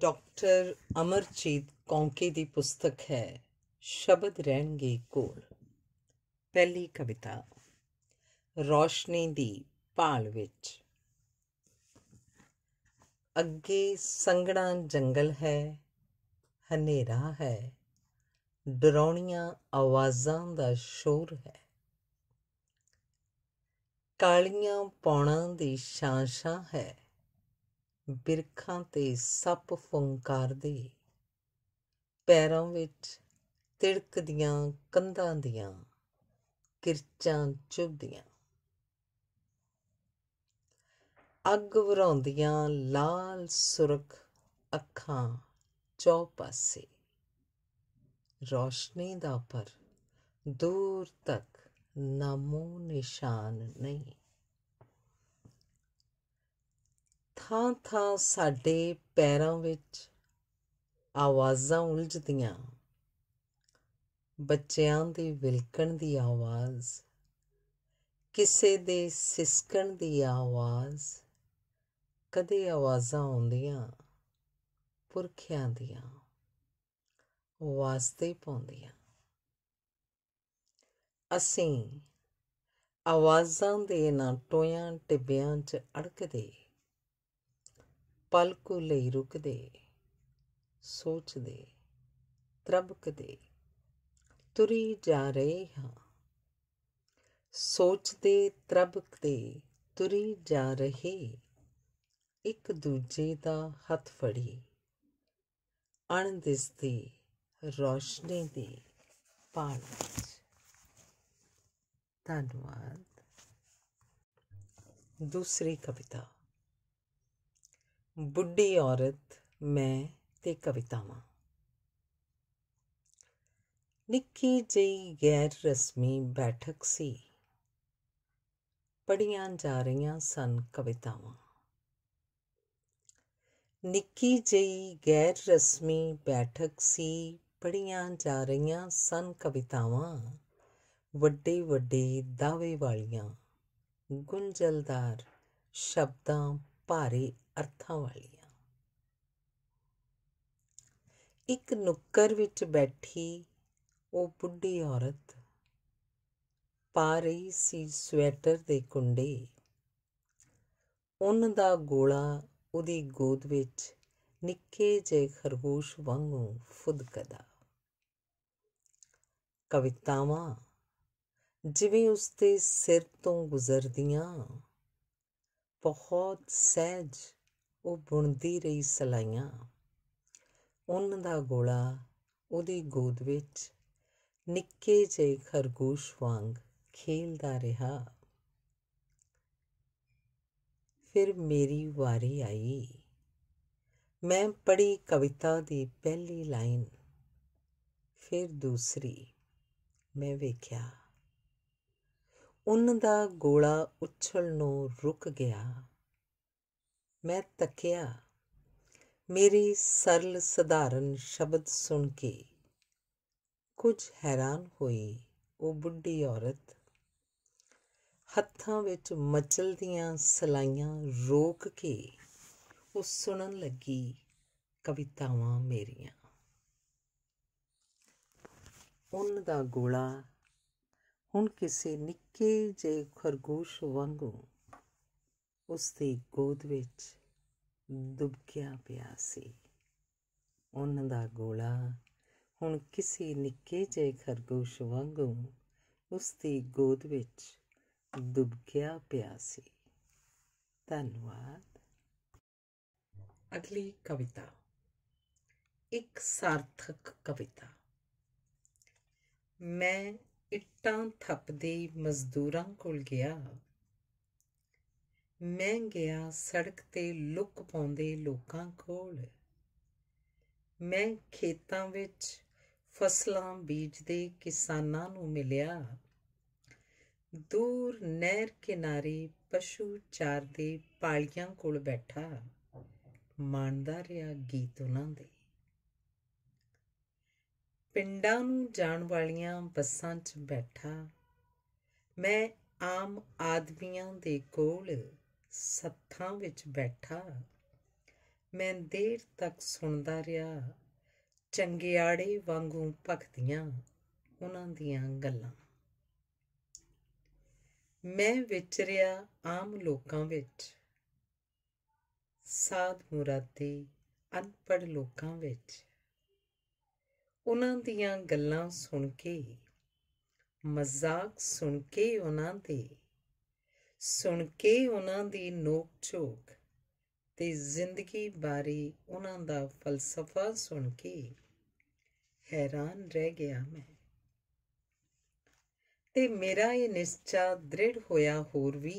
Doctor Amarjit Kaunke ਦੀ ਪੁਸਤਕ ਹੈ ਸ਼ਬਦ ਰਹਿਣਗੇ ਕੋਲ ਪਹਿਲੀ ਕਵਿਤਾ ਰੋਸ਼ਨੀ ਦੀ ਪਾਲ ਵਿੱਚ ਅੱਗੇ ਸੰਘਣਾ ਜੰਗਲ ਹੈ ਹਨੇਰਾ ਹੈ ਡਰਾਉਣੀਆਂ ਆਵਾਜ਼ਾਂ ਦਾ ਸ਼ੋਰ ਹੈ ਕਾਲੀਆਂ ਪੌਣਾਂ ਦੀ ਸ਼ਾਂਸ਼ਾ ਹੈ ਬਿਰਖਾਂ ਤੇ ਸੱਪ ਫੁੰਕਾਰਦੇ ਪੈਰਾਂ ਵਿੱਚ ਤਿੜਕਦੀਆਂ ਕੰਧਾਂ ਦੀਆਂ ਕਿਰਚਾਂ ਚੁਭਦੀਆਂ ਅੱਗ ਵਰਾਉਂਦੀਆਂ ਲਾਲ ਸੁਰਖ ਅੱਖਾਂ ਚੌਪਾਸੇ ਰੋਸ਼ਨੀ ਦਾ ਪਰ ਦੂਰ ਤੱਕ ਨਾਮੋ ਨਿਸ਼ਾਨ ਨਹੀਂ ਥਾਂ ਥਾਂ ਸਾਡੇ ਪੈਰਾਂ ਵਿੱਚ ਆਵਾਜ਼ਾਂ ਉਲਝਦੀਆਂ ਬੱਚਿਆਂ ਦੀ ਵਿਲਕਣ ਦੀ ਆਵਾਜ਼ ਕਿਸੇ ਦੇ ਸਿਸਕਣ ਦੀ ਆਵਾਜ਼ ਕਦੇ ਆਵਾਜ਼ਾਂ ਆਉਂਦੀਆਂ ਪੁਰਖਿਆਂ ਦੀਆਂ ਵਾਸਤੇ ਪਾਉਂਦੀਆਂ ਅਸੀਂ ਆਵਾਜ਼ਾਂ ਦੇ ਨਾ ਟੋਇਆਂ ਟਿੱਬਿਆਂ 'ਚ ਅੜਕਦੇ ਪਲ ਕੁ ਲਈ ਰੁਕਦੇ ਸੋਚਦੇ ਤਰਬਕਦੇ ਤੁਰੀ ਜਾ ਰਹੇ ਹਾਂ ਸੋਚਦੇ ਤਰਬਕਦੇ ਤੁਰੀ ਜਾ ਰਹੇ ਇੱਕ ਦੂਜੇ ਦਾ ਹੱਥ ਫੜੀ ਅਣ ਦਿਸਦੀ ਰੋਸ਼ਨੀ ਦੀ ਪਾਲ ਧੰਨਵਾਦ ਦੂਸਰੀ ਕਵਿਤਾ ਬੁੱਢੀ ਔਰਤ ਮੈਂ ਤੇ ਕਵਿਤਾਵਾਂ ਨਿੱਕੀ ਜਿਹੀ ਗੈਰ ਰਸਮੀ ਬੈਠਕ ਸੀ ਪੜੀਆਂ ਜਾ ਰਹੀਆਂ ਸਨ ਕਵਿਤਾਵਾਂ ਨਿੱਕੀ ਜਿਹੀ ਗੈਰ ਰਸਮੀ ਬੈਠਕ ਸੀ ਪੜੀਆਂ ਜਾ ਰਹੀਆਂ ਸਨ ਕਵਿਤਾਵਾਂ ਵੱਡੇ ਵੱਡੇ ਦਾਅਵੇ ਵਾਲੀਆਂ ਗੁੰਝਲਦਾਰ ਸ਼ਬਦਾਂ ਭਾਰੇ ਅਰਥਾਂ ਵਾਲੀਆਂ ਇੱਕ ਨੁੱਕਰ ਵਿੱਚ ਬੈਠੀ ਉਹ ਬੁੱਢੀ ਔਰਤ ਪਾ ਰਹੀ ਸੀ ਸਵੈਟਰ ਦੇ ਕੁੰਡੇ ਉਹਨਾਂ ਦਾ ਗੋਲਾ ਉਹਦੀ ਗੋਦ ਵਿੱਚ ਨਿੱਕੇ ਜੇ ਖਰਗੋਸ਼ ਵਾਂਗੂ ਫੁਦਕਦਾ ਕਵਿਤਾਵਾਂ ਜਿਵੇਂ ਉਸਤੇ ਸਿਰ ਤੋਂ ਗੁਜ਼ਰਦੀਆਂ ਬਹੁਤ ਸਹਿਜ ਉਹ ਬੁਣਦੀ ਰਹੀ ਸਲਾਈਆਂ ਉਨ ਦਾ ਗੋਲਾ ਉਹਦੀ ਗੋਦ ਵਿੱਚ ਨਿੱਕੇ ਜਿਹੇ ਖਰਗੋਸ਼ ਵਾਂਗ ਖੇਲਦਾ ਰਿਹਾ ਫਿਰ ਮੇਰੀ ਵਾਰੀ ਆਈ ਮੈਂ ਪੜੀ ਕਵਿਤਾ ਦੀ ਪਹਿਲੀ ਲਾਈਨ ਫਿਰ ਦੂਸਰੀ ਮੈਂ ਵੇਖਿਆ ਉਨ ਦਾ ਗੋਲਾ ਉੱਛਲ ਨੂੰ ਰੁਕ ਗਿਆ ਮੈਂ ਤੱਕਿਆ ਮੇਰੀ ਸਰਲ ਸਧਾਰਨ ਸ਼ਬਦ ਸੁਣ ਕੇ ਕੁਝ ਹੈਰਾਨ ਹੋਈ ਉਹ ਬੁੱਢੀ ਔਰਤ ਹੱਥਾਂ ਵਿੱਚ ਮਚਲਦੀਆਂ ਸਲਾਈਆਂ ਰੋਕ ਕੇ ਉਹ ਸੁਣਨ ਲੱਗੀ ਕਵਿਤਾਵਾਂ ਮੇਰੀਆਂ ਉਨ ਦਾ ਗੋਲਾ ਹੁਣ ਕਿਸੇ ਨਿੱਕੇ ਜੇ ਖਰਗੋਸ਼ ਵਾਂਗੂ ਉਸ ਦੀ ਗੋਦ ਵਿੱਚ ਦੁਬਕਿਆ ਪਿਆ ਸੀ ਉਹਨਾਂ ਦਾ ਗੋਲਾ ਹੁਣ ਕਿਸੇ ਨਿੱਕੇ ਜਿਹੇ ਖਰਗੋਸ਼ ਵਾਂਗੂ ਉਸ ਦੀ ਗੋਦ ਵਿੱਚ ਦੁਬਕਿਆ ਪਿਆ ਸੀ ਧੰਨਵਾਦ ਅਗਲੀ ਕਵਿਤਾ ਇੱਕ ਸਾਰਥਕ ਕਵਿਤਾ ਮੈਂ ਇੱਟਾਂ ਥੱਪਦੇ ਮਜ਼ਦੂਰਾਂ ਕੋਲ ਗਿਆ ਮੈਂ ਗਿਆ ਸੜਕ ਤੇ ਲੁੱਕ ਪਾਉਂਦੇ ਲੋਕਾਂ ਕੋਲ ਮੈਂ ਖੇਤਾਂ ਵਿੱਚ ਫਸਲਾਂ ਬੀਜਦੇ ਕਿਸਾਨਾਂ ਨੂੰ ਮਿਲਿਆ ਦੂਰ ਨਹਿਰ ਕਿਨਾਰੇ ਪਸ਼ੂ ਚਾਰਦੇ ਪਾਲੀਆਂ ਕੋਲ ਬੈਠਾ ਮਾਣਦਾ ਰਿਹਾ ਗੀਤ ਉਹਨਾਂ ਦੇ ਪਿੰਡਾਂ ਨੂੰ ਜਾਣ ਵਾਲੀਆਂ ਬੱਸਾਂ 'ਚ ਬੈਠਾ ਮੈਂ ਆਮ ਆਦਮੀਆਂ ਦੇ ਕੋਲ ਸੱਥਾਂ ਵਿੱਚ ਬੈਠਾ ਮੈਂ ਦੇਰ ਤੱਕ ਸੁਣਦਾ ਰਿਹਾ ਚੰਗਿਆੜੇ ਵਾਂਗੂ ਭਗਤੀਆਂ ਉਹਨਾਂ ਦੀਆਂ ਗੱਲਾਂ ਮੈਂ ਵਿਚਰਿਆ ਆਮ ਲੋਕਾਂ ਵਿੱਚ ਸਾਧ ਮੁਰਾਦੀ ਅਨਪੜ ਲੋਕਾਂ ਵਿੱਚ ਉਹਨਾਂ ਦੀਆਂ ਗੱਲਾਂ ਸੁਣ ਕੇ ਮਜ਼ਾਕ ਸੁਣ ਕੇ ਉਹਨਾਂ ਦੇ ਸੁਣ ਕੇ ਉਹਨਾਂ ਦੀ ਨੋਕ ਝੋਕ ਤੇ ਜ਼ਿੰਦਗੀ ਬਾਰੇ ਉਹਨਾਂ ਦਾ ਫਲਸਫਾ ਸੁਣ ਕੇ ਹੈਰਾਨ ਰਹਿ ਗਿਆ ਮੈਂ ਤੇ ਮੇਰਾ ਇਹ ਨਿਸ਼ਚਾ ਦ੍ਰਿੜ ਹੋਇਆ ਹੋਰ ਵੀ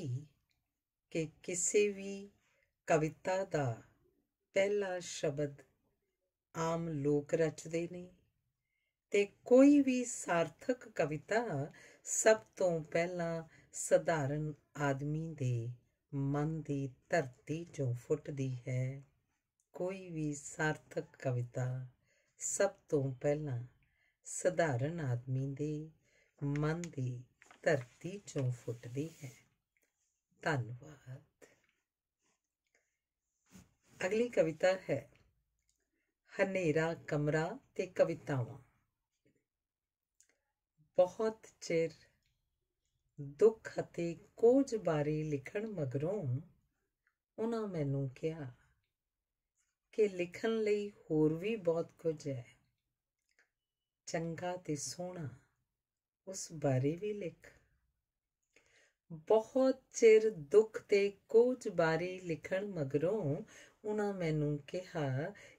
ਕਿ ਕਿਸੇ ਵੀ ਕਵਿਤਾ ਦਾ ਪਹਿਲਾ ਸ਼ਬਦ ਆਮ ਲੋਕ ਰਚਦੇ ਨੇ ਤੇ ਕੋਈ ਵੀ ਸਾਰਥਕ ਕਵਿਤਾ ਸਭ ਤੋਂ ਪਹਿਲਾਂ ਸਧਾਰਨ ਆਦਮੀ ਦੇ ਮਨ ਦੀ ਧਰਤੀ ਚੋਂ ਫੁੱਟਦੀ ਹੈ ਕੋਈ ਵੀ ਸਾਰਥਕ ਕਵਿਤਾ ਸਭ ਤੋਂ ਪਹਿਲਾਂ ਸਧਾਰਨ ਆਦਮੀ ਦੇ ਮਨ ਦੀ ਧਰਤੀ ਚੋਂ ਫੁੱਟਦੀ ਹੈ ਧੰਨਵਾਦ ਅਗਲੀ ਕਵਿਤਾ ਹੈ ਹਨੇਰਾ ਕਮਰਾ ਤੇ ਕਵਿਤਾਵਾਂ ਬਹੁਤ ਚਿਰ ਦੁੱਖ ਅਤੇ ਕੋਝ ਬਾਰੇ ਲਿਖਣ ਮਗਰੋਂ ਉਹਨਾਂ ਮੈਨੂੰ ਕਿਹਾ ਕਿ ਲਿਖਣ ਲਈ ਹੋਰ ਵੀ ਬਹੁਤ ਕੁਝ ਹੈ ਚੰਗਾ ਤੇ ਸੋਹਣਾ ਉਸ ਬਾਰੇ ਵੀ ਲਿਖ ਬਹੁਤ ਚਿਰ ਦੁੱਖ ਤੇ ਕੋਝ ਬਾਰੇ ਲਿਖਣ ਮਗਰੋਂ ਉਹਨਾਂ ਮੈਨੂੰ ਕਿਹਾ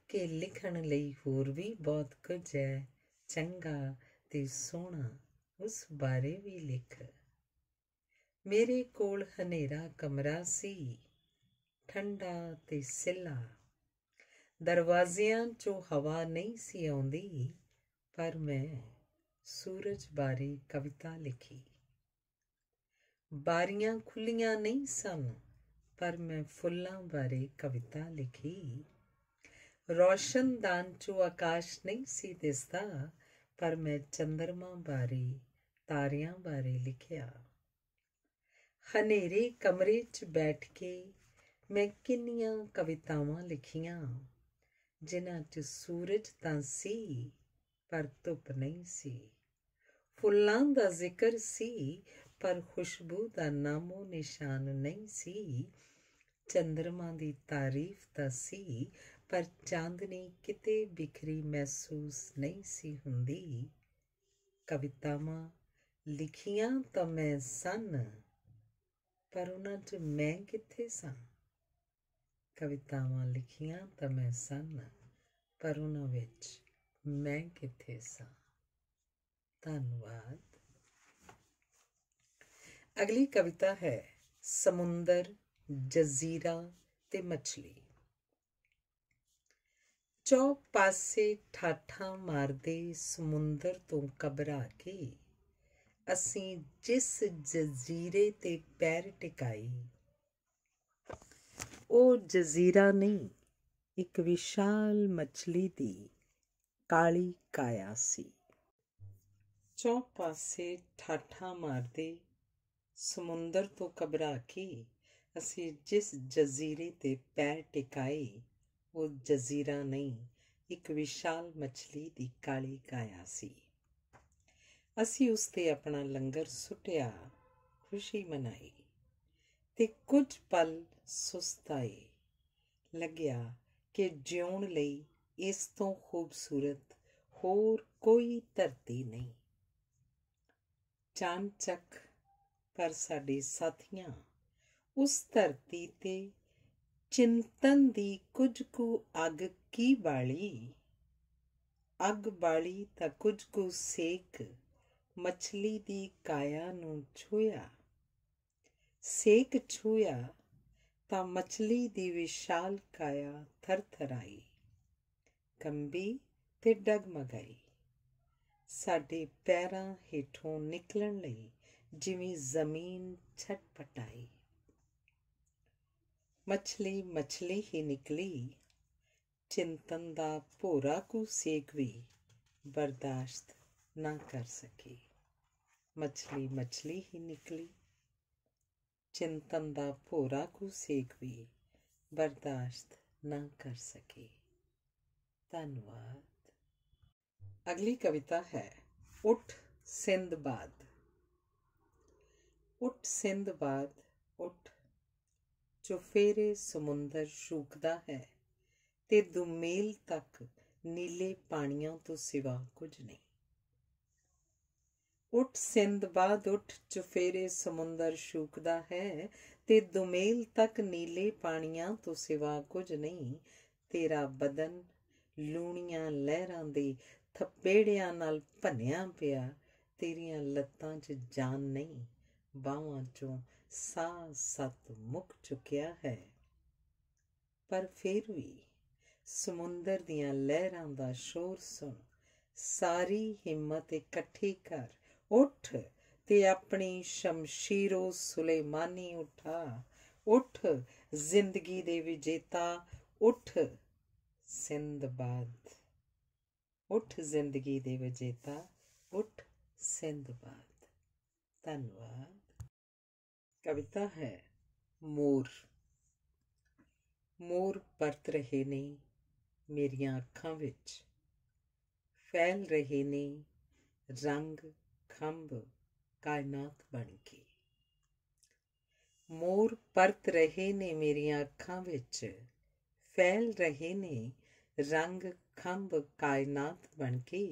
ਕਿ ਲਿਖਣ ਲਈ ਹੋਰ ਵੀ ਬਹੁਤ ਕੁਝ ਹੈ ਚੰਗਾ ਤੇ ਸੋਹਣਾ ਉਸ ਬਾਰੇ ਵੀ ਲਿਖ ਮੇਰੇ ਕੋਲ ਹਨੇਰਾ ਕਮਰਾ ਸੀ ਠੰਡਾ ਤੇ ਸਿੱਲਾ ਦਰਵਾਜ਼ਿਆਂ 'ਚੋਂ ਹਵਾ ਨਹੀਂ ਸੀ ਆਉਂਦੀ ਪਰ ਮੈਂ ਸੂਰਜ ਬਾਰੇ ਕਵਿਤਾ ਲਿਖੀ ਬਾਰੀਆਂ ਖੁੱਲੀਆਂ ਨਹੀਂ ਸਨ ਪਰ ਮੈਂ ਫੁੱਲਾਂ ਬਾਰੇ ਕਵਿਤਾ ਲਿਖੀ ਰੋਸ਼ਨਦਾਨ 'ਚੋਂ ਆਕਾਸ਼ ਨਹੀਂ ਸੀ ਦਿਸਦਾ ਪਰ ਮੈਂ ਚੰਦਰਮਾ ਬਾਰੇ ਤਾਰਿਆਂ ਬਾਰੇ ਲਿਖਿਆ ਹਨੇਰੇ ਕਮਰੇ 'ਚ ਬੈਠ ਕੇ ਮੈਂ ਕਿੰਨੀਆਂ ਕਵਿਤਾਵਾਂ ਲਿਖੀਆਂ ਜਿਨ੍ਹਾਂ 'ਚ ਸੂਰਜ ਤਾਂ ਸੀ ਪਰ ਧੁੱਪ ਨਹੀਂ ਸੀ ਫੁੱਲਾਂ ਦਾ ਜ਼ਿਕਰ ਸੀ ਪਰ ਖੁਸ਼ਬੂ ਦਾ ਨਾਮੋ ਨਿਸ਼ਾਨ ਨਹੀਂ ਸੀ ਚੰਦਰਮਾ ਦੀ ਤਾਰੀਫ ਤਾਂ ਸੀ ਪਰ ਚਾਂਦਨੀ ਕਿਤੇ ਬਿਖਰੀ ਮਹਿਸੂਸ ਨਹੀਂ ਸੀ ਹੁੰਦੀ ਕਵਿਤਾਵਾਂ ਲਿਖੀਆਂ ਤਾਂ ਮੈਂ ਸਨ ਪਰ ਉਹਨਾਂ 'ਚ ਮੈਂ ਕਿੱਥੇ ਸਾਂ ਕਵਿਤਾਵਾਂ ਲਿਖੀਆਂ ਤਾਂ ਮੈਂ ਸਨ ਪਰ ਉਹਨਾਂ ਵਿੱਚ ਮੈਂ ਕਿੱਥੇ ਸਾਂ ਧੰਨਵਾਦ ਅਗਲੀ ਕਵਿਤਾ ਹੈ ਸਮੁੰਦਰ ਜਜ਼ੀਰਾ ਤੇ ਮੱਛਲੀ ਚੌਪਾਸੇ ਪਾਸੇ ਠਾਠਾਂ ਮਾਰਦੇ ਸਮੁੰਦਰ ਤੋਂ ਕਬਰਾ ਕੇ ਅਸੀਂ ਜਿਸ ਜਜ਼ੀਰੇ ਤੇ ਪੈਰ ਟਿਕਾਈ ਉਹ ਜਜ਼ੀਰਾ ਨਹੀਂ ਇੱਕ ਵਿਸ਼ਾਲ ਮੱਛਲੀ ਦੀ ਕਾਲੀ ਕਾਇਆ ਸੀ ਚੌ ਪਾਸੇ ਠਾਠਾ ਮਾਰਦੇ ਸਮੁੰਦਰ ਤੋਂ ਕਬਰਾ ਕੇ ਅਸੀਂ ਜਿਸ ਜਜ਼ੀਰੇ ਤੇ ਪੈਰ ਟਿਕਾਏ ਉਹ ਜਜ਼ੀਰਾ ਨਹੀਂ ਇੱਕ ਵਿਸ਼ਾਲ ਮੱਛਲੀ ਦੀ ਕਾਲੀ ਕਾਇਆ ਸੀ ਅਸੀਂ ਉਸ ਤੇ ਆਪਣਾ ਲੰਗਰ ਸੁਟਿਆ ਖੁਸ਼ੀ ਮਨਾਈ ਤੇ ਕੁਝ ਪਲ ਸੁਸਤਾਈ ਲੱਗਿਆ ਕਿ ਜਿਉਣ ਲਈ ਇਸ ਤੋਂ ਖੂਬਸੂਰਤ ਹੋਰ ਕੋਈ ਧਰਤੀ ਨਹੀਂ ਚੱਕ ਪਰ ਸਾਡੇ ਸਾਥੀਆਂ ਉਸ ਧਰਤੀ ਤੇ ਚਿੰਤਨ ਦੀ ਕੁਝ ਕੁ ਅੱਗ ਕੀ ਬਾਲੀ ਅੱਗ ਬਾਲੀ ਤਾਂ ਕੁਝ ਕੁ ਸੇਕ ਮਛਲੀ ਦੀ ਕਾਇਆ ਨੂੰ ਛੂਇਆ ਸੇਕ ਛੂਇਆ ਤਾਂ ਮਛਲੀ ਦੀ ਵਿਸ਼ਾਲ ਕਾਇਆ ਥਰਥਰਾਈ ਕੰਬੀ ਤੇ ਡਗਮਗਾਈ ਸਾਡੇ ਪੈਰਾਂ ਹੇਠੋਂ ਨਿਕਲਣ ਲਈ ਜਿਵੇਂ ਜ਼ਮੀਨ ਛਟਪਟਾਈ ਮਛਲੀ ਮਛਲੀ ਹੀ ਨਿਕਲੀ ਚਿੰਤਨ ਦਾ ਭੋਰਾ ਕੋ ਸੇਕ ਵੀ ਬਰਦਾਸ਼ਤ ਨਾ ਕਰ ਸਕੀ ਮਛਲੀ ਮਛਲੀ ਹੀ ਨਿਕਲੀ ਚਿੰਤਨ ਦਾ ਭੋਰਾ ਕੋ ਸੇਕ ਵੀ ਬਰਦਾਸ਼ਤ ਨਾ ਕਰ ਸਕੇ ਧੰਨਵਾਦ ਅਗਲੀ ਕਵਿਤਾ ਹੈ ਉੱਠ ਬਾਦ ਉੱਠ ਬਾਦ ਉੱਠ ਫੇਰੇ ਸਮੁੰਦਰ ਸ਼ੂਕਦਾ ਹੈ ਤੇ ਦੁਮੇਲ ਤੱਕ ਨੀਲੇ ਪਾਣੀਆਂ ਤੋਂ ਸਿਵਾ ਕੁਝ ਨਹੀਂ ਉੱਠ ਸਿੰਧ ਬਾਦ ਉੱਠ ਚੁਫੇਰੇ ਸਮੁੰਦਰ ਸ਼ੂਕਦਾ ਹੈ ਤੇ ਦੁਮੇਲ ਤੱਕ ਨੀਲੇ ਪਾਣੀਆਂ ਤੋਂ ਸਿਵਾ ਕੁਝ ਨਹੀਂ ਤੇਰਾ ਬਦਨ ਲੂਣੀਆਂ ਲਹਿਰਾਂ ਦੇ ਥੱਪੇੜਿਆਂ ਨਾਲ ਭੰਨਿਆ ਪਿਆ ਤੇਰੀਆਂ ਲੱਤਾਂ 'ਚ ਜਾਨ ਨਹੀਂ ਬਾਹਾਂ 'ਚੋਂ ਸਾਹ ਸਤ ਮੁੱਕ ਚੁਕਿਆ ਹੈ ਪਰ ਫਿਰ ਵੀ ਸਮੁੰਦਰ ਦੀਆਂ ਲਹਿਰਾਂ ਦਾ ਸ਼ੋਰ ਸੁਣ ਸਾਰੀ ਹਿੰਮਤ ਇਕੱਠੀ ਕਰ ਉੱਠ ਤੇ ਆਪਣੀ ਸ਼ਮਸ਼ੀਰੋ ਸੁਲੇਮਾਨੀ ਉਠਾ ਉੱਠ ਜ਼ਿੰਦਗੀ ਦੇ ਵਿਜੇਤਾ ਉੱਠ ਸਿੰਦਬਾਦ ਉੱਠ ਜ਼ਿੰਦਗੀ ਦੇ ਵਿਜੇਤਾ ਉੱਠ ਸਿੰਦਬਾਦ ਧੰਨਵਾਦ ਕਵਿਤਾ ਹੈ ਮੋਰ ਮੋਰ ਪਰਤ ਰਹੇ ਨੇ ਮੇਰੀਆਂ ਅੱਖਾਂ ਵਿੱਚ ਫੈਲ ਰਹੇ ਨੇ ਰੰਗ ਖੰਭ ਕਾਇਨਾਤ ਬਣ ਕੇ ਮੋਰ ਪਰਤ ਰਹੇ ਨੇ ਮੇਰੀਆਂ ਅੱਖਾਂ ਵਿੱਚ ਫੈਲ ਰਹੇ ਨੇ ਰੰਗ ਖੰਭ ਕਾਇਨਾਤ ਬਣ ਕੇ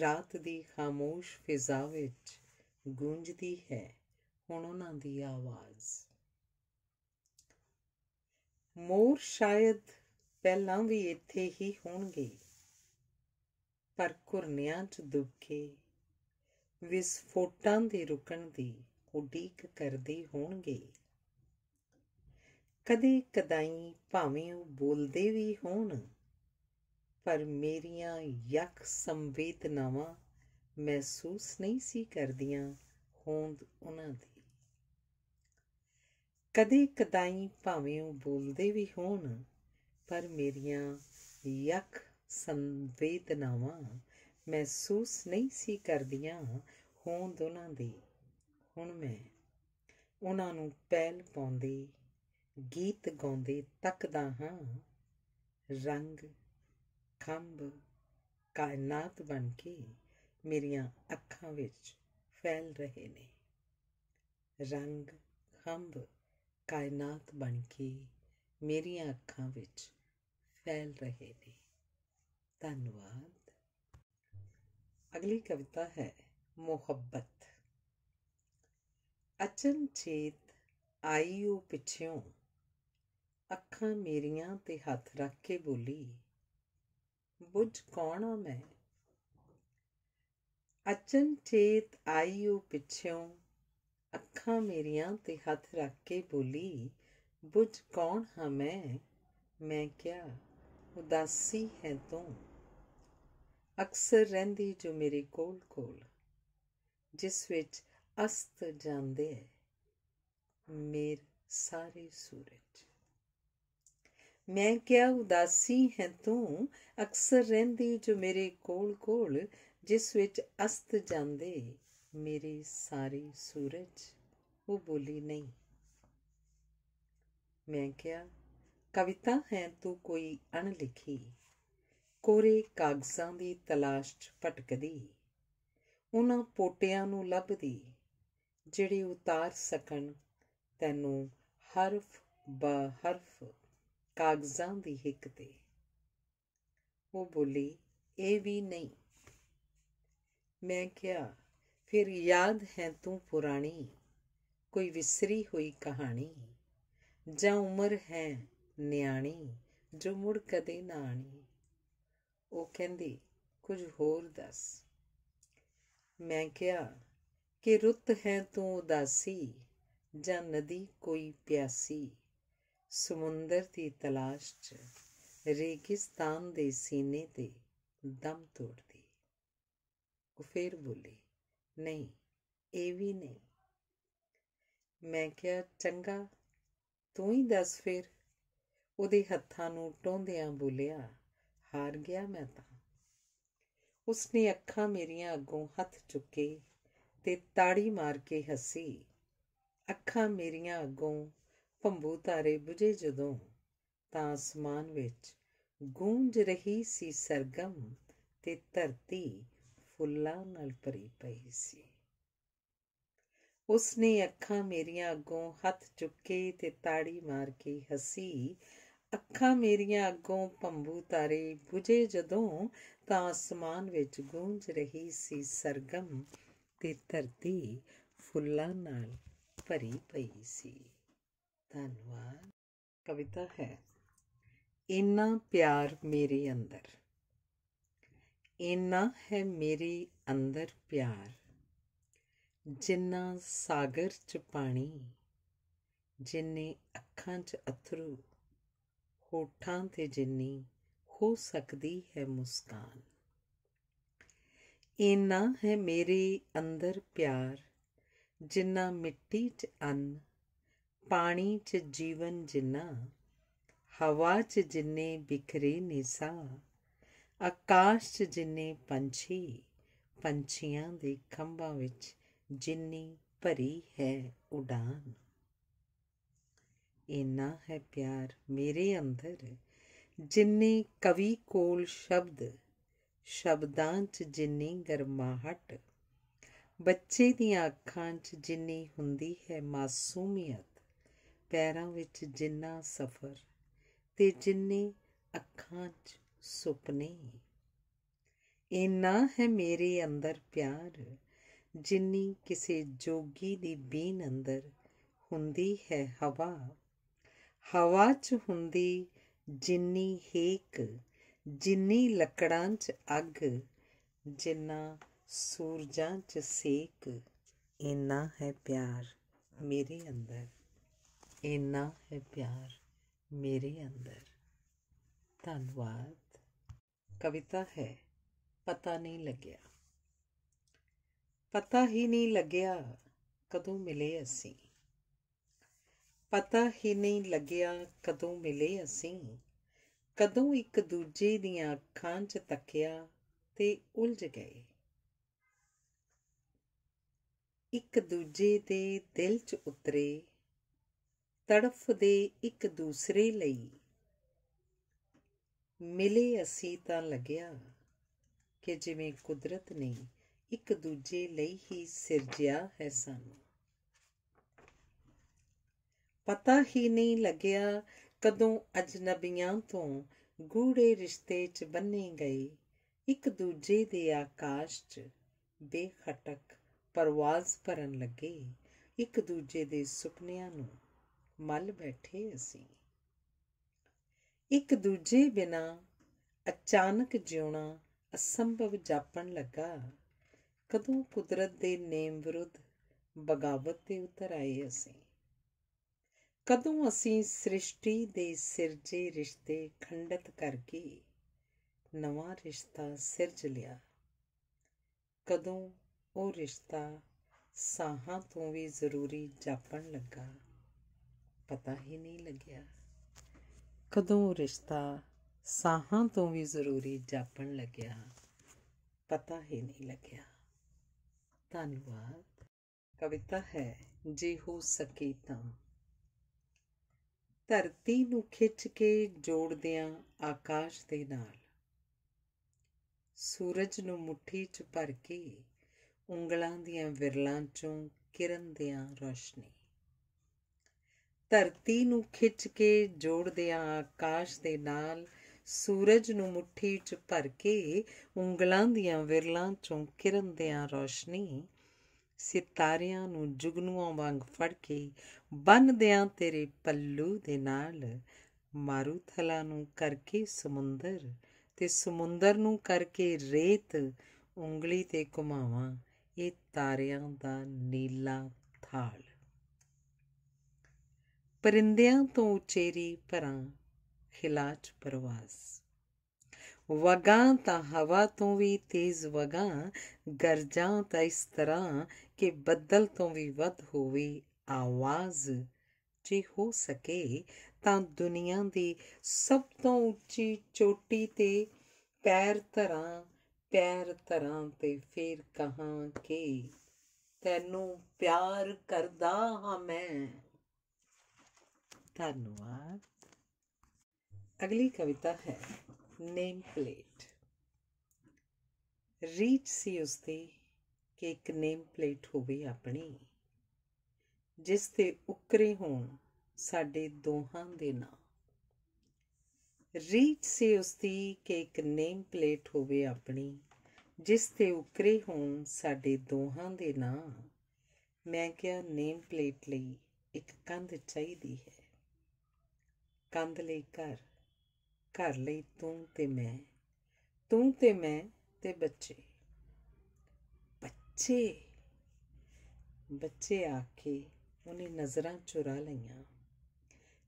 ਰਾਤ ਦੀ ਖਾਮੋਸ਼ ਫਿਜ਼ਾ ਵਿੱਚ ਗੂੰਜਦੀ ਹੈ ਹੁਣ ਉਹਨਾਂ ਦੀ ਆਵਾਜ਼ ਮੋਰ ਸ਼ਾਇਦ ਪਹਿਲਾਂ ਵੀ ਇੱਥੇ ਹੀ ਹੋਣਗੇ ਪਰ ਕੁਰਨਿਆਂ 'ਚ ਦੁੱਬਕੇ ਵਿਸਫੋਟਾਂ ਦੇ ਰੁਕਣ ਦੀ ਉਡੀਕ ਕਰਦੇ ਹੋਣਗੇ ਕਦੇ ਕਦਾਈ ਭਾਵੇਂ ਉਹ ਬੋਲਦੇ ਵੀ ਹੋਣ ਪਰ ਮੇਰੀਆਂ ਯਕ ਸੰਵੇਦਨਾਵਾਂ ਮਹਿਸੂਸ ਨਹੀਂ ਸੀ ਕਰਦੀਆਂ ਹੋਂਦ ਉਹਨਾਂ ਦੀ ਕਦੇ ਕਦਾਈ ਭਾਵੇਂ ਉਹ ਬੋਲਦੇ ਵੀ ਹੋਣ ਪਰ ਮੇਰੀਆਂ ਯਕ ਸੰਵੇਦਨਾਵਾਂ ਮਹਿਸੂਸ ਨਹੀਂ ਸੀ ਕਰਦੀਆਂ ਹੋਂਦ ਉਹਨਾਂ ਦੀ ਹੁਣ ਮੈਂ ਉਹਨਾਂ ਨੂੰ ਪੈਲ ਪਾਉਂਦੀ ਗੀਤ ਗਾਉਂਦੇ ਤੱਕਦਾ ਹਾਂ ਰੰਗ ਖੰਭ ਕਾਇਨਾਤ ਬਣ ਕੇ ਮੇਰੀਆਂ ਅੱਖਾਂ ਵਿੱਚ ਫੈਲ ਰਹੇ ਨੇ ਰੰਗ ਖੰਭ ਕਾਇਨਾਤ ਬਣ ਕੇ ਮੇਰੀਆਂ ਅੱਖਾਂ ਵਿੱਚ ਫੈਲ ਰਹੇ ਨੇ ਧੰਨਵਾਦ अगली कविता है मोहब्बत अचन चेत आईओ पिछ्यों अखा मेरिया ते हाथ रख के बोली बुझ कौन आ मैं अचन चेत आई ओ पिछ्यों अखा मेरिया ते हथ रख के बोली बुझ कौन हाँ मैं मैं क्या उदासी है तू तो? ਅਕਸਰ ਰਹਿੰਦੀ ਜੋ ਮੇਰੇ ਕੋਲ ਕੋਲ ਜਿਸ ਵਿੱਚ ਅਸਤ ਜਾਂਦੇ ਹੈ ਮੇਰ ਸਾਰੇ ਸੂਰਜ ਮੈਂ ਕਿਹਾ ਉਦਾਸੀ ਹੈ ਤੂੰ ਅਕਸਰ ਰਹਿੰਦੀ ਜੋ ਮੇਰੇ ਕੋਲ ਕੋਲ ਜਿਸ ਵਿੱਚ ਅਸਤ ਜਾਂਦੇ ਮੇਰੇ ਸਾਰੇ ਸੂਰਜ ਉਹ ਬੋਲੀ ਨਹੀਂ ਮੈਂ ਕਿਹਾ ਕਵਿਤਾ ਹੈ ਤੂੰ ਕੋਈ ਅਣ ਲਿਖੀ ਕੋਰੇ ਕਾਗਜ਼ਾਂ ਦੀ ਤਲਾਸ਼ 'ਚ ਭਟਕਦੀ ਉਹਨਾਂ ਪੋਟਿਆਂ ਨੂੰ ਲੱਭਦੀ ਜਿਹੜੇ ਉਤਾਰ ਸਕਣ ਤੈਨੂੰ ਹਰਫ ਬਾ ਹਰਫ ਕਾਗਜ਼ਾਂ ਦੀ ਹਿੱਕ ਤੇ ਉਹ ਬੋਲੀ ਇਹ ਵੀ ਨਹੀਂ ਮੈਂ ਕਿਹਾ ਫਿਰ ਯਾਦ ਹੈ ਤੂੰ ਪੁਰਾਣੀ ਕੋਈ ਵਿਸਰੀ ਹੋਈ ਕਹਾਣੀ ਜਾਂ ਉਮਰ ਹੈ ਨਿਆਣੀ ਜੋ ਮੁੜ ਕਦੇ ਨਾ ਆਣੀ ਉਹ ਕਹਿੰਦੀ ਕੁਝ ਹੋਰ ਦੱਸ ਮੈਂ ਕਿਹਾ ਕਿ ਰੁੱਤ ਹੈ ਤੂੰ ਉਦਾਸੀ ਜਾਂ ਨਦੀ ਕੋਈ ਪਿਆਸੀ ਸਮੁੰਦਰ ਦੀ ਤਲਾਸ਼ 'ਚ ਰੇਗਿਸਤਾਨ ਦੇ ਸੀਨੇ ਤੇ ਦਮ ਤੋੜਦੀ ਉਹ ਫੇਰ ਬੋਲੀ ਨਹੀਂ ਇਹ ਵੀ ਨਹੀਂ ਮੈਂ ਕਿਹਾ ਚੰਗਾ ਤੂੰ ਹੀ ਦੱਸ ਫੇਰ ਉਹਦੇ ਹੱਥਾਂ ਨੂੰ ਟੋਂਦਿਆਂ ਬੋਲਿਆ ਹਾਰ ਗਿਆ ਮੈਂ ਤਾਂ ਉਸਨੇ ਅੱਖਾਂ ਮੇਰੀਆਂ ਅੱਗੋਂ ਹੱਥ ਚੁੱਕੇ ਤੇ ਤਾੜੀ ਮਾਰ ਕੇ ਹੱਸੀ ਅੱਖਾਂ ਮੇਰੀਆਂ ਅੱਗੋਂ ਭੰਬੂ ਤਾਰੇ ਬੁਝੇ ਜਦੋਂ ਤਾਂ ਅਸਮਾਨ ਵਿੱਚ ਗੂੰਜ ਰਹੀ ਸੀ ਸਰਗਮ ਤੇ ਧਰਤੀ ਫੁੱਲਾਂ ਨਾਲ ਭਰੀ ਪਈ ਸੀ ਉਸਨੇ ਅੱਖਾਂ ਮੇਰੀਆਂ ਅੱਗੋਂ ਹੱਥ ਚੁੱਕੇ ਤੇ ਤਾੜੀ ਮਾਰ ਕੇ ਹੱਸੀ ਅੱਖਾਂ ਮੇਰੀਆਂ ਅੱਗੋਂ ਭੰਬੂ ਤਾਰੇ 부ਝੇ ਜਦੋਂ ਤਾਂ ਅਸਮਾਨ ਵਿੱਚ ਗੂੰਜ ਰਹੀ ਸੀ ਸਰਗਮ ਤੇ ਧਰਤੀ ਫੁੱਲਾਂ ਨਾਲ ਭਰੀ ਪਈ ਸੀ ਧੰਨਵਾਦ ਕਵਿਤਾ ਹੈ ਇੰਨਾ ਪਿਆਰ ਮੇਰੇ ਅੰਦਰ ਇੰਨਾ ਹੈ ਮੇਰੇ ਅੰਦਰ ਪਿਆਰ ਜਿੰਨਾ ਸਾਗਰ ਚ ਪਾਣੀ ਜਿੰਨੇ ਅੱਖਾਂ ਚ ਅਥਰੂ ਹੋਠਾਂ ਤੇ ਜਿੰਨੀ ਹੋ ਸਕਦੀ ਹੈ ਮੁਸਕਾਨ ਇਨਾ ਹੈ ਮੇਰੇ ਅੰਦਰ ਪਿਆਰ ਜਿੰਨਾ ਮਿੱਟੀ 'ਚ ਅੰਨ ਪਾਣੀ 'ਚ ਜੀਵਨ ਜਿੰਨਾ ਹਵਾ 'ਚ ਜਿੰਨੇ ਬਿਖਰੇ ਨਿਸਾ ਆਕਾਸ਼ 'ਚ ਜਿੰਨੇ ਪੰਛੀ ਪੰਛੀਆਂ ਦੇ ਖੰਭਾਂ ਵਿੱਚ ਜਿੰਨੀ ਭਰੀ ਹੈ ਉਡਾਨ ਇਨਾ ਹੈ ਪਿਆਰ ਮੇਰੇ ਅੰਦਰ ਜਿੰਨੇ ਕਵੀ ਕੋਲ ਸ਼ਬਦ ਸ਼ਬਦਾਂ 'ਚ ਜਿੰਨੀ ਗਰਮਾਹਟ ਬੱਚੇ ਦੀਆਂ ਅੱਖਾਂ 'ਚ ਜਿੰਨੀ ਹੁੰਦੀ ਹੈ ਮਾਸੂਮੀਅਤ ਪੈਰਾਂ ਵਿੱਚ ਜਿੰਨਾ ਸਫ਼ਰ ਤੇ ਜਿੰਨੇ ਅੱਖਾਂ 'ਚ ਸੁਪਨੇ ਇਨਾ ਹੈ ਮੇਰੇ ਅੰਦਰ ਪਿਆਰ ਜਿੰਨੀ ਕਿਸੇ ਜੋਗੀ ਦੀ ਬੀਨ ਅੰਦਰ ਹੁੰਦੀ ਹੈ ਹਵਾ ਹਵਾ 'ਚ ਹੁੰਦੀ ਜਿੰਨੀ ਹੇਕ ਜਿੰਨੀ ਲੱਕੜਾਂ 'ਚ ਅੱਗ ਜਿੰਨਾ ਸੂਰਜਾਂ 'ਚ ਸੇਕ ਇੰਨਾ ਹੈ ਪਿਆਰ ਮੇਰੇ ਅੰਦਰ ਇੰਨਾ ਹੈ ਪਿਆਰ ਮੇਰੇ ਅੰਦਰ ਧੰਨਵਾਦ ਕਵਿਤਾ ਹੈ ਪਤਾ ਨਹੀਂ ਲੱਗਿਆ ਪਤਾ ਹੀ ਨਹੀਂ ਲੱਗਿਆ ਕਦੋਂ ਮਿਲੇ ਅਸੀਂ ਪਤਾ ਹੀ ਨਹੀਂ ਲੱਗਿਆ ਕਦੋਂ ਮਿਲੇ ਅਸੀਂ ਕਦੋਂ ਇੱਕ ਦੂਜੇ ਦੀਆਂ ਅੱਖਾਂ 'ਚ ਤੱਕਿਆ ਤੇ ਉਲਝ ਗਏ ਇੱਕ ਦੂਜੇ ਦੇ ਦਿਲ 'ਚ ਉਤਰੇ ਤੜਫਦੇ ਇੱਕ ਦੂਸਰੇ ਲਈ ਮਿਲੇ ਅਸੀਂ ਤਾਂ ਲੱਗਿਆ ਕਿ ਜਿਵੇਂ ਕੁਦਰਤ ਨੇ ਇੱਕ ਦੂਜੇ ਲਈ ਹੀ ਸਿਰਜਿਆ ਹੈ ਸਾਨੂੰ ਪਤਾ ਹੀ ਨਹੀਂ ਲੱਗਿਆ ਕਦੋਂ ਅਜਨਬੀਆਂ ਤੋਂ ਗੂੜੇ ਰਿਸ਼ਤੇ 'ਚ ਬੰਨੇ ਗਏ ਇੱਕ ਦੂਜੇ ਦੇ ਆਕਾਸ਼ 'ਚ ਬੇਖਟਕ ਪਰਵਾਜ਼ ਭਰਨ ਲੱਗੇ ਇੱਕ ਦੂਜੇ ਦੇ ਸੁਪਨਿਆਂ ਨੂੰ ਮਲ ਬੈਠੇ ਅਸੀਂ ਇੱਕ ਦੂਜੇ ਬਿਨਾ ਅਚਾਨਕ ਜਿਉਣਾ ਅਸੰਭਵ ਜਾਪਣ ਲੱਗਾ ਕਦੋਂ ਕੁਦਰਤ ਦੇ ਨੇਮ ਵਿਰੁੱਧ ਬਗਾਵਤ ਤੇ ਉਤਰ ਆਏ ਅਸੀਂ ਕਦੋਂ ਅਸੀਂ ਸ੍ਰਿਸ਼ਟੀ ਦੇ ਸਿਰਜੇ ਰਿਸ਼ਤੇ ਖੰਡਿਤ ਕਰਕੇ ਨਵਾਂ ਰਿਸ਼ਤਾ ਸਿਰਜ ਲਿਆ ਕਦੋਂ ਉਹ ਰਿਸ਼ਤਾ ਸਾਹਾਂ ਤੋਂ ਵੀ ਜ਼ਰੂਰੀ ਜਾਪਣ ਲੱਗਾ ਪਤਾ ਹੀ ਨਹੀਂ ਲੱਗਿਆ ਕਦੋਂ ਰਿਸ਼ਤਾ ਸਾਹਾਂ ਤੋਂ ਵੀ ਜ਼ਰੂਰੀ ਜਾਪਣ ਲੱਗਿਆ ਪਤਾ ਹੀ ਨਹੀਂ ਲੱਗਿਆ ਧੰਨਵਾਦ ਕਵਿਤਾ ਹੈ ਜੇ ਹੋ ਸਕੇ ਤਾਂ ਧਰਤੀ ਨੂੰ ਖਿੱਚ ਕੇ ਜੋੜਦਿਆਂ ਆਕਾਸ਼ ਦੇ ਨਾਲ ਸੂਰਜ ਨੂੰ ਮੁਠੀ 'ਚ ਭਰ ਕੇ ਉਂਗਲਾਂ ਦੀਆਂ ਵਿਰਲਾਂ 'ਚੋਂ ਕਿਰਨ ਦਿਆਂ ਰੋਸ਼ਨੀ ਧਰਤੀ ਨੂੰ ਖਿੱਚ ਕੇ ਜੋੜਦਿਆਂ ਆਕਾਸ਼ ਦੇ ਨਾਲ ਸੂਰਜ ਨੂੰ ਮੁਠੀ 'ਚ ਭਰ ਕੇ ਉਂਗਲਾਂ ਦੀਆਂ ਵਿਰਲਾਂ 'ਚੋਂ ਕਿਰਨ ਦਿਆਂ ਰੋਸ਼ਨੀ ਸਿਤਾਰਿਆਂ ਨੂੰ ਜੁਗਨੂਆਂ ਵਾਂਗ ਫੜ ਕੇ ਬੰਨਦਿਆਂ ਤੇਰੇ ਪੱਲੂ ਦੇ ਨਾਲ ਮਾਰੂ ਥਲਾ ਨੂੰ ਕਰਕੇ ਸਮੁੰਦਰ ਤੇ ਸਮੁੰਦਰ ਨੂੰ ਕਰਕੇ ਰੇਤ ਉਂਗਲੀ ਤੇ ਘੁਮਾਵਾਂ ਇਹ ਤਾਰਿਆਂ ਦਾ ਨੀਲਾ ਥਾਲ ਪਰਿੰਦਿਆਂ ਤੋਂ ਉਚੇਰੀ ਪਰਾਂ ਖਿਲਾਚ ਪਰਵਾਸ ਵਗਾਂ ਤਾਂ ਹਵਾ ਤੋਂ ਵੀ ਤੇਜ਼ ਵਗਾਂ ਗਰਜਾਂ ਤਾਂ ਇਸ ਤਰ੍ਹਾਂ ਕਿ ਬੱਦਲ ਤੋਂ ਵੀ ਵੱਧ ਹੋਵੇ ਆਵਾਜ਼ ਜੇ ਹੋ ਸਕੇ ਤਾਂ ਦੁਨੀਆ ਦੀ ਸਭ ਤੋਂ ਉੱਚੀ ਚੋਟੀ ਤੇ ਪੈਰ ਧਰਾਂ ਪੈਰ ਧਰਾਂ ਤੇ ਫੇਰ ਕਹਾਂ ਕਿ ਤੈਨੂੰ ਪਿਆਰ ਕਰਦਾ ਹਾਂ ਮੈਂ ਧੰਨਵਾਦ ਅਗਲੀ ਕਵਿਤਾ ਹੈ ਪਲੇਟ ਰੀਚ ਸੀ ਤੇ ਕਿ ਇੱਕ ਨੇਮ ਪਲੇਟ ਹੋਵੇ ਆਪਣੀ ਜਿਸ ਤੇ ਉਕਰੇ ਹੋਣ ਸਾਡੇ ਦੋਹਾਂ ਦੇ ਨਾਮ ਰੀਚ ਸੀ ਤੇ ਕਿ ਇੱਕ ਨੇਮ ਪਲੇਟ ਹੋਵੇ ਆਪਣੀ ਜਿਸ ਤੇ ਉਕਰੇ ਹੋਣ ਸਾਡੇ ਦੋਹਾਂ ਦੇ ਨਾਮ ਮੈਂ ਕਿਹਾ ਨੇਮ ਪਲੇਟ ਲਈ ਇੱਕ ਕੰਧ ਚਾਹੀਦੀ ਹੈ ਕੰਧ ਲਈ ਕਰ ਘਰ ਲਈ ਤੂੰ ਤੇ ਮੈਂ ਤੂੰ ਤੇ ਮੈਂ ਤੇ ਬੱਚੇ ਬੱਚੇ ਬੱਚੇ ਆ ਕੇ ਉਹਨੇ ਨਜ਼ਰਾਂ ਚੁਰਾ ਲਈਆਂ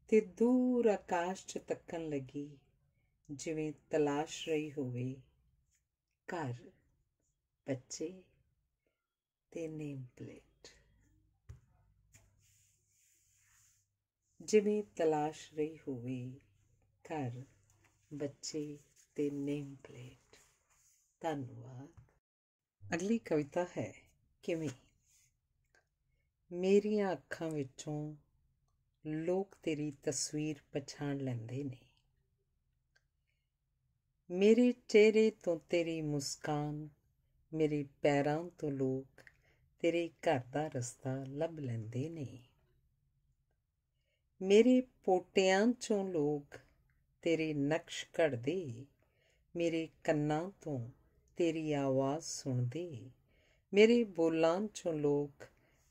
ਤੇ ਦੂਰ ਆਕਾਸ਼ 'ਚ ਤੱਕਣ ਲੱਗੀ ਜਿਵੇਂ ਤਲਾਸ਼ ਰਹੀ ਹੋਵੇ ਘਰ ਬੱਚੇ ਤੇ ਨੇਮ ਪਲੇਟ ਜਿਵੇਂ ਤਲਾਸ਼ ਰਹੀ ਹੋਵੇ ਘਰ ਬੱਚੇ ਤੇ ਨੇਮ ਪਲੇਟ ਧੰਨਵਾਦ ਅਗਲੀ ਕਵਿਤਾ ਹੈ ਕਿਵੇਂ ਮੇਰੀਆਂ ਅੱਖਾਂ ਵਿੱਚੋਂ ਲੋਕ ਤੇਰੀ ਤਸਵੀਰ ਪਛਾਣ ਲੈਂਦੇ ਨੇ ਮੇਰੇ ਚਿਹਰੇ ਤੋਂ ਤੇਰੀ ਮੁਸਕਾਨ ਮੇਰੇ ਪੈਰਾਂ ਤੋਂ ਲੋਕ ਤੇਰੇ ਘਰ ਦਾ ਰਸਤਾ ਲੱਭ ਲੈਂਦੇ ਨੇ ਮੇਰੇ ਪੋਟਿਆਂ ਚੋਂ ਲੋਕ ਤੇਰੇ ਨਕਸ਼ ਘੜਦੇ ਮੇਰੇ ਕੰਨਾਂ ਤੋਂ ਤੇਰੀ ਆਵਾਜ਼ ਸੁਣਦੇ ਮੇਰੇ ਬੋਲਾਂ ਚੋਂ ਲੋਕ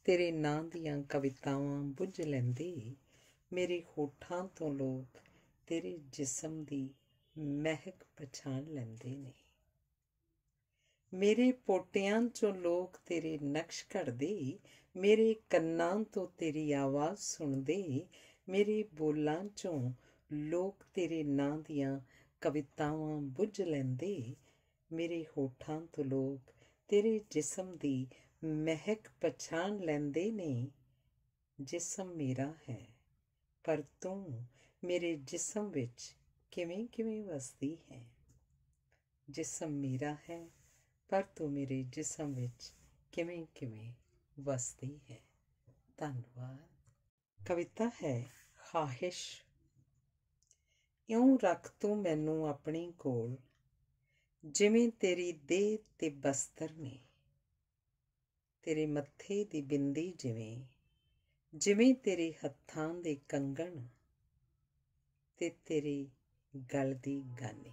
ਤੇਰੇ ਨਾਂ ਦੀਆਂ ਕਵਿਤਾਵਾਂ ਬੁੱਝ ਲੈਂਦੇ ਮੇਰੇ ਹੋਠਾਂ ਤੋਂ ਲੋਕ ਤੇਰੇ ਜਿਸਮ ਦੀ ਮਹਿਕ ਪਛਾਣ ਲੈਂਦੇ ਨੇ ਮੇਰੇ ਪੋਟਿਆਂ ਚੋਂ ਲੋਕ ਤੇਰੇ ਨਕਸ਼ ਘੜਦੇ ਮੇਰੇ ਕੰਨਾਂ ਤੋਂ ਤੇਰੀ ਆਵਾਜ਼ ਸੁਣਦੇ ਮੇਰੇ ਬੋਲਾਂ ਚੋਂ ਲੋਕ ਤੇਰੇ ਨਾਂ ਦੀਆਂ ਕਵਿਤਾਵਾਂ ਬੁੱਝ ਲੈਂਦੇ ਮੇਰੇ ਹੋਠਾਂ ਤੋਂ ਲੋਕ ਤੇਰੇ ਜਿਸਮ ਦੀ ਮਹਿਕ ਪਛਾਣ ਲੈਂਦੇ ਨੇ ਜਿਸਮ ਮੇਰਾ ਹੈ ਪਰ ਤੂੰ ਮੇਰੇ ਜਿਸਮ ਵਿੱਚ ਕਿਵੇਂ ਕਿਵੇਂ ਵਸਦੀ ਹੈ ਜਿਸਮ ਮੇਰਾ ਹੈ ਪਰ ਤੂੰ ਮੇਰੇ ਜਿਸਮ ਵਿੱਚ ਕਿਵੇਂ ਕਿਵੇਂ ਵਸਦੀ ਹੈ ਧੰਨਵਾਦ ਕਵਿਤਾ ਹੈ ਖਾਹਿਸ਼ ਇਉਂ ਰੱਖ ਤੂੰ ਮੈਨੂੰ ਆਪਣੀ ਕੋਲ ਜਿਵੇਂ ਤੇਰੀ ਦੇਹ ਤੇ ਬਸਤਰ ਨੇ ਤੇਰੇ ਮੱਥੇ ਦੀ ਬਿੰਦੀ ਜਿਵੇਂ ਜਿਵੇਂ ਤੇਰੇ ਹੱਥਾਂ ਦੇ ਕੰਗਣ ਤੇ ਤੇਰੀ ਗਲ ਦੀ ਗਾਨੀ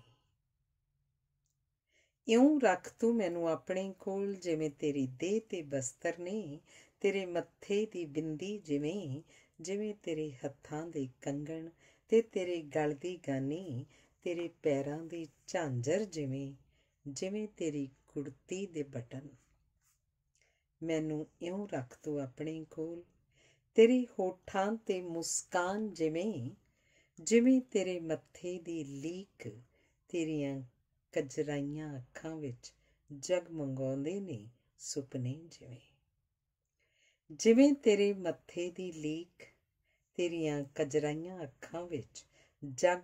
ਇਉਂ ਰੱਖ ਤੂੰ ਮੈਨੂੰ ਆਪਣੇ ਕੋਲ ਜਿਵੇਂ ਤੇਰੀ ਦੇਹ ਤੇ ਬਸਤਰ ਨੇ ਤੇਰੇ ਮੱਥੇ ਦੀ ਬਿੰਦੀ ਜਿਵੇਂ ਜਿਵੇਂ ਤੇਰੇ ਹੱਥਾਂ ਦੇ ਕੰਗਣ ਤੇ ਤੇਰੇ ਗਲ ਦੀ ਗਾਨੀ ਤੇਰੇ ਪੈਰਾਂ ਦੀ ਝਾਂਜਰ ਜਿਵੇਂ ਜਿਵੇਂ ਤੇਰੀ ਕੁੜਤੀ ਦੇ ਬਟਨ ਮੈਨੂੰ ਇਉਂ ਰੱਖ ਤੂੰ ਆਪਣੇ ਕੋਲ ਤੇਰੀ ਹੋਠਾਂ ਤੇ ਮੁਸਕਾਨ ਜਿਵੇਂ ਜਿਵੇਂ ਤੇਰੇ ਮੱਥੇ ਦੀ ਲੀਕ ਤੇਰੀਆਂ ਕਜਰਾਈਆਂ ਅੱਖਾਂ ਵਿੱਚ ਜਗ ਮੰਗਾਉਂਦੇ ਨੇ ਸੁਪਨੇ ਜਿਵੇਂ ਜਿਵੇਂ ਤੇਰੇ ਮੱਥੇ ਦੀ ਲੀਕ ਤੇਰੀਆਂ ਕਜਰਾਈਆਂ ਅੱਖਾਂ ਵਿੱਚ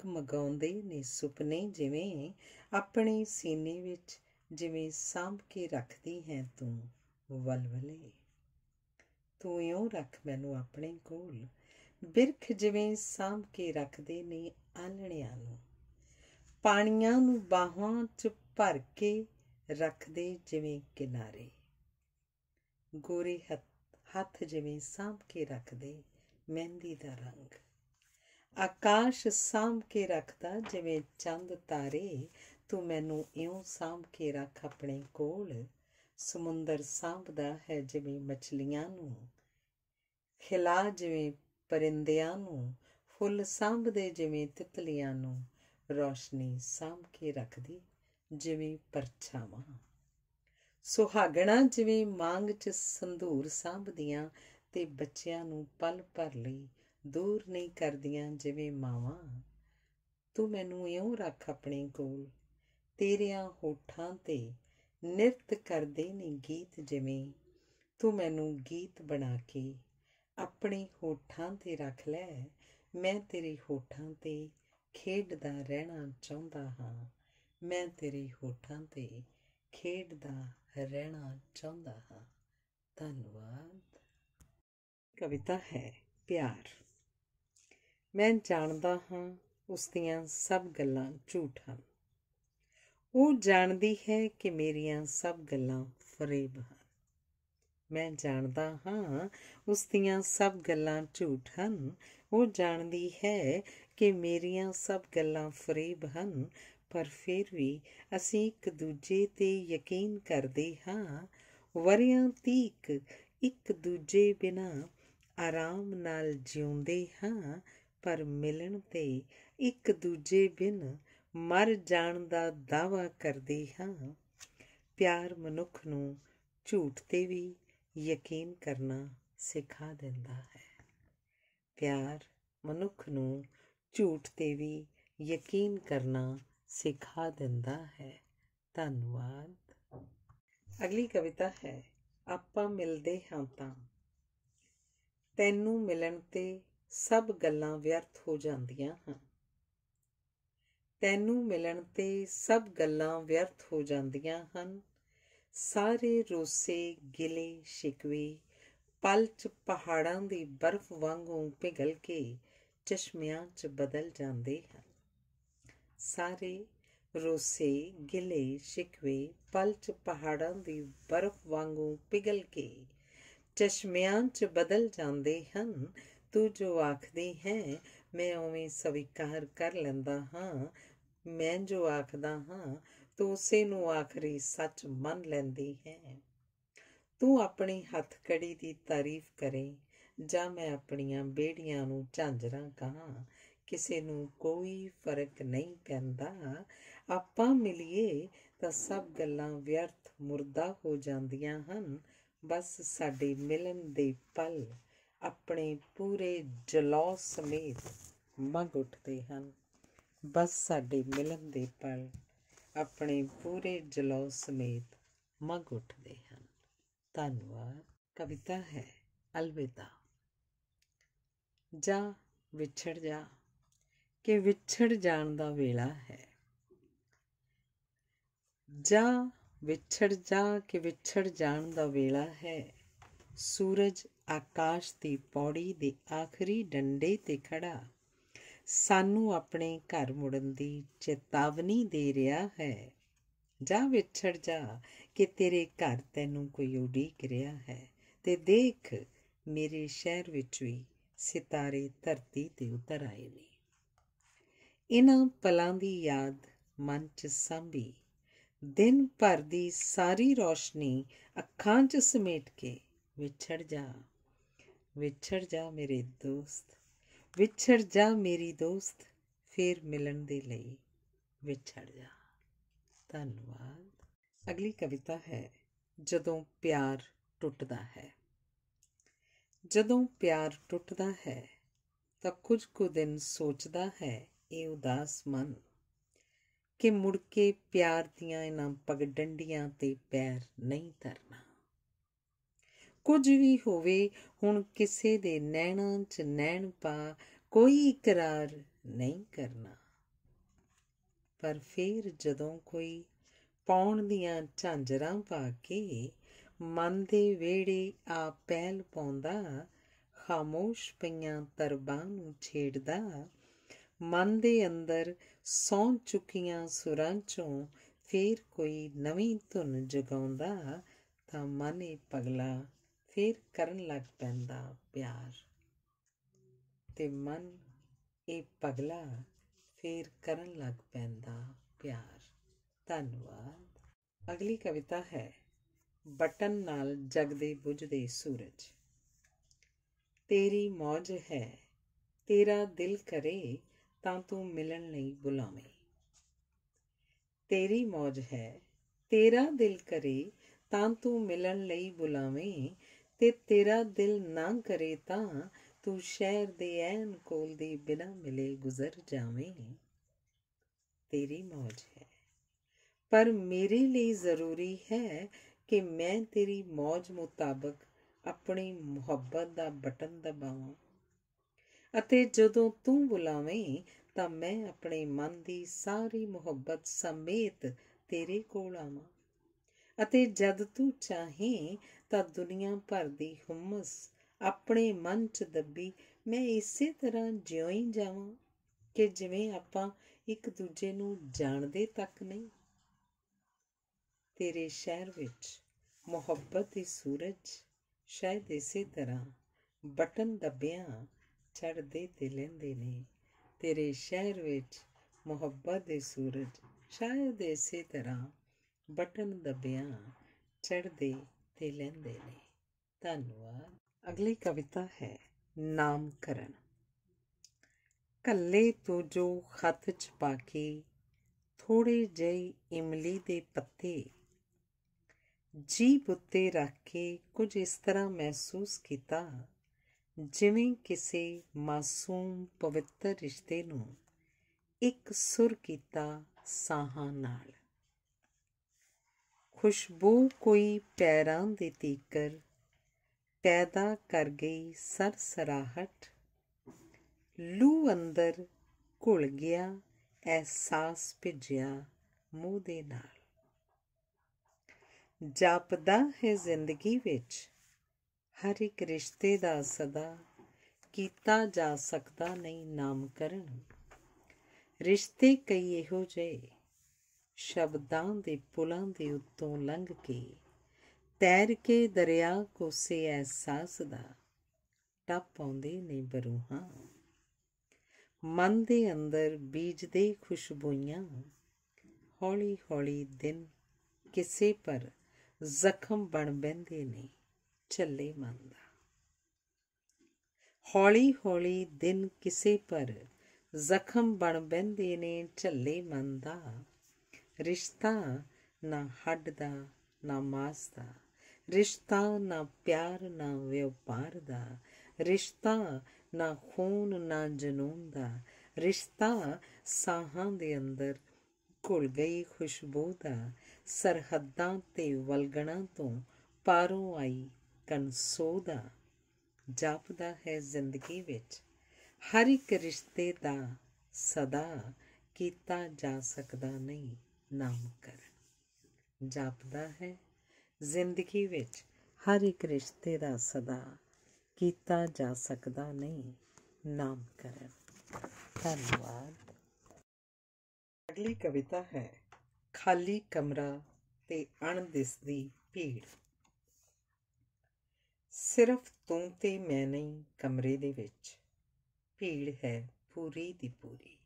ਮਗਾਉਂਦੇ ਨੇ ਸੁਪਨੇ ਜਿਵੇਂ ਆਪਣੇ ਸੀਨੇ ਵਿੱਚ ਜਿਵੇਂ ਸਾਂਭ ਕੇ ਰੱਖਦੀ ਹੈ ਤੂੰ ਵਲਵਲੇ ਤੂੰ ਇਉਂ ਰੱਖ ਮੈਨੂੰ ਆਪਣੇ ਕੋਲ ਬਿਰਖ ਜਿਵੇਂ ਸਾਂਭ ਕੇ ਰੱਖਦੇ ਨੇ ਆਲਣਿਆਂ ਨੂੰ ਪਾਣੀਆਂ ਨੂੰ ਬਾਹਾਂ 'ਚ ਭਰ ਕੇ ਰੱਖਦੇ ਜਿਵੇਂ ਕਿਨਾਰੇ ਗੋਰੇ ਹੱਥ ਜਿਵੇਂ ਸਾਂਭ ਕੇ ਰੱਖਦੇ ਮਹਿੰਦੀ ਦਾ ਰੰਗ ਆਕਾਸ਼ ਸਾਂਭ ਕੇ ਰੱਖਦਾ ਜਿਵੇਂ ਚੰਦ ਤਾਰੇ ਤੂੰ ਮੈਨੂੰ ਇਉਂ ਸਾਂਭ ਕੇ ਰੱਖ ਆਪਣੇ ਕੋਲ ਸਮੁੰਦਰ ਸਾਂਭਦਾ ਹੈ ਜਿਵੇਂ ਮੱਛਲੀਆਂ ਨੂੰ ਖਿਲਾ ਜਿਵੇਂ ਪਰਿੰਦਿਆਂ ਨੂੰ ਫੁੱਲ ਸਾਂਭਦੇ ਜਿਵੇਂ ਤਿਤਲੀਆਂ ਨੂੰ ਰੋਸ਼ਨੀ ਸਾਂਭ ਕੇ ਰੱਖਦੀ ਜਿਵੇਂ ਪਰਛਾਵਾਂ ਸੁਹਾਗਣਾ ਜਿਵੇਂ ਮੰਗ ਚ ਸੰਧੂਰ ਸਾਂਭਦੀਆਂ ਤੇ ਬੱਚਿਆਂ ਨੂੰ ਪਲ ਭਰ ਲਈ ਦੂਰ ਨਹੀਂ ਕਰਦੀਆਂ ਜਿਵੇਂ ਮਾਵਾਂ ਤੂੰ ਮੈਨੂੰ ਇਉਂ ਰੱਖ ਆਪਣੇ ਕੋਲ ਤੇਰਿਆਂ ਹੋਠਾਂ ਤੇ ਨਿਰਤ ਕਰਦੇ ਨੇ ਗੀਤ ਜਿਵੇਂ ਤੂੰ ਮੈਨੂੰ ਗੀਤ ਬਣਾ ਕੇ ਆਪਣੇ ਹੋਠਾਂ ਤੇ ਰੱਖ ਲੈ ਮੈਂ ਤੇਰੇ ਹੋਠਾਂ ਤੇ ਖੇਡਦਾ ਰਹਿਣਾ ਚਾਹੁੰਦਾ ਹਾਂ ਮੈਂ ਤੇਰੇ ਹੋਠਾਂ ਤੇ ਖੇਡਦਾ ਰਹਿਣਾ ਚਾਹੁੰਦਾ ਹਾਂ ਧੰਨਵਾਦ ਕਵਿਤਾ ਹੈ ਪਿਆਰ ਮੈਂ ਜਾਣਦਾ ਹਾਂ ਉਸ ਦੀਆਂ ਸਭ ਗੱਲਾਂ ਝੂਠ ਹਨ ਉਹ ਜਾਣਦੀ ਹੈ ਕਿ ਮੇਰੀਆਂ ਸਭ ਗੱਲਾਂ ਫਰੇਬ ਹਨ ਮੈਂ ਜਾਣਦਾ ਹਾਂ ਉਸ ਦੀਆਂ ਸਭ ਗੱਲਾਂ ਝੂਠ ਹਨ ਉਹ ਜਾਣਦੀ ਹੈ ਕਿ ਮੇਰੀਆਂ ਸਭ ਗੱਲਾਂ ਫਰੇਬ ਹਨ ਪਰ ਫਿਰ ਵੀ ਅਸੀਂ ਇੱਕ ਦੂਜੇ ਤੇ ਯਕੀਨ ਕਰਦੇ ਹਾਂ ਵਰਿਆਂ ਤੀਕ ਇੱਕ ਦੂਜੇ ਬਿਨਾ ਆਰਾਮ ਨਾਲ ਜਿਉਂਦੇ ਹਾਂ ਪਰ ਮਿਲਣ ਤੇ ਇੱਕ ਦੂਜੇ ਬਿਨ ਮਰ ਜਾਣ ਦਾ ਦਾਵਾ ਕਰਦੇ ਹਾਂ ਪਿਆਰ ਮਨੁੱਖ ਨੂੰ ਝੂਠ ਤੇ ਵੀ ਯਕੀਨ ਕਰਨਾ ਸਿਖਾ ਦਿੰਦਾ ਹੈ ਪਿਆਰ ਮਨੁੱਖ ਨੂੰ ਝੂਠ ਤੇ ਵੀ ਯਕੀਨ ਕਰਨਾ ਸਿਖਾ ਦਿੰਦਾ ਹੈ ਧੰਨਵਾਦ ਅਗਲੀ ਕਵਿਤਾ ਹੈ ਆਪਾਂ ਮਿਲਦੇ ਹਾਂ ਤਾਂ ਤੈਨੂੰ ਮਿਲਣ ਤੇ ਸਭ ਗੱਲਾਂ ਵਿਅਰਥ ਹੋ ਜਾਂਦੀਆਂ ਹਨ ਤੈਨੂੰ ਮਿਲਣ ਤੇ ਸਭ ਗੱਲਾਂ ਵਿਅਰਥ ਹੋ ਜਾਂਦੀਆਂ ਹਨ ਸਾਰੇ ਰੋਸੇ ਗਿਲੇ ਸ਼ਿਕਵੇ ਪਲ ਚ ਪਹਾੜਾਂ ਦੀ ਬਰਫ਼ ਵਾਂਗੂ ਪਿਘਲ ਕੇ ਚਸ਼ਮਿਆਂ ਚ ਬਦਲ ਜਾਂਦੇ ਹਨ ਸਾਰੇ ਰੋਸੇ ਗਿਲੇ ਸ਼ਿਕਵੇ ਪਲ ਚ ਪਹਾੜਾਂ ਦੀ ਬਰਫ਼ ਵਾਂਗੂ ਪਿਘਲ ਕੇ ਚਸ਼ਮਿਆਂ 'ਚ ਬਦਲ ਜਾਂਦੇ ਹਨ ਤੂੰ ਜੋ ਆਖਦੀ ਹੈ ਮੈਂ ਉਵੇਂ ਸਵੀਕਾਰ ਕਰ ਲੈਂਦਾ ਹਾਂ ਮੈਂ ਜੋ ਆਖਦਾ ਹਾਂ ਤੂੰ ਉਸੇ ਨੂੰ ਆਖਰੀ ਸੱਚ ਮੰਨ ਲੈਂਦੀ ਹੈ ਤੂੰ ਆਪਣੀ ਹੱਥ ਕੜੀ ਦੀ ਤਾਰੀਫ ਕਰੇ ਜਾਂ ਮੈਂ ਆਪਣੀਆਂ ਬੇੜੀਆਂ ਨੂੰ ਝਾਂਜਰਾਂ ਕਹਾ ਕਿਸੇ ਨੂੰ ਕੋਈ ਫਰਕ ਨਹੀਂ ਪੈਂਦਾ ਆਪਾਂ ਮਿਲੀਏ ਤਾਂ ਸਭ ਗੱਲਾਂ ਵਿਅਰਥ ਮੁਰਦਾ ਹੋ ਜਾਂਦੀਆਂ ਹਨ ਬਸ ਸਾਡੇ ਮਿਲਨ ਦੇ ਪਲ ਆਪਣੇ ਪੂਰੇ ਜਲੌਸ ਸਮੇਤ ਮੰਗ ਉੱਠਦੇ ਹਨ ਬਸ ਸਾਡੇ ਮਿਲਨ ਦੇ ਪਲ ਆਪਣੇ ਪੂਰੇ ਜਲੌਸ ਸਮੇਤ ਮੰਗ ਉੱਠਦੇ ਹਨ ਧੰਨਵਾਦ ਕਵਿਤਾ ਹੈ ਅਲਵਿਦਾ ਜਾ ਵਿਛੜ ਜਾ ਕਿ ਵਿਛੜ ਜਾਣ ਦਾ ਵੇਲਾ ਹੈ ਜਾਂ ਵਿਛੜ ਜਾ ਕਿ ਵਿਛੜ ਜਾਣ ਦਾ ਵੇਲਾ ਹੈ ਸੂਰਜ ਆਕਾਸ਼ ਦੀ ਪੌੜੀ ਦੇ ਆਖਰੀ ਡੰਡੇ ਤੇ ਖੜਾ ਸਾਨੂੰ ਆਪਣੇ ਘਰ ਮੁੜਨ ਦੀ ਚੇਤਾਵਨੀ ਦੇ ਰਿਹਾ ਹੈ ਜਾ ਵਿਛੜ ਜਾ ਕਿ ਤੇਰੇ ਘਰ ਤੈਨੂੰ ਕੋਈ ਉਡੀਕ ਰਿਹਾ ਹੈ ਤੇ ਦੇਖ ਮੇਰੇ ਸ਼ਹਿਰ ਵਿੱਚ ਵੀ ਸਿਤਾਰੇ ਧਰਤੀ ਤੇ ਉਤਰ ਆਏ ਨੇ ਇਨ੍ਹਾਂ ਪਲਾਂ ਦੀ ਯਾਦ ਮਨ 'ਚ ਸੰਭੀ ਦਿਨ ਭਰ ਦੀ ਸਾਰੀ ਰੌਸ਼ਨੀ ਅੱਖਾਂ 'ਚ ਸਮੇਟ ਕੇ ਵਿਛੜ ਜਾ ਵਿਛੜ ਜਾ ਮੇਰੇ ਦੋਸਤ ਵਿਛੜ ਜਾ ਮੇਰੀ ਦੋਸਤ ਫੇਰ ਮਿਲਣ ਦੇ ਲਈ ਵਿਛੜ ਜਾ ਧੰਨਵਾਦ ਅਗਲੀ ਕਵਿਤਾ ਹੈ ਜਦੋਂ ਪਿਆਰ ਟੁੱਟਦਾ ਹੈ ਜਦੋਂ ਪਿਆਰ ਟੁੱਟਦਾ ਹੈ ਤਾਂ ਕੁਝ ਕੁ ਦਿਨ ਸੋਚਦਾ ਹੈ ਇਹ ਉਦਾਸ ਮਨ ਕਿ ਮੁੜ ਕੇ ਪਿਆਰ ਦੀਆਂ ਇਹਨਾਂ ਪਗ ਡੰਡੀਆਂ ਤੇ ਪੈਰ ਨਹੀਂ ਧਰਨਾ ਕੁਝ ਵੀ ਹੋਵੇ ਹੁਣ ਕਿਸੇ ਦੇ ਨੈਣਾਂ 'ਚ ਨੈਣ ਪਾ ਕੋਈ ਇਕਰਾਰ ਨਹੀਂ ਕਰਨਾ ਪਰ ਫੇਰ ਜਦੋਂ ਕੋਈ ਪਾਉਣ ਦੀਆਂ ਝਾਂਜਰਾਂ ਪਾ ਕੇ ਮਨ ਦੇ ਵੇੜੇ ਆ ਪਹਿਲ ਪਾਉਂਦਾ ਖਾਮੋਸ਼ ਪਈਆਂ ਤਰਬਾਂ ਨੂੰ ਛੇੜਦਾ ਮਨ ਦੇ ਅੰਦਰ ਸੌਂ ਚੁੱਕੀਆਂ ਸੁਰਾਂ ਚੋਂ ਫੇਰ ਕੋਈ ਨਵੀਂ ਧੁਨ ਜਗਾਉਂਦਾ ਤਾਂ ਮਨ ਇਹ ਪਗਲਾ ਫੇਰ ਕਰਨ ਲੱਗ ਪੈਂਦਾ ਪਿਆਰ ਤੇ ਮਨ ਇਹ ਪਗਲਾ ਫੇਰ ਕਰਨ ਲੱਗ ਪੈਂਦਾ ਪਿਆਰ ਧੰਨਵਾਦ ਅਗਲੀ ਕਵਿਤਾ ਹੈ ਬਟਨ ਨਾਲ ਜਗਦੇ ਬੁਝਦੇ ਸੂਰਜ ਤੇਰੀ ਮੌਜ ਹੈ ਤੇਰਾ ਦਿਲ ਕਰੇ ਤਾਂ ਤੂੰ ਮਿਲਣ ਲਈ ਬੁਲਾਵੇਂ ਤੇਰੀ ਮौज ਹੈ ਤੇਰਾ ਦਿਲ ਕਰੇ ਤਾਂ ਤੂੰ ਮਿਲਣ ਲਈ ਬੁਲਾਵੇਂ ਤੇ ਤੇਰਾ ਦਿਲ ਨਾ ਕਰੇ ਤਾਂ ਤੂੰ ਸ਼ਹਿਰ ਦੇ ਐਨ ਕੋਲ ਦੇ ਬਿਨਾ ਮਿਲੇ ਗੁਜ਼ਰ ਜਾਵੇਂ ਤੇਰੀ ਮौज ਹੈ ਪਰ ਮੇਰੇ ਲਈ ਜ਼ਰੂਰੀ ਹੈ ਕਿ ਮੈਂ ਤੇਰੀ ਮौज ਮੁਤਾਬਕ ਆਪਣੀ ਮੁਹੱਬਤ ਦਾ ਬਟਨ ਦਬਾਵਾਂ ਅਤੇ ਜਦੋਂ ਤੂੰ ਬੁਲਾਵੇਂ ਤਾਂ ਮੈਂ ਆਪਣੇ ਮਨ ਦੀ ਸਾਰੀ ਮੁਹੱਬਤ ਸਮੇਤ ਤੇਰੇ ਕੋਲ ਆਵਾਂ ਅਤੇ ਜਦ ਤੂੰ ਚਾਹੇ ਤਾਂ ਦੁਨੀਆ ਭਰ ਦੀ ਹਮਸ ਆਪਣੇ ਮਨ 'ਚ ਦੱਬੀ ਮੈਂ ਇਸੇ ਤਰ੍ਹਾਂ ਜਿਉਂ ਹੀ ਜਾਵਾਂ ਕਿ ਜਿਵੇਂ ਆਪਾਂ ਇੱਕ ਦੂਜੇ ਨੂੰ ਜਾਣਦੇ ਤੱਕ ਨਹੀਂ ਤੇਰੇ ਸ਼ਹਿਰ ਵਿੱਚ ਮੁਹੱਬਤ ਦੀ ਸੂਰਜ ਸ਼ਾਇਦ ਇਸੇ ਤਰ੍ਹਾਂ ਬਟਨ ਦੱਬਿਆਂ ਚੜਦੇ ਤੇ ਲੈਂਦੇ ਨੇ ਤੇਰੇ ਸ਼ਹਿਰ ਵਿੱਚ ਮੁਹੱਬਤ ਦੇ ਸੂਰਜ ਸ਼ਾਇਦ ਇਸੇ ਤਰ੍ਹਾਂ ਬਟਨ ਦਬਿਆਂ ਚੜਦੇ ਤੇ ਲੈਂਦੇ ਨੇ ਧੰਨਵਾਦ ਅਗਲੀ ਕਵਿਤਾ ਹੈ ਨਾਮਕਰਨ ਕੱਲੇ ਤੋਂ ਜੋ ਖੱਤ ਚ ਪਾ ਕੇ ਥੋੜੇ ਜਿਹੀ ਇਮਲੀ ਦੇ ਪੱਤੇ ਜੀਬ ਉੱਤੇ ਰੱਖ ਕੇ ਕੁਝ ਇਸ ਤਰ੍ਹਾਂ ਮਹਿਸੂਸ ਕੀਤਾ ਜਿਵੇਂ ਕਿਸੇ ਮਾਸੂਮ ਪਵਿੱਤਰ ਰਿਸ਼ਤੇ ਨੂੰ ਇੱਕ ਸੁਰ ਕੀਤਾ ਸਾਹਾਂ ਨਾਲ ਖੁਸ਼ਬੂ ਕੋਈ ਪੈਰਾਂ ਦੇ ਤੀਕਰ ਪੈਦਾ ਕਰ ਗਈ ਸਰਸਰਾਹਟ ਲੂ ਅੰਦਰ ਘੁਲ ਗਿਆ ਅਹਿਸਾਸ ਭਿਜਿਆ ਮੂਹ ਦੇ ਨਾਲ ਜਪਦਾ ਹੈ ਜ਼ਿੰਦਗੀ ਵਿੱਚ ਹਰ ਇੱਕ ਰਿਸ਼ਤੇ ਦਾ ਸਦਾ ਕੀਤਾ ਜਾ ਸਕਦਾ ਨਹੀਂ ਨਾਮਕਰਨ ਰਿਸ਼ਤੇ ਕਈ ਇਹੋ ਜਿਹੇ ਸ਼ਬਦਾਂ ਦੇ ਪੁਲਾਂ ਦੇ ਉੱਤੋਂ ਲੰਘ ਕੇ ਤੈਰ ਕੇ ਦਰਿਆ ਕੋਸੇ ਅਹਿਸਾਸ ਦਾ ਟੱਪ ਆਉਂਦੇ ਨੇ ਬਰੂਹਾਂ ਮਨ ਦੇ ਅੰਦਰ ਬੀਜਦੇ ਖੁਸ਼ਬੂਆਂ ਹੌਲੀ ਹੌਲੀ ਦਿਨ ਕਿਸੇ ਪਰ ਜ਼ਖਮ ਬਣ ਬੈਂਦੇ ਨੇ ਚੱਲੇ ਮਨ ਦਾ ਹੌਲੀ ਹੌਲੀ ਦਿਨ ਕਿਸੇ ਪਰ ਜ਼ਖਮ ਬਣ ਬੈਂਦੇ ਨੇ ਚੱਲੇ ਮਨ ਦਾ ਰਿਸ਼ਤਾ ਨਾ ਹੱਡ ਦਾ ਨਾ ਮਾਸ ਦਾ ਰਿਸ਼ਤਾ ਨਾ ਪਿਆਰ ਨਾ ਵਪਾਰ ਦਾ ਰਿਸ਼ਤਾ ਨਾ ਖੂਨ ਨਾ ਜਨੂਨ ਦਾ ਰਿਸ਼ਤਾ ਸਾਹਾਂ ਦੇ ਅੰਦਰ ਘੁਲ ਗਈ ਖੁਸ਼ਬੂ ਦਾ ਸਰਹੱਦਾਂ ਤੇ ਵਲਗਣਾ ਤੋਂ ਪਾਰੋਂ ਆਈ ਕੰਸੋ ਦਾ ਜਾਪਦਾ ਹੈ ਜ਼ਿੰਦਗੀ ਵਿੱਚ ਹਰ ਇੱਕ ਰਿਸ਼ਤੇ ਦਾ ਸਦਾ ਕੀਤਾ ਜਾ ਸਕਦਾ ਨਹੀਂ ਨਾਮਕਰਨ ਜਾਪਦਾ ਹੈ ਜ਼ਿੰਦਗੀ ਵਿੱਚ ਹਰ ਇੱਕ ਰਿਸ਼ਤੇ ਦਾ ਸਦਾ ਕੀਤਾ ਜਾ ਸਕਦਾ ਨਹੀਂ ਨਾਮਕਰਨ ਧੰਨਵਾਦ ਅਗਲੀ ਕਵਿਤਾ ਹੈ ਖਾਲੀ ਕਮਰਾ ਤੇ ਅਣਦਿਸਦੀ ਭੀੜ ਸਿਰਫ ਤੂੰ ਤੇ ਮੈਂ ਨਹੀਂ ਕਮਰੇ ਦੇ ਵਿੱਚ ਭੀੜ ਹੈ ਪੂਰੀ ਦੀ ਪੂਰੀ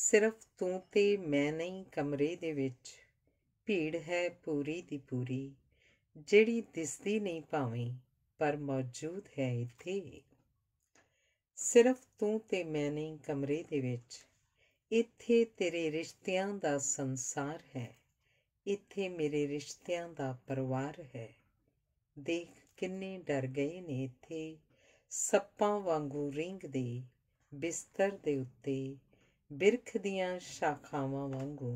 ਸਿਰਫ ਤੂੰ ਤੇ ਮੈਂ ਨਹੀਂ ਕਮਰੇ ਦੇ ਵਿੱਚ ਭੀੜ ਹੈ ਪੂਰੀ ਦੀ ਪੂਰੀ ਜਿਹੜੀ ਦਿਸਦੀ ਨਹੀਂ ਭਾਵੇਂ ਪਰ ਮੌਜੂਦ ਹੈ ਇੱਥੇ ਸਿਰਫ ਤੂੰ ਤੇ ਮੈਂ ਨਹੀਂ ਕਮਰੇ ਦੇ ਵਿੱਚ ਇੱਥੇ ਤੇਰੇ ਰਿਸ਼ਤਿਆਂ ਦਾ ਸੰਸਾਰ ਹੈ ਇੱਥੇ ਮੇਰੇ ਰਿਸ਼ਤਿਆਂ ਦਾ ਪਰਿਵਾਰ ਹੈ ਦੇਖ ਕਿੰਨੇ ਡਰ ਗਏ ਨੇ ਇੱਥੇ ਸੱਪਾਂ ਵਾਂਗੂ ਰਿੰਗਦੇ ਬਿਸਤਰ ਦੇ ਉੱਤੇ ਬਿਰਖ ਦੀਆਂ ਸ਼ਾਖਾਵਾਂ ਵਾਂਗੂ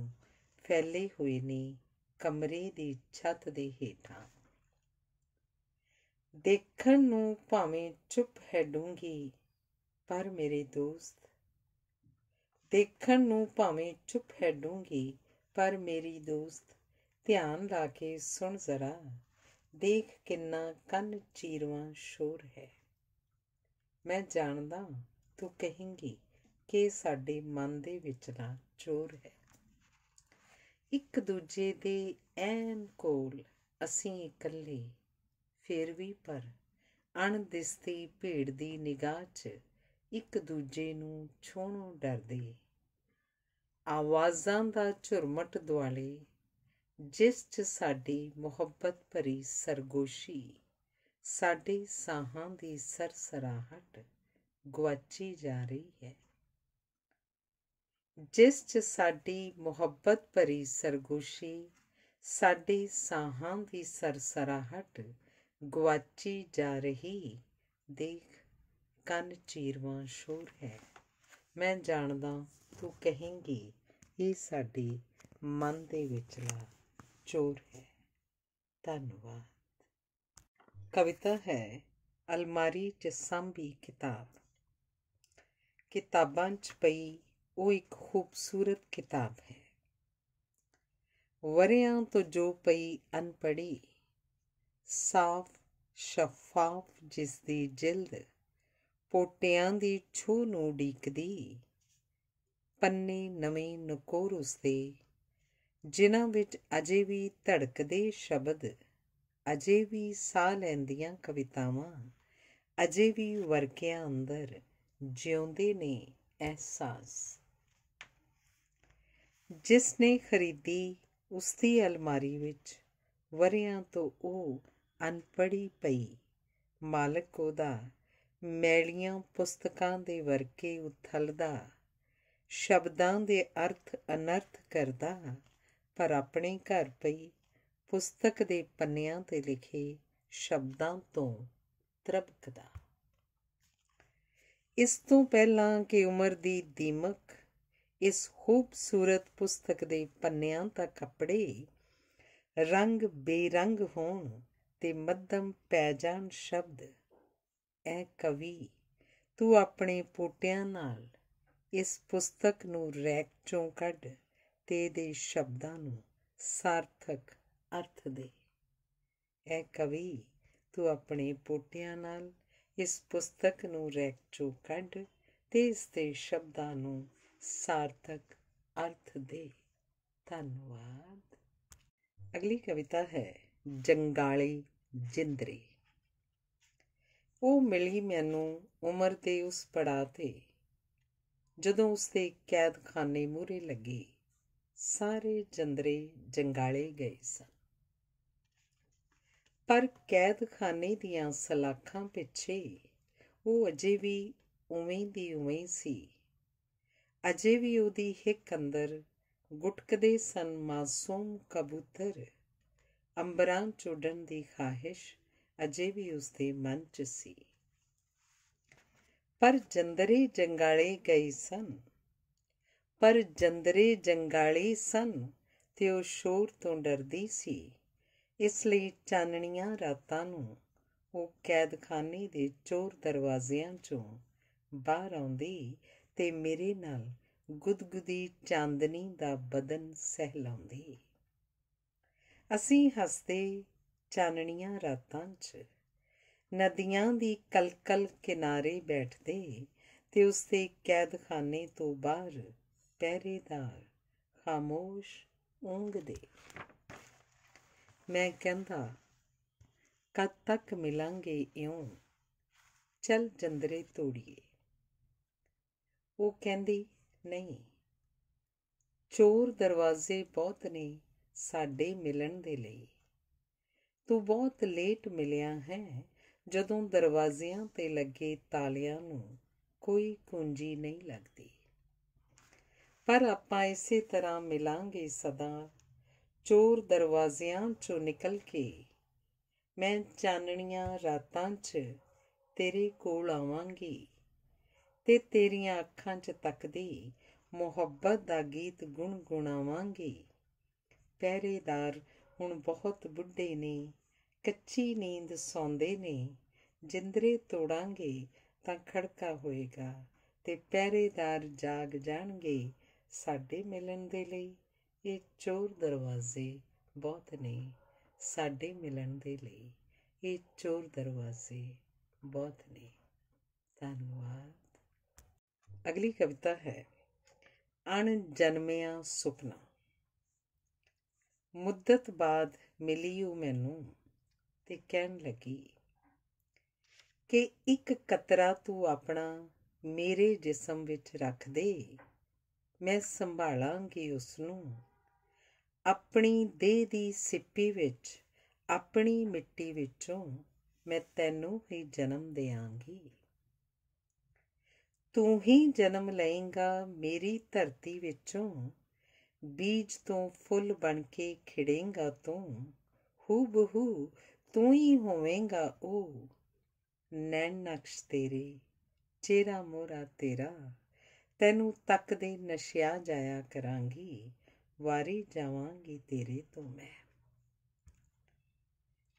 ਫੈਲੇ ਹੋਏ ਨੇ ਕਮਰੇ ਦੀ ਛੱਤ ਦੇ ਹੇਠਾਂ ਦੇਖਣ ਨੂੰ ਭਾਵੇਂ ਚੁੱਪ ਹੈ ਡੂੰਗੀ ਪਰ ਮੇਰੇ ਦੋਸਤ ਦੇਖਣ ਨੂੰ ਭਾਵੇਂ ਚੁੱਪ ਹੈ ਡੂੰਗੀ ਪਰ ਮੇਰੀ ਦੋਸਤ ਧਿਆਨ ਲਾ ਕੇ ਸੁਣ ਜ਼ਰਾ ਦੇਖ ਕਿੰਨਾ ਕੰਨ ਚੀਰਵਾ ਸ਼ੋਰ ਹੈ ਮੈਂ ਜਾਣਦਾ ਤੂੰ ਕਹੇਂਗੀ ਕਿ ਸਾਡੇ ਮਨ ਦੇ ਵਿਚਲਾ ਚੋਰ ਹੈ ਇੱਕ ਦੂਜੇ ਦੇ ਐਨ ਕੋਲ ਅਸੀਂ ਇਕੱਲੇ ਫੇਰ ਵੀ ਪਰ ਦਿਸਦੀ ਭੀੜ ਦੀ ਨਿਗਾਹ 'ਚ ਇੱਕ ਦੂਜੇ ਨੂੰ ਛੋਣੋਂ ਡਰਦੇ ਆਵਾਜ਼ਾਂ ਦਾ ਝੁਰਮਟ ਦੁਆਲੇ ਜਿਸ 'ਚ ਸਾਡੀ ਮੁਹੱਬਤ ਭਰੀ ਸਰਗੋਸ਼ੀ ਸਾਡੇ ਸਾਹਾਂ ਦੀ ਸਰਸਰਾਹਟ ਗਵਾਚੀ ਜਾ ਰਹੀ ਹੈ ਜਿਸ 'ਚ ਸਾਡੀ ਮੁਹੱਬਤ ਭਰੀ ਸਰਗੋਸ਼ੀ ਸਾਡੇ ਸਾਹਾਂ ਦੀ ਸਰਸਰਾਹਟ ਗਵਾਚੀ ਜਾ ਰਹੀ ਦੇਖ ਕੰਨ ਚੀਰਵਾ ਸ਼ੋਰ ਹੈ ਮੈਂ ਜਾਣਦਾ ਤੂੰ ਕਹੇਂਗੀ ਇਹ ਸਾਡੀ ਮਨ ਦੇ ਵਿਚਲਾ ਚੋਰ ਹੈ ਧੰਨਵਾਦ ਕਵਿਤਾ ਹੈ ਅਲਮਾਰੀ 'ਚ ਸੰਭੀ ਕਿਤਾਬ ਕਿਤਾਬਾਂ 'ਚ ਪਈ ਉਹ ਇੱਕ ਖੂਬਸੂਰਤ ਕਿਤਾਬ ਹੈ ਵਰਿਆਂ ਤੋਂ ਜੋ ਪਈ ਅਨਪੜੀ ਸਾਫ਼ ਸ਼ਫਾਫ ਜਿਸ ਦੀ ਜਿਲਦ ਪੋਟਿਆਂ ਦੀ ਛੂ ਨੂੰ ਡੀਕਦੀ ਪੰਨੇ ਨਵੇਂ ਨਕੋਰ ਉਸਦੇ ਜਿਨ੍ਹਾਂ ਵਿੱਚ ਅਜੇ ਵੀ ਧੜਕਦੇ ਸ਼ਬਦ ਅਜੇ ਵੀ ਸਾਹ ਲੈਂਦੀਆਂ ਕਵਿਤਾਵਾਂ ਅਜੇ ਵੀ ਵਰਕਿਆਂ ਅੰਦਰ ਜਿਉਂਦੇ ਨੇ ਅਹਿਸਾਸ ਜਿਸ ਨੇ ਖਰੀਦੀ ਉਸ ਦੀ ਅਲਮਾਰੀ ਵਿੱਚ ਵਰਿਆਂ ਤੋਂ ਉਹ ਅਨਪੜੀ ਪਈ ਮਾਲਕ ਉਹਦਾ ਮੈਲੀਆਂ ਪੁਸਤਕਾਂ ਦੇ ਵਰਕੇ ਉਥਲਦਾ ਸ਼ਬਦਾਂ ਦੇ ਅਰਥ ਅਨਰਥ ਕਰਦਾ ਪਰ ਆਪਣੇ ਘਰ ਪਈ ਪੁਸਤਕ ਦੇ ਪੰਨਿਆਂ ਤੇ ਲਿਖੇ ਸ਼ਬਦਾਂ ਤੋਂ ਤ੍ਰਪਕਦਾ ਇਸ ਤੋਂ ਪਹਿਲਾਂ ਕਿ ਉਮਰ ਦੀ ਦੀਮਕ ਇਸ ਖੂਬਸੂਰਤ ਪੁਸਤਕ ਦੇ ਪੰਨਿਆਂ ਦਾ ਕੱਪੜੇ ਰੰਗ ਬੇਰੰਗ ਹੋਣ ਤੇ ਮੱਧਮ ਪੈ ਜਾਣ ਸ਼ਬਦ ਐ ਕਵੀ ਤੂੰ ਆਪਣੇ ਪੋਟਿਆਂ ਨਾਲ ਇਸ ਪੁਸਤਕ ਨੂੰ ਰੈਕ ਚੋਂ ਕੱਢ ਤੇ ਦੇ ਸ਼ਬਦਾਂ ਨੂੰ ਸਾਰਥਕ ਅਰਥ ਦੇ ਐ ਕਵੀ ਤੂੰ ਆਪਣੇ ਪੋਟਿਆਂ ਨਾਲ ਇਸ ਪੁਸਤਕ ਨੂੰ ਰੈਕ ਚੋਂ ਕੱਢ ਤੇ ਇਸ ਦੇ ਸ਼ਬਦਾਂ ਨੂੰ ਸਾਰਥਕ ਅਰਥ ਦੇ ਧੰਨਵਾਦ ਅਗਲੀ ਕਵਿਤਾ ਹੈ ਜੰਗਾਲੀ ਜਿੰਦਰੀ ਉਹ ਮਿਲੀ ਮੈਨੂੰ ਉਮਰ ਤੇ ਉਸ ਪੜਾ ਤੇ ਜਦੋਂ ਉਸ ਤੇ ਕੈਦਖਾਨੇ ਮੂਰੇ ਲੱਗੀ ਸਾਰੇ ਜੰਦਰੇ ਜੰਗਾਲੇ ਗਏ ਸਨ ਪਰ ਕੈਦਖਾਨੇ ਦੀਆਂ ਸਲਾਖਾਂ ਪਿੱਛੇ ਉਹ ਅਜੇ ਵੀ ਉਵੇਂ ਦੀ ਉਵੇਂ ਸੀ ਅਜੇ ਵੀ ਉਹਦੀ ਹਿੱਕ ਅੰਦਰ ਗੁਟਕਦੇ ਸਨ ਮਾਸੂਮ ਕਬੂਤਰ ਅੰਬਰਾਂ ਚੋੜਨ ਦੀ ਖਾਹਿਸ਼ ਅਜੇ ਵੀ ਉਸਦੇ ਮਨ 'ਚ ਸੀ ਪਰ ਜੰਦਰੇ ਜੰਗਾਲੇ ਗਏ ਸਨ ਪਰ ਜੰਦਰੇ ਜੰਗਾਲੇ ਸਨ ਤੇ ਉਹ ਸ਼ੋਰ ਤੋਂ ਡਰਦੀ ਸੀ ਇਸ ਲਈ ਚਾਨਣੀਆਂ ਰਾਤਾਂ ਨੂੰ ਉਹ ਕੈਦਖਾਨੇ ਦੇ ਚੋਰ ਦਰਵਾਜ਼ਿਆਂ ਚੋਂ ਬਾਹਰ ਆਉਂਦੀ ਤੇ ਮੇਰੇ ਨਾਲ ਗੁਦਗੁਦੀ ਚਾਂਦਨੀ ਦਾ ਬਦਨ ਸਹਿਲਾਉਂਦੀ ਅਸੀਂ ਹੱਸਦੇ ਚਾਨਣੀਆਂ ਰਾਤਾਂ 'ਚ ਨਦੀਆਂ ਦੀ ਕਲਕਲ ਕਿਨਾਰੇ ਬੈਠਦੇ ਤੇ ਉਸਦੇ ਕੈਦਖਾਨੇ ਤੋਂ ਬਾਹਰ ਪਹਿਰੇਦਾਰ ਖਾਮੋਸ਼ ਉਂਗਦੇ ਮੈਂ ਕਹਿੰਦਾ ਕਦ ਤੱਕ ਮਿਲਾਂਗੇ ਇਉਂ ਚਲ ਜੰਦਰੇ ਤੋੜੀਏ ਉਹ ਕਹਿੰਦੀ ਨਹੀਂ ਚੋਰ ਦਰਵਾਜ਼ੇ ਬਹੁਤ ਨੇ ਸਾਡੇ ਮਿਲਣ ਦੇ ਲਈ ਤੂੰ ਬਹੁਤ ਲੇਟ ਮਿਲਿਆ ਹੈ ਜਦੋਂ ਦਰਵਾਜ਼ਿਆਂ ਤੇ ਲੱਗੇ ਤਾਲਿਆਂ ਨੂੰ ਕੋਈ ਕੁੰਜੀ ਨਹੀਂ ਲੱਗਦੀ ਪਰ ਆਪਾਂ ਇਸੇ ਤਰ੍ਹਾਂ ਮਿਲਾਂਗੇ ਸਦਾ ਚੋਰ ਦਰਵਾਜ਼ਿਆਂ ਚੋਂ ਨਿਕਲ ਕੇ ਮੈਂ ਚਾਨਣੀਆਂ ਰਾਤਾਂ 'ਚ ਤੇਰੇ ਕੋਲ ਆਵਾਂਗੀ ਤੇ ਤੇਰੀਆਂ ਅੱਖਾਂ 'ਚ ਤੱਕਦੀ ਮੁਹੱਬਤ ਦਾ ਗੀਤ ਗੁੰਗੁਣਾਵਾਂਗੀ ਪਹਿਰੇਦਾਰ ਹੁਣ ਬਹੁਤ ਬੁੱਢੇ ਨੇ ਕੱਚੀ ਨੀਂਦ ਸੌਂਦੇ ਨੇ ਜਿੰਦਰੇ ਤੋੜਾਂਗੇ ਤਾਂ ਖੜਕਾ ਹੋਏਗਾ ਤੇ ਪਹਿਰੇਦਾਰ ਜਾਗ ਜਾਣਗੇ ਸਾਡੇ ਮਿਲਣ ਦੇ ਲਈ ਇਹ ਚੋਰ ਦਰਵਾਜ਼ੇ ਬਹੁਤ ਨੇ ਸਾਡੇ ਮਿਲਣ ਦੇ ਲਈ ਇਹ ਚੋਰ ਦਰਵਾਜ਼ੇ ਬਹੁਤ ਨੇ ਧੰਨਵਾਦ ਅਗਲੀ ਕਵਿਤਾ ਹੈ ਅਣ ਜਨਮਿਆ ਸੁਪਨਾ ਮੁੱਦਤ ਬਾਅਦ ਮਿਲੀ ਉਹ ਮੈਨੂੰ ਤੇ ਕਹਿਣ ਲੱਗੀ ਕਿ ਇੱਕ ਕਤਰਾ ਤੂੰ ਆਪਣਾ ਮੇਰੇ ਜਿਸਮ ਵਿੱਚ ਰੱਖ ਦੇ ਮੈਂ ਸੰਭਾਲਾਂਗੀ ਉਸ ਨੂੰ ਆਪਣੀ ਦੇਹ ਦੀ ਸਿੱਪੀ ਵਿੱਚ ਆਪਣੀ ਮਿੱਟੀ ਵਿੱਚੋਂ ਮੈਂ ਤੈਨੂੰ ਹੀ ਜਨਮ ਦੇਵਾਂਗੀ ਤੂੰ ਹੀ ਜਨਮ ਲਏਂਗਾ ਮੇਰੀ ਧਰਤੀ ਵਿੱਚੋਂ ਬੀਜ ਤੋਂ ਫੁੱਲ ਬਣ ਕੇ ਖਿੜੇਂਗਾ ਤੂੰ ਹੂ ਬਹੂ ਤੂੰ ਹੀ ਹੋਵੇਂਗਾ ਉਹ ਨੈਣ ਨਕਸ਼ ਤੇਰੇ ਚਿਹਰਾ ਮੋਰਾ ਤੇਰਾ ਤੈਨੂੰ ਤੱਕ ਦੇ ਨਸ਼ਿਆ ਜਾਇਆ ਕਰਾਂਗੀ ਵਾਰੀ ਜਾਵਾਂਗੀ ਤੇਰੇ ਤੋਂ ਮੈਂ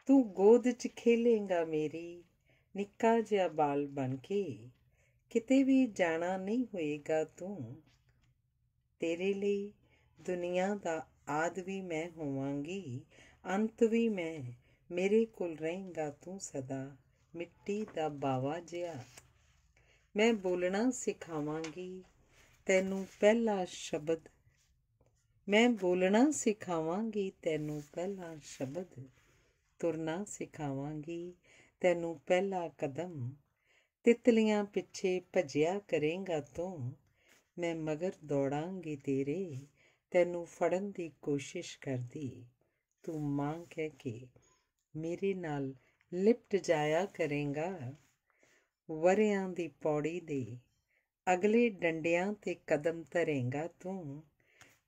ਤੂੰ ਗੋਦ 'ਚ ਖੇਲੇਂਗਾ ਮੇਰੀ ਨਿੱਕਾ ਜਿਹਾ ਬਾਲ ਬਣ ਕੇ ਕਿਤੇ ਵੀ ਜਾਣਾ ਨਹੀਂ ਹੋਏਗਾ ਤੂੰ ਤੇਰੇ ਲਈ ਦੁਨੀਆ ਦਾ ਆਦ ਵੀ ਮੈਂ ਹੋਵਾਂਗੀ ਅੰਤ ਵੀ ਮੈਂ ਮੇਰੇ ਕੋਲ ਰਹੇਂਗਾ ਤੂੰ ਸਦਾ ਮਿੱਟੀ ਦਾ ਬਾਵਾ ਜਿਹਾ ਮੈਂ ਬੋਲਣਾ ਸਿਖਾਵਾਂਗੀ ਤੈਨੂੰ ਪਹਿਲਾ ਸ਼ਬਦ ਮੈਂ ਬੋਲਣਾ ਸਿਖਾਵਾਂਗੀ ਤੈਨੂੰ ਪਹਿਲਾ ਸ਼ਬਦ ਤੁਰਨਾ ਸਿਖਾਵਾਂਗੀ ਤੈਨੂੰ ਪਹਿਲਾ ਕਦਮ ਤਿਤਲੀਆਂ ਪਿੱਛੇ ਭਜਿਆ ਕਰੇਗਾ ਤੂੰ ਮੈਂ ਮਗਰ ਦੌੜਾਂਗੀ ਤੇਰੇ ਤੈਨੂੰ ਫੜਨ ਦੀ ਕੋਸ਼ਿਸ਼ ਕਰਦੀ ਤੂੰ ਮਾਂ ਕਹਿ ਕੇ ਮੇਰੇ ਨਾਲ ਲਿਪਟ ਜਾਇਆ ਕਰੇਗਾ ਵਰਿਆਂ ਦੀ ਪੌੜੀ ਦੇ ਅਗਲੇ ਡੰਡਿਆਂ ਤੇ ਕਦਮ ਧਰੇਗਾ ਤੂੰ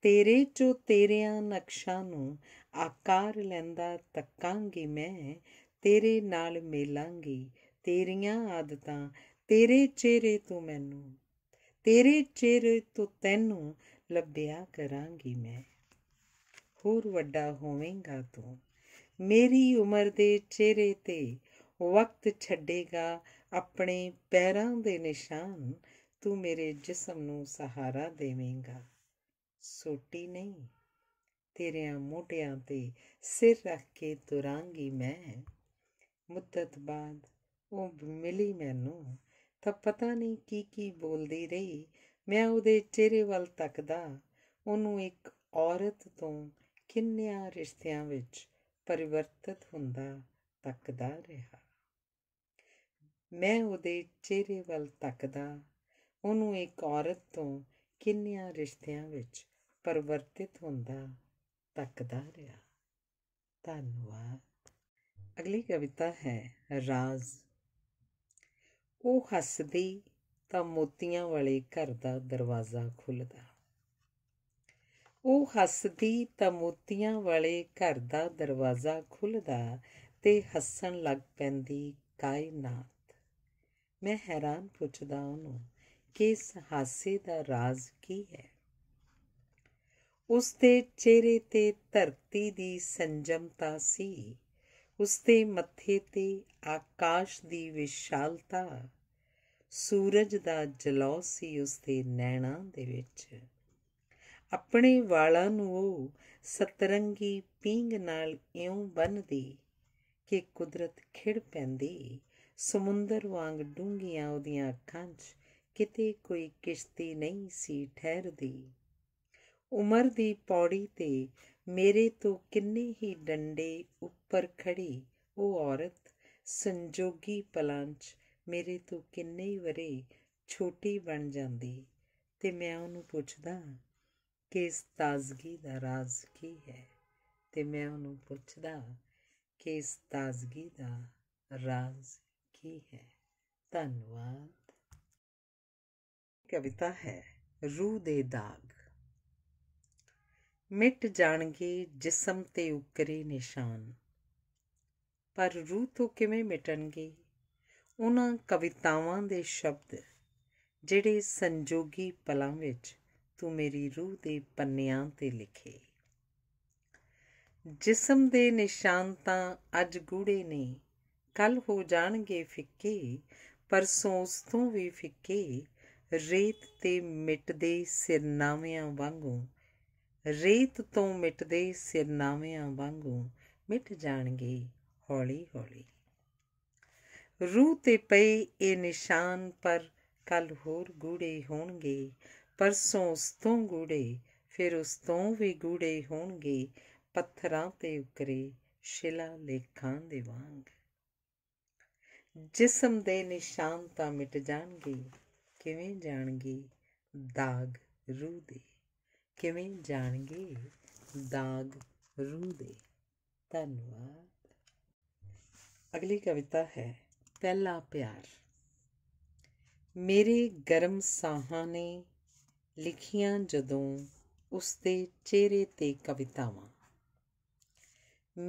ਤੇਰੇ ਚੋ ਤੇਰਿਆਂ ਨਕਸ਼ਾ ਨੂੰ ਆਕਾਰ ਲੈਂਦਾ ਤੱਕਾਂਗੀ ਮੈਂ ਤੇਰੇ ਨਾਲ ਮੇਲਾਂਗੀ ਤੇਰੀਆਂ ਆਦਤਾਂ ਤੇਰੇ ਚਿਹਰੇ ਤੋਂ ਮੈਨੂੰ ਤੇਰੇ ਚਿਹਰੇ ਤੋਂ ਤੈਨੂੰ ਲੱਭਿਆ ਕਰਾਂਗੀ ਮੈਂ ਹੋਰ ਵੱਡਾ ਹੋਵੇਂਗਾ ਤੂੰ ਮੇਰੀ ਉਮਰ ਦੇ ਚਿਹਰੇ ਤੇ ਵਕਤ ਛੱਡੇਗਾ ਆਪਣੇ ਪੈਰਾਂ ਦੇ ਨਿਸ਼ਾਨ ਤੂੰ ਮੇਰੇ ਜਿਸਮ ਨੂੰ ਸਹਾਰਾ ਦੇਵੇਂਗਾ ਸੋਟੀ ਨਹੀਂ ਤੇਰਿਆਂ ਮੋਢਿਆਂ ਤੇ ਸਿਰ ਰੱਖ ਕੇ ਤੁਰਾਂਗੀ ਮੈਂ ਮੁੱਤਤ ਬਾਦ ਉਹ ਮਿਲੀ ਮੈਨੂੰ ਤਾਂ ਪਤਾ ਨਹੀਂ ਕੀ ਕੀ ਬੋਲਦੀ ਰਹੀ ਮੈਂ ਉਹਦੇ ਚਿਹਰੇ ਵੱਲ ਤੱਕਦਾ ਉਹਨੂੰ ਇੱਕ ਔਰਤ ਤੋਂ ਕਿੰਨਿਆਂ ਰਿਸ਼ਤਿਆਂ ਵਿੱਚ ਪਰਿਵਰਤਿਤ ਹੁੰਦਾ ਤੱਕਦਾ ਰਿਹਾ ਮੈਂ ਉਹਦੇ ਚਿਹਰੇ ਵੱਲ ਤੱਕਦਾ ਉਹਨੂੰ ਇੱਕ ਔਰਤ ਤੋਂ ਕਿੰਨਿਆਂ ਰਿਸ਼ਤਿਆਂ ਵਿੱਚ ਪਰਵਰਤਿਤ ਹੁੰਦਾ ਤੱਕਦਾ ਰਿਹਾ ਧੰਨਵਾਦ ਅਗਲੀ ਕਵਿਤਾ ਹੈ ਰਾਜ਼ ਉਹ ਹੱਸਦੀ ਤਾਂ ਮੋਤੀਆਂ ਵਾਲੇ ਘਰ ਦਾ ਦਰਵਾਜ਼ਾ ਖੁੱਲਦਾ ਉਹ ਹੱਸਦੀ ਤਾਂ ਮੋਤੀਆਂ ਵਾਲੇ ਘਰ ਦਾ ਦਰਵਾਜ਼ਾ ਖੁੱਲਦਾ ਤੇ ਹੱਸਣ ਲੱਗ ਪੈਂਦੀ ਕਾਇਨਾਤ ਮੈਂ ਹੈਰਾਨ ਪੁੱਛਦਾ ਉਹਨੂੰ ਕਿ ਇਸ ਹਾਸੇ ਦਾ ਰਾਜ਼ ਕੀ ਹੈ ਉਸ ਦੇ ਚਿਹਰੇ ਤੇ ਧਰਤੀ ਦੀ ਸੰਜਮਤਾ ਸੀ ਉਸ ਦੇ ਮੱਥੇ ਤੇ ਆਕਾਸ਼ ਦੀ ਵਿਸ਼ਾਲਤਾ ਸੂਰਜ ਦਾ ਜਲੌ ਸੀ ਉਸ ਦੇ ਨੈਣਾਂ ਦੇ ਵਿੱਚ ਆਪਣੇ ਵਾਲਾਂ ਨੂੰ ਉਹ ਸਤਰੰਗੀ ਪੀਂਗ ਨਾਲ ਇਉਂ ਬੰਨਦੀ ਕਿ ਕੁਦਰਤ ਖਿੜ ਪੈਂਦੀ ਸਮੁੰਦਰ ਵਾਂਗ ਡੂੰਘੀਆਂ ਉਹਦੀਆਂ ਅੱਖਾਂ 'ਚ ਕਿਤੇ ਕੋਈ ਕਿਸ਼ਤੀ ਨਹੀਂ ਸੀ ਠਹਿਰਦੀ ਉਮਰ ਦੀ ਪੌੜੀ ਤੇ ਮੇਰੇ ਤੋਂ ਕਿੰਨੇ ਹੀ ਡੰਡੇ ਉੱਪਰ ਖੜੀ ਉਹ ਔਰਤ ਸੰਜੋਗੀ ਪਲਾਂ 'ਚ ਮੇਰੇ ਤੋਂ ਕਿੰਨੇ ਹੀ ਵਰੇ ਛੋਟੀ ਬਣ ਜਾਂਦੀ ਤੇ ਮੈਂ ਉਹਨੂੰ ਪੁੱਛਦਾ ਕਿ ਇਸ ਤਾਜ਼ਗੀ ਦਾ ਰਾਜ਼ ਕੀ ਹੈ ਤੇ ਮੈਂ ਉਹਨੂੰ ਪੁੱਛਦਾ ਕਿ ਇਸ ਤਾਜ਼ਗੀ ਦਾ ਰਾਜ਼ ਕੀ ਹੈ ਧੰਨਵਾਦ ਕਵਿਤਾ ਹੈ ਰੂਹ ਦੇ ਦਾਗ ਮਿਟ ਜਾਣਗੇ ਜਿਸਮ ਤੇ ਉਕਰੇ ਨਿਸ਼ਾਨ ਪਰ ਰੂਹ ਤੋਂ ਕਿਵੇਂ ਮਿਟਣਗੇ ਉਹਨਾਂ ਕਵਿਤਾਵਾਂ ਦੇ ਸ਼ਬਦ ਜਿਹੜੇ ਸੰਜੋਗੀ ਪਲਾਂ ਵਿੱਚ ਤੂੰ ਮੇਰੀ ਰੂਹ ਦੇ ਪੰਨਿਆਂ ਤੇ ਲਿਖੇ ਜਿਸਮ ਦੇ ਨਿਸ਼ਾਨ ਤਾਂ ਅੱਜ ਗੂੜੇ ਨੇ ਕੱਲ ਹੋ ਜਾਣਗੇ ਫਿੱਕੇ ਪਰਸੋਂ ਉਸ ਤੋਂ ਵੀ ਫਿੱਕੇ ਰੇਤ ਤੇ ਮਿਟਦੇ ਸਿਰਨਾਵਿਆਂ ਵਾਂਗੂ ਰੇਤ ਤੋਂ ਮਿਟਦੇ ਸਿਰਨਾਵਿਆਂ ਵਾਂਗੂ ਮਿਟ ਜਾਣਗੇ ਹੌਲੀ ਹੌਲੀ ਰੂਹ ਤੇ ਪਏ ਇਹ ਨਿਸ਼ਾਨ ਪਰ ਕੱਲ ਹੋਰ ਗੂੜੇ ਹੋਣਗੇ ਪਰਸੋਂ ਉਸ ਤੋਂ ਗੂੜੇ ਫਿਰ ਉਸ ਤੋਂ ਵੀ ਗੂੜੇ ਹੋਣਗੇ ਪੱਥਰਾਂ ਤੇ ਉਕਰੇ ਸ਼ਿਲਾ ਲੇਖਾਂ ਦੇ ਵਾਂਗ ਜਿਸਮ ਦੇ ਨਿਸ਼ਾਨ ਤਾਂ ਮਿਟ ਜਾਣਗੇ ਕਿਵੇਂ ਜਾਣਗੇ ਦਾਗ ਰੂਹ ਦੇ ਕਿਵੇਂ ਜਾਣਗੇ ਦਾਗ ਰੂਹ ਦੇ ਧੰਨਵਾਦ ਅਗਲੀ ਕਵਿਤਾ ਹੈ ਪਹਿਲਾ ਪਿਆਰ ਮੇਰੇ ਗਰਮ ਸਾਹਾਂ ਨੇ ਲਿਖੀਆਂ ਜਦੋਂ ਉਸ ਦੇ ਚਿਹਰੇ ਤੇ ਕਵਿਤਾਵਾਂ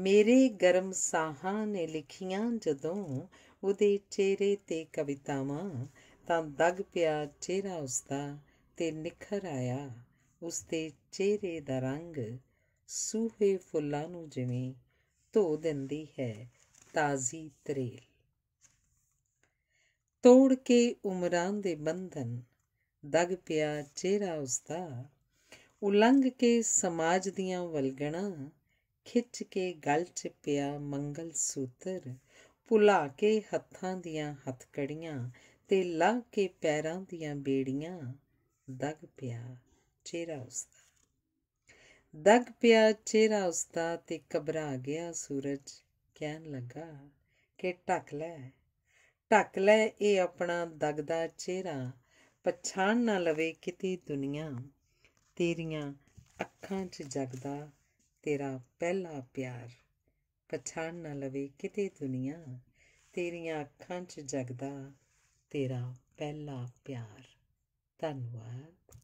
ਮੇਰੇ ਗਰਮ ਸਾਹਾਂ ਨੇ ਲਿਖੀਆਂ ਜਦੋਂ ਉਹਦੇ ਚਿਹਰੇ ਤੇ ਕਵਿਤਾਵਾਂ ਤਾਂ ਦਗ ਪਿਆ ਚਿਹਰਾ ਉਸਦਾ ਤੇ ਨਿਖਰ ਆਇਆ ਉਸ ਦੇ ਚਿਹਰੇ ਦਾ ਰੰਗ ਸੂਹੇ ਫੁੱਲਾਂ ਨੂੰ ਜਿਵੇਂ ਧੋ ਦਿੰਦੀ ਹੈ ਤਾਜ਼ੀ ਤਰੇਲ ਤੋੜ ਕੇ ਉਮਰਾਂ ਦੇ ਬੰਧਨ ਦਗ ਪਿਆ ਚਿਹਰਾ ਉਸਦਾ ਉਲੰਘ ਕੇ ਸਮਾਜ ਦੀਆਂ ਵਲਗਣਾ ਖਿੱਚ ਕੇ ਗਲ 'ਚ ਪਿਆ ਮੰਗਲ ਸੂਤਰ ਭੁਲਾ ਕੇ ਹੱਥਾਂ ਦੀਆਂ ਹੱਥਕੜੀਆਂ ਤੇ ਲਾ ਕੇ ਪੈਰਾਂ ਦੀਆਂ ਬੇੜੀਆਂ ਦਗ ਪਿਆ ਚਿਹਰਾ ਉਸਦਾ ਦਗ ਪਿਆ ਚਿਹਰਾ ਉਸਦਾ ਤੇ ਕਬਰਾ ਗਿਆ ਸੂਰਜ ਕਹਿਣ ਲੱਗਾ ਕਿ ਟੱਕ ਲੈ ਟੱਕ ਲੈ ਇਹ ਆਪਣਾ ਦਗਦਾ ਚਿਹਰਾ ਪਛਾਣ ਨਾ ਲਵੇ ਕਿਤੇ ਦੁਨੀਆ ਤੇਰੀਆਂ ਅੱਖਾਂ 'ਚ ਜਗਦਾ ਤੇਰਾ ਪਹਿਲਾ ਪਿਆਰ ਪਛਾਣ ਨਾ ਲਵੇ ਕਿਤੇ ਦੁਨੀਆ ਤੇਰੀਆਂ ਅੱਖਾਂ 'ਚ ਜਗਦਾ ਤੇਰਾ ਪਹਿਲਾ ਪਿਆਰ ਧੰਨਵਾਦ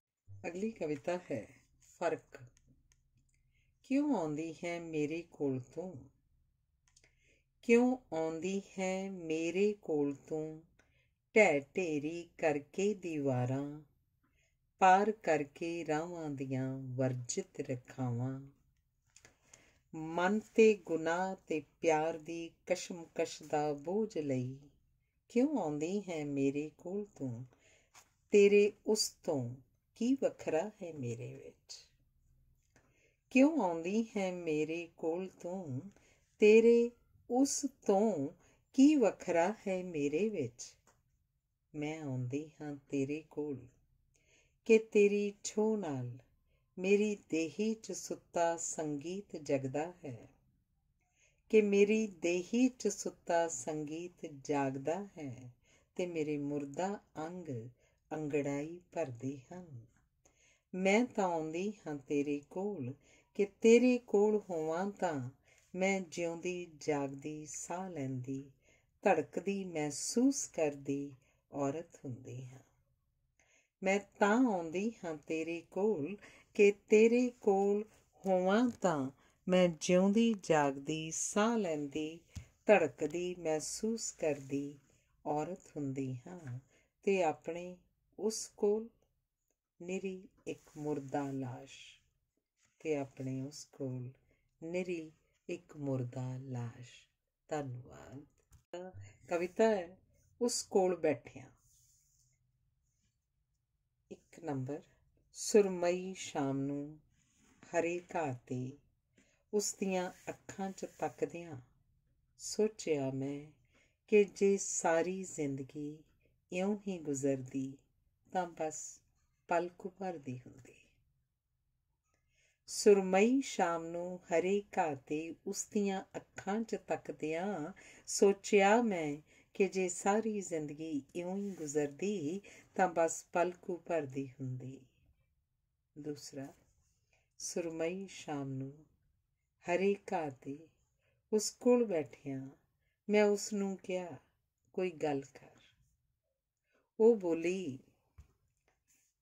ਅਗਲੀ ਕਵਿਤਾ ਹੈ ਫਰਕ ਕਿਉਂ ਆਉਂਦੀ ਹੈ ਮੇਰੇ ਕੋਲ ਤੂੰ ਕਿਉਂ ਆਉਂਦੀ ਹੈ ਮੇਰੇ ਕੋਲ ਤੂੰ ਢਹਿ ਢੇਰੀ ਕਰਕੇ ਦੀਵਾਰਾਂ ਪਾਰ ਕਰਕੇ ਰਾਵਾਂ ਦੀਆਂ ਵਰਜਿਤ ਰਖਾਵਾਂ ਮਨ ਤੇ ਗੁਨਾਹ ਤੇ ਪਿਆਰ ਦੀ ਕਸ਼ਮਕਸ਼ ਦਾ ਬੋਝ ਲਈ ਕਿਉਂ ਆਉਂਦੀ ਹੈ ਮੇਰੇ ਕੋਲ ਤੂੰ ਤੇਰੇ ਉਸ ਤੋਂ ਕੀ ਵੱਖਰਾ ਹੈ ਮੇਰੇ ਵਿੱਚ ਕਿਉਂ ਆਉਂਦੀ ਹੈ ਮੇਰੇ ਕੋਲ ਤੂੰ ਤੇਰੇ ਉਸ ਤੋਂ ਕੀ ਵੱਖਰਾ ਹੈ ਮੇਰੇ ਵਿੱਚ ਮੈਂ ਆਉਂਦੀ ਹਾਂ ਤੇਰੇ ਕੋਲ ਕਿ ਤੇਰੀ ਛੋਹ ਨਾਲ ਮੇਰੀ ਦੇਹੀ ਚ ਸੁੱਤਾ ਸੰਗੀਤ ਜਗਦਾ ਹੈ ਕਿ ਮੇਰੀ ਦੇਹੀ ਚ ਸੁੱਤਾ ਸੰਗੀਤ ਜਾਗਦਾ ਹੈ ਤੇ ਮੇਰੇ ਮੁਰਦਾ ਅੰਗ ਅੰਗੜਾਈ ਭਰਦੇ ਹਨ ਮੈਂ ਤਾਂ ਆਉਂਦੀ ਹਾਂ ਤੇਰੇ ਕੋਲ ਕਿ ਤੇਰੇ ਕੋਲ ਹੋਵਾਂ ਤਾਂ ਮੈਂ ਜਿਉਂਦੀ ਜਾਗਦੀ ਸਾਹ ਲੈਂਦੀ ਧੜਕਦੀ ਮਹਿਸੂਸ ਕਰਦੀ ਔਰਤ ਹੁੰਦੀ ਹਾਂ ਮੈਂ ਤਾਂ ਆਉਂਦੀ ਹਾਂ ਤੇਰੇ ਕੋਲ ਕਿ ਤੇਰੇ ਕੋਲ ਹੋਵਾਂ ਤਾਂ ਮੈਂ ਜਿਉਂਦੀ ਜਾਗਦੀ ਸਾਹ ਲੈਂਦੀ ਧੜਕਦੀ ਮਹਿਸੂਸ ਕਰਦੀ ਔਰਤ ਹੁੰਦੀ ਹਾਂ ਤੇ ਆਪਣੇ ਉਸ ਕੋਲ ਨਿਰੀ ਇੱਕ ਮੁਰਦਾ লাশ ਤੇ ਆਪਣੇ ਉਸ ਕੋਲ ਨਿਰੀ ਇੱਕ ਮੁਰਦਾ লাশ ਧੰਨਵਾਦ ਕਵਿਤਾ ਹੈ ਉਸ ਕੋਲ ਬੈਠਿਆ ਇੱਕ ਨੰਬਰ ਸੁਰਮਈ ਸ਼ਾਮ ਨੂੰ ਹਰੇ ਘਾਹ ਤੇ ਉਸ ਦੀਆਂ ਅੱਖਾਂ 'ਚ ਤੱਕਦਿਆਂ ਸੋਚਿਆ ਮੈਂ ਕਿ ਜੇ ਸਾਰੀ ਜ਼ਿੰਦਗੀ ਇਉਂ ਹੀ ਗੁਜ਼ਰਦੀ ਤਾਂ ਬਸ ਪਲ ਕੁ ਦੀ ਹੁੰਦੀ ਸੁਰਮਈ ਸ਼ਾਮ ਨੂੰ ਹਰੇ ਘਾਹ ਤੇ ਉਸ ਦੀਆਂ ਅੱਖਾਂ 'ਚ ਤੱਕਦਿਆਂ ਸੋਚਿਆ ਮੈਂ ਕਿ ਜੇ ਸਾਰੀ ਜ਼ਿੰਦਗੀ ਇਉਂ ਹੀ ਗੁਜ਼ਰਦੀ ਤਾਂ ਬਸ ਪਲ ਕੁ ਦੀ ਹੁੰਦੀ ਦੂਸਰਾ ਸੁਰਮਈ ਸ਼ਾਮ ਨੂੰ ਹਰੇ ਘਾਹ ਤੇ ਉਸ ਕੋਲ ਬੈਠਿਆ ਮੈਂ ਉਸ ਨੂੰ ਕਿਹਾ ਕੋਈ ਗੱਲ ਕਰ ਉਹ ਬੋਲੀ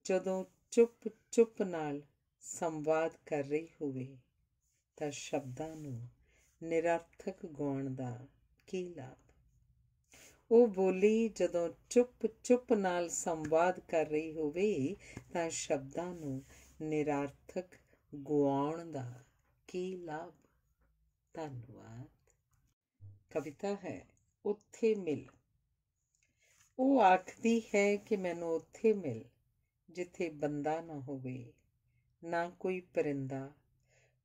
ਜਦੋਂ ਚੁੱਪ ਚੁੱਪ ਨਾਲ ਸੰਵਾਦ ਕਰ ਰਹੀ ਹੋਵੇ ਤਾਂ ਸ਼ਬਦਾਂ ਨੂੰ ਨਿਰਰਥਕ ਗਾਉਣ ਦਾ ਕੀ ਲਾਭ ਉਹ ਬੋਲੀ ਜਦੋਂ ਚੁੱਪ ਚੁੱਪ ਨਾਲ ਸੰਵਾਦ ਕਰ ਰਹੀ ਹੋਵੇ ਤਾਂ ਸ਼ਬਦਾਂ ਨੂੰ ਨਿਰਾਰਥਕ ਗੁਆਉਣ ਦਾ ਕੀ ਲਾਭ ਧੰਨਵਾਦ ਕਵਿਤਾ ਹੈ ਉੱਥੇ ਮਿਲ ਉਹ ਆਖਦੀ ਹੈ ਕਿ ਮੈਨੂੰ ਉੱਥੇ ਮਿਲ ਜਿੱਥੇ ਬੰਦਾ ਨਾ ਹੋਵੇ ਨਾ ਕੋਈ ਪਰਿੰਦਾ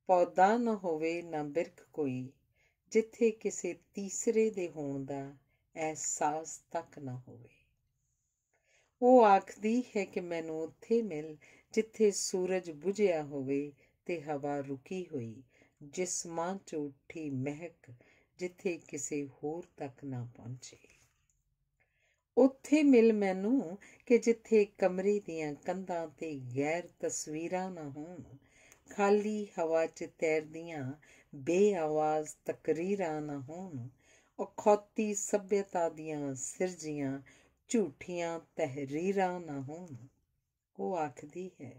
ਪੌਦਾ ਨਾ ਹੋਵੇ ਨਾ ਬਿਰਖ ਕੋਈ ਜਿੱਥੇ ਕਿਸੇ ਤੀਸਰੇ ਦੇ ਹੋਣ ਦਾ ਅਹਿਸਾਸ ਤੱਕ ਨਾ ਹੋਵੇ ਉਹ ਆਖਦੀ ਹੈ ਕਿ ਮੈਨੂੰ ਉੱਥੇ ਮਿਲ ਜਿੱਥੇ ਸੂਰਜ ਬੁਝਿਆ ਹੋਵੇ ਤੇ ਹਵਾ ਰੁਕੀ ਹੋਈ ਜਿਸਮਾਂ ਚ ਉੱਠੀ ਮਹਿਕ ਜਿੱਥੇ ਕਿਸੇ ਹੋਰ ਤੱਕ ਨਾ ਪਹੁੰਚੇ ਉੱਥੇ ਮਿਲ ਮੈਨੂੰ ਕਿ ਜਿੱਥੇ ਕਮਰੇ ਦੀਆਂ ਕੰਧਾਂ ਤੇ ਗੈਰ ਤਸਵੀਰਾਂ ਨਾ ਹੋਣ ਖਾਲੀ ਹਵਾ 'ਚ ਤੈਰਦੀਆਂ ਬੇਆਵਾਜ਼ ਤਕਰੀਰਾਂ ਨਾ ਹੋਣ ਅਖੌਤੀ ਸਭਿਅਤਾ ਦੀਆਂ ਸਿਰਜੀਆਂ ਝੂਠੀਆਂ ਤਹਿਰੀਰਾਂ ਨਾ ਹੋਣ ਉਹ ਆਖਦੀ ਹੈ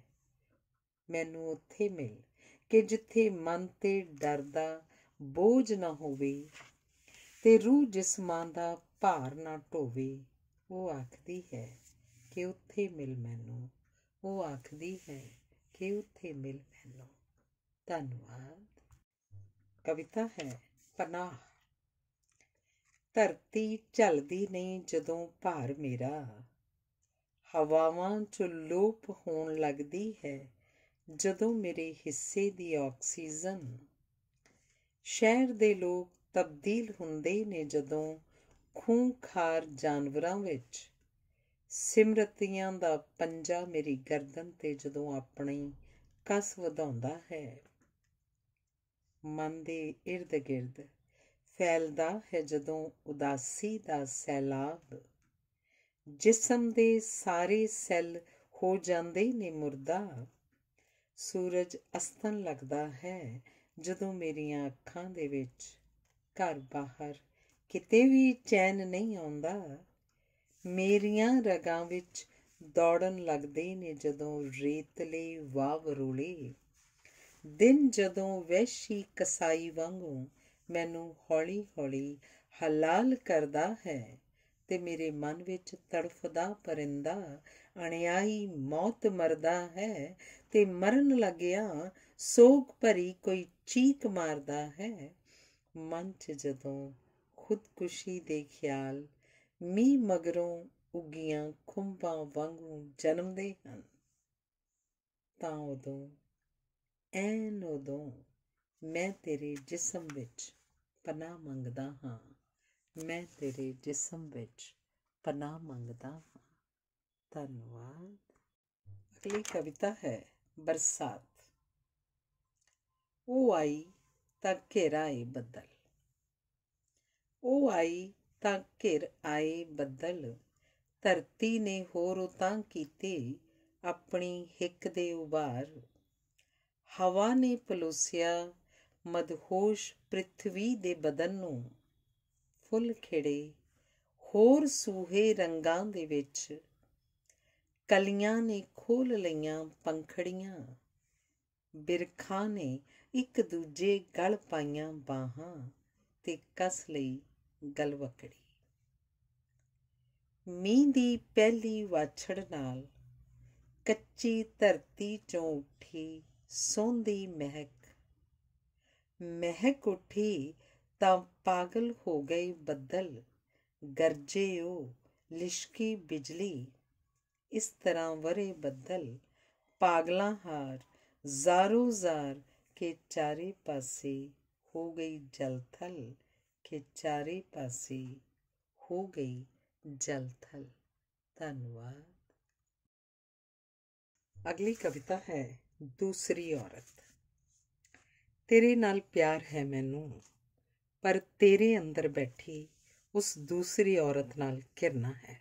ਮੈਨੂੰ ਉੱਥੇ ਮਿਲ ਕਿ ਜਿੱਥੇ ਮਨ ਤੇ ਡਰ ਦਾ ਬੋਝ ਨਾ ਹੋਵੇ ਤੇ ਰੂਹ ਜਿਸਮਾਂ ਦਾ ਭਾਰ ਨਾ ਢੋਵੇ ਉਹ ਆਖਦੀ ਹੈ ਕਿ ਉੱਥੇ ਮਿਲ ਮੈਨੂੰ ਉਹ ਆਖਦੀ ਹੈ ਕਿ ਉੱਥੇ ਮਿਲ ਮੈਨੂੰ ਧੰਨਵਾਦ ਕਵਿਤਾ ਹੈ ਪਨਾਹ ਧਰਤੀ ਝਲਦੀ ਨਹੀਂ ਜਦੋਂ ਭਾਰ ਮੇਰਾ ਹਵਾਵਾਂ 'ਚ ਲੋਪ ਹੋਣ ਲੱਗਦੀ ਹੈ ਜਦੋਂ ਮੇਰੇ ਹਿੱਸੇ ਦੀ ਆਕਸੀਜਨ ਸ਼ਹਿਰ ਦੇ ਲੋਕ ਤਬਦੀਲ ਹੁੰਦੇ ਨੇ ਜਦੋਂ ਖੂੰਖਾਰ ਜਾਨਵਰਾਂ ਵਿੱਚ ਸਿਮਰਤੀਆਂ ਦਾ ਪੰਜਾ ਮੇਰੀ ਗਰਦਨ ਤੇ ਜਦੋਂ ਆਪਣੀ ਕਸ ਵਧਾਉਂਦਾ ਹੈ ਮਨ ਦੇ ird gird ਫੈਲਦਾ ਹੈ ਜਦੋਂ ਉਦਾਸੀ ਦਾ ਸੈਲਾਬ ਜਿਸਮ ਦੇ ਸਾਰੇ ਸੈੱਲ ਹੋ ਜਾਂਦੇ ਨੇ ਮੁਰਦਾ ਸੂਰਜ ਅਸਤਨ ਲੱਗਦਾ ਹੈ ਜਦੋਂ ਮੇਰੀਆਂ ਅੱਖਾਂ ਦੇ ਵਿੱਚ ਘਰ ਬਾਹਰ ਕਿਤੇ ਵੀ ਚੈਨ ਨਹੀਂ ਆਉਂਦਾ ਮੇਰੀਆਂ ਰਗਾਂ ਵਿੱਚ ਦੌੜਨ ਲੱਗਦੇ ਨੇ ਜਦੋਂ ਰੇਤਲੇ ਵਾਵ ਰੋਲੇ ਦਿਨ ਜਦੋਂ ਵੈਸ਼ੀ ਕਸਾਈ ਵਾਂਗੂ ਮੈਨੂੰ ਹੌਲੀ-ਹੌਲੀ ਹਲਾਲ ਕਰਦਾ ਹੈ ਤੇ ਮੇਰੇ ਮਨ ਵਿੱਚ ਤੜਫਦਾ ਪਰਿੰਦਾ ਅਣਿਆਈ ਮੌਤ ਮਰਦਾ ਹੈ ਤੇ ਮਰਨ ਲੱਗਿਆ ਸੋਗ ਭਰੀ ਕੋਈ ਚੀਕ ਮਾਰਦਾ ਹੈ ਮਨ 'ਚ ਜਦੋਂ ਖੁਦਕੁਸ਼ੀ ਦੇ ਖਿਆਲ ਮੀ ਮਗਰੋਂ ਉਗੀਆਂ ਖੁੰਬਾਂ ਵਾਂਗੂ ਜਨਮਦੇ ਹਨ ਤਾਂ ਉਦੋਂ ਐਨ ਉਦੋਂ ਮੈਂ ਤੇਰੇ ਜਿਸਮ ਵਿੱਚ ਪਨਾ ਮੰਗਦਾ ਹਾਂ ਮੈਂ ਤੇਰੇ ਜਿਸਮ ਵਿੱਚ ਪਨਾਹ ਮੰਗਦਾ ਹਾਂ ਧੰਨਵਾਦ ਅਗਲੀ ਕਵਿਤਾ ਹੈ ਬਰਸਾਤ ਉਹ ਆਈ ਤਾਂ ਘੇਰਾ ਏ ਬੱਦਲ ਉਹ ਆਈ ਤਾਂ ਘਿਰ ਆਏ ਬੱਦਲ ਧਰਤੀ ਨੇ ਹੋਰ ਉਤਾਂ ਕੀਤੇ ਆਪਣੀ ਹਿੱਕ ਦੇ ਉਬਾਰ ਹਵਾ ਨੇ ਪਲੋਸਿਆ ਮਦਹੋਸ਼ ਪ੍ਰithvi ਦੇ ਬਦਨ ਨੂੰ ਫੁੱਲ ਖਿੜੇ ਹੋਰ ਸੂਹੇ ਰੰਗਾਂ ਦੇ ਵਿੱਚ ਕਲੀਆਂ ਨੇ ਖੋਲ ਲਈਆਂ ਪੰਖੜੀਆਂ ਬਿਰਖਾਂ ਨੇ ਇੱਕ ਦੂਜੇ ਗਲ ਪਾਈਆਂ ਬਾਹਾਂ ਤੇ ਕਸ ਲਈ ਵਕੜੀ ਮੀਂਹ ਦੀ ਪਹਿਲੀ ਵਾਛੜ ਨਾਲ ਕੱਚੀ ਧਰਤੀ ਚੋਂ ਉੱਠੀ ਸੋਂਦੀ ਮਹਿਕ ਮਹਿਕ ਉੱਠੀ ਤਾਂ पागल हो गए बदल गरजे ओ लिशकी बिजली इस तरह वरे बदल पागला हार जारो जार के चारे पासे हो गई जलथल के चारे पासे हो गई जलथल धन्यवाद अगली कविता है दूसरी औरत तेरे नाल प्यार है मैनू ਪਰ ਤੇਰੇ ਅੰਦਰ ਬੈਠੀ ਉਸ ਦੂਸਰੀ ਔਰਤ ਨਾਲ ਕਿਰਨਾ ਹੈ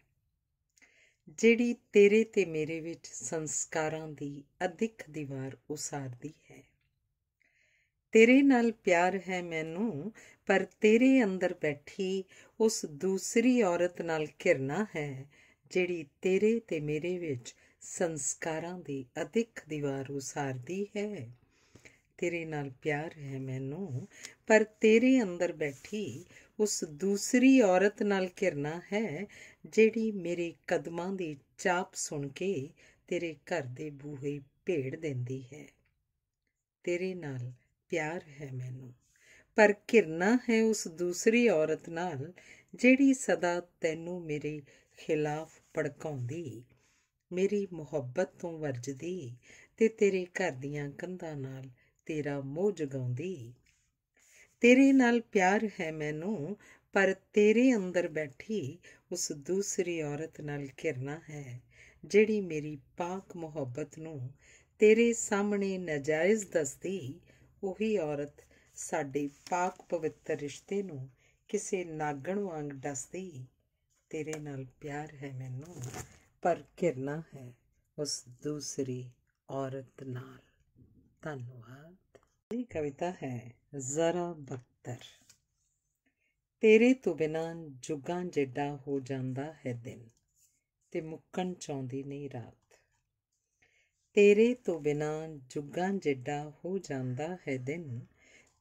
ਜਿਹੜੀ ਤੇਰੇ ਤੇ ਮੇਰੇ ਵਿੱਚ ਸੰਸਕਾਰਾਂ ਦੀ ਅਧਿਕ ਦੀਵਾਰ ਉਸਾਰਦੀ ਹੈ ਤੇਰੇ ਨਾਲ ਪਿਆਰ ਹੈ ਮੈਨੂੰ ਪਰ ਤੇਰੇ ਅੰਦਰ ਬੈਠੀ ਉਸ ਦੂਸਰੀ ਔਰਤ ਨਾਲ ਕਿਰਨਾ ਹੈ ਜਿਹੜੀ ਤੇਰੇ ਤੇ ਮੇਰੇ ਵਿੱਚ ਸੰਸਕਾਰਾਂ ਦੀ ਅਧਿਕ ਦੀਵਾਰ ਉਸਾਰਦੀ ਹੈ ਤੇਰੇ ਨਾਲ ਪਿਆਰ ਹੈ ਮੈਨੂੰ ਪਰ ਤੇਰੇ ਅੰਦਰ ਬੈਠੀ ਉਸ ਦੂਸਰੀ ਔਰਤ ਨਾਲ ਕਿਰਨਾ ਹੈ ਜਿਹੜੀ ਮੇਰੇ ਕਦਮਾਂ ਦੀ ਚਾਪ ਸੁਣ ਕੇ ਤੇਰੇ ਘਰ ਦੇ ਬੂਹੇ ਭੇੜ ਦਿੰਦੀ ਹੈ ਤੇਰੇ ਨਾਲ ਪਿਆਰ ਹੈ ਮੈਨੂੰ ਪਰ ਕਿਰਨਾ ਹੈ ਉਸ ਦੂਸਰੀ ਔਰਤ ਨਾਲ ਜਿਹੜੀ ਸਦਾ ਤੈਨੂੰ ਮੇਰੇ ਖਿਲਾਫ ਪੜਕਾਉਂਦੀ ਮੇਰੀ ਮੁਹੱਬਤ ਤੋਂ ਵਰਜਦੀ ਤੇ ਤੇਰੇ ਘਰ ਦੀਆਂ ਕੰਧਾਂ ਨਾਲ ਤੇਰਾ ਮੋਹ ਜਗਾਉਂਦੀ ਤੇਰੇ ਨਾਲ ਪਿਆਰ ਹੈ ਮੈਨੂੰ ਪਰ ਤੇਰੇ ਅੰਦਰ ਬੈਠੀ ਉਸ ਦੂਸਰੀ ਔਰਤ ਨਾਲ ਘਿਰਨਾ ਹੈ ਜਿਹੜੀ ਮੇਰੀ ਪਾਕ ਮੁਹੱਬਤ ਨੂੰ ਤੇਰੇ ਸਾਹਮਣੇ ਨਜਾਇਜ਼ ਦੱਸਦੀ ਉਹੀ ਔਰਤ ਸਾਡੇ ਪਾਕ ਪਵਿੱਤਰ ਰਿਸ਼ਤੇ ਨੂੰ ਕਿਸੇ ਨਾਗਣ ਵਾਂਗ ਦੱਸਦੀ ਤੇਰੇ ਨਾਲ ਪਿਆਰ ਹੈ ਮੈਨੂੰ ਪਰ ਘਿਰਨਾ ਹੈ ਉਸ ਦੂਸਰੀ ਔਰਤ ਨਾਲ ਧੰਨਵਾਦ ਇਹ ਕਵਿਤਾ ਹੈ ਜ਼ਰਾ ਬਖਤਰ ਤੇਰੇ ਤੋਂ ਬਿਨਾ ਜੁਗਾਂ ਜਿੱਡਾ ਹੋ ਜਾਂਦਾ ਹੈ ਦਿਨ ਤੇ ਮੁੱਕਣ ਚਾਹੁੰਦੀ ਨਹੀਂ ਰਾਤ ਤੇਰੇ ਤੋਂ ਬਿਨਾ ਜੁਗਾਂ ਜਿੱਡਾ ਹੋ ਜਾਂਦਾ ਹੈ ਦਿਨ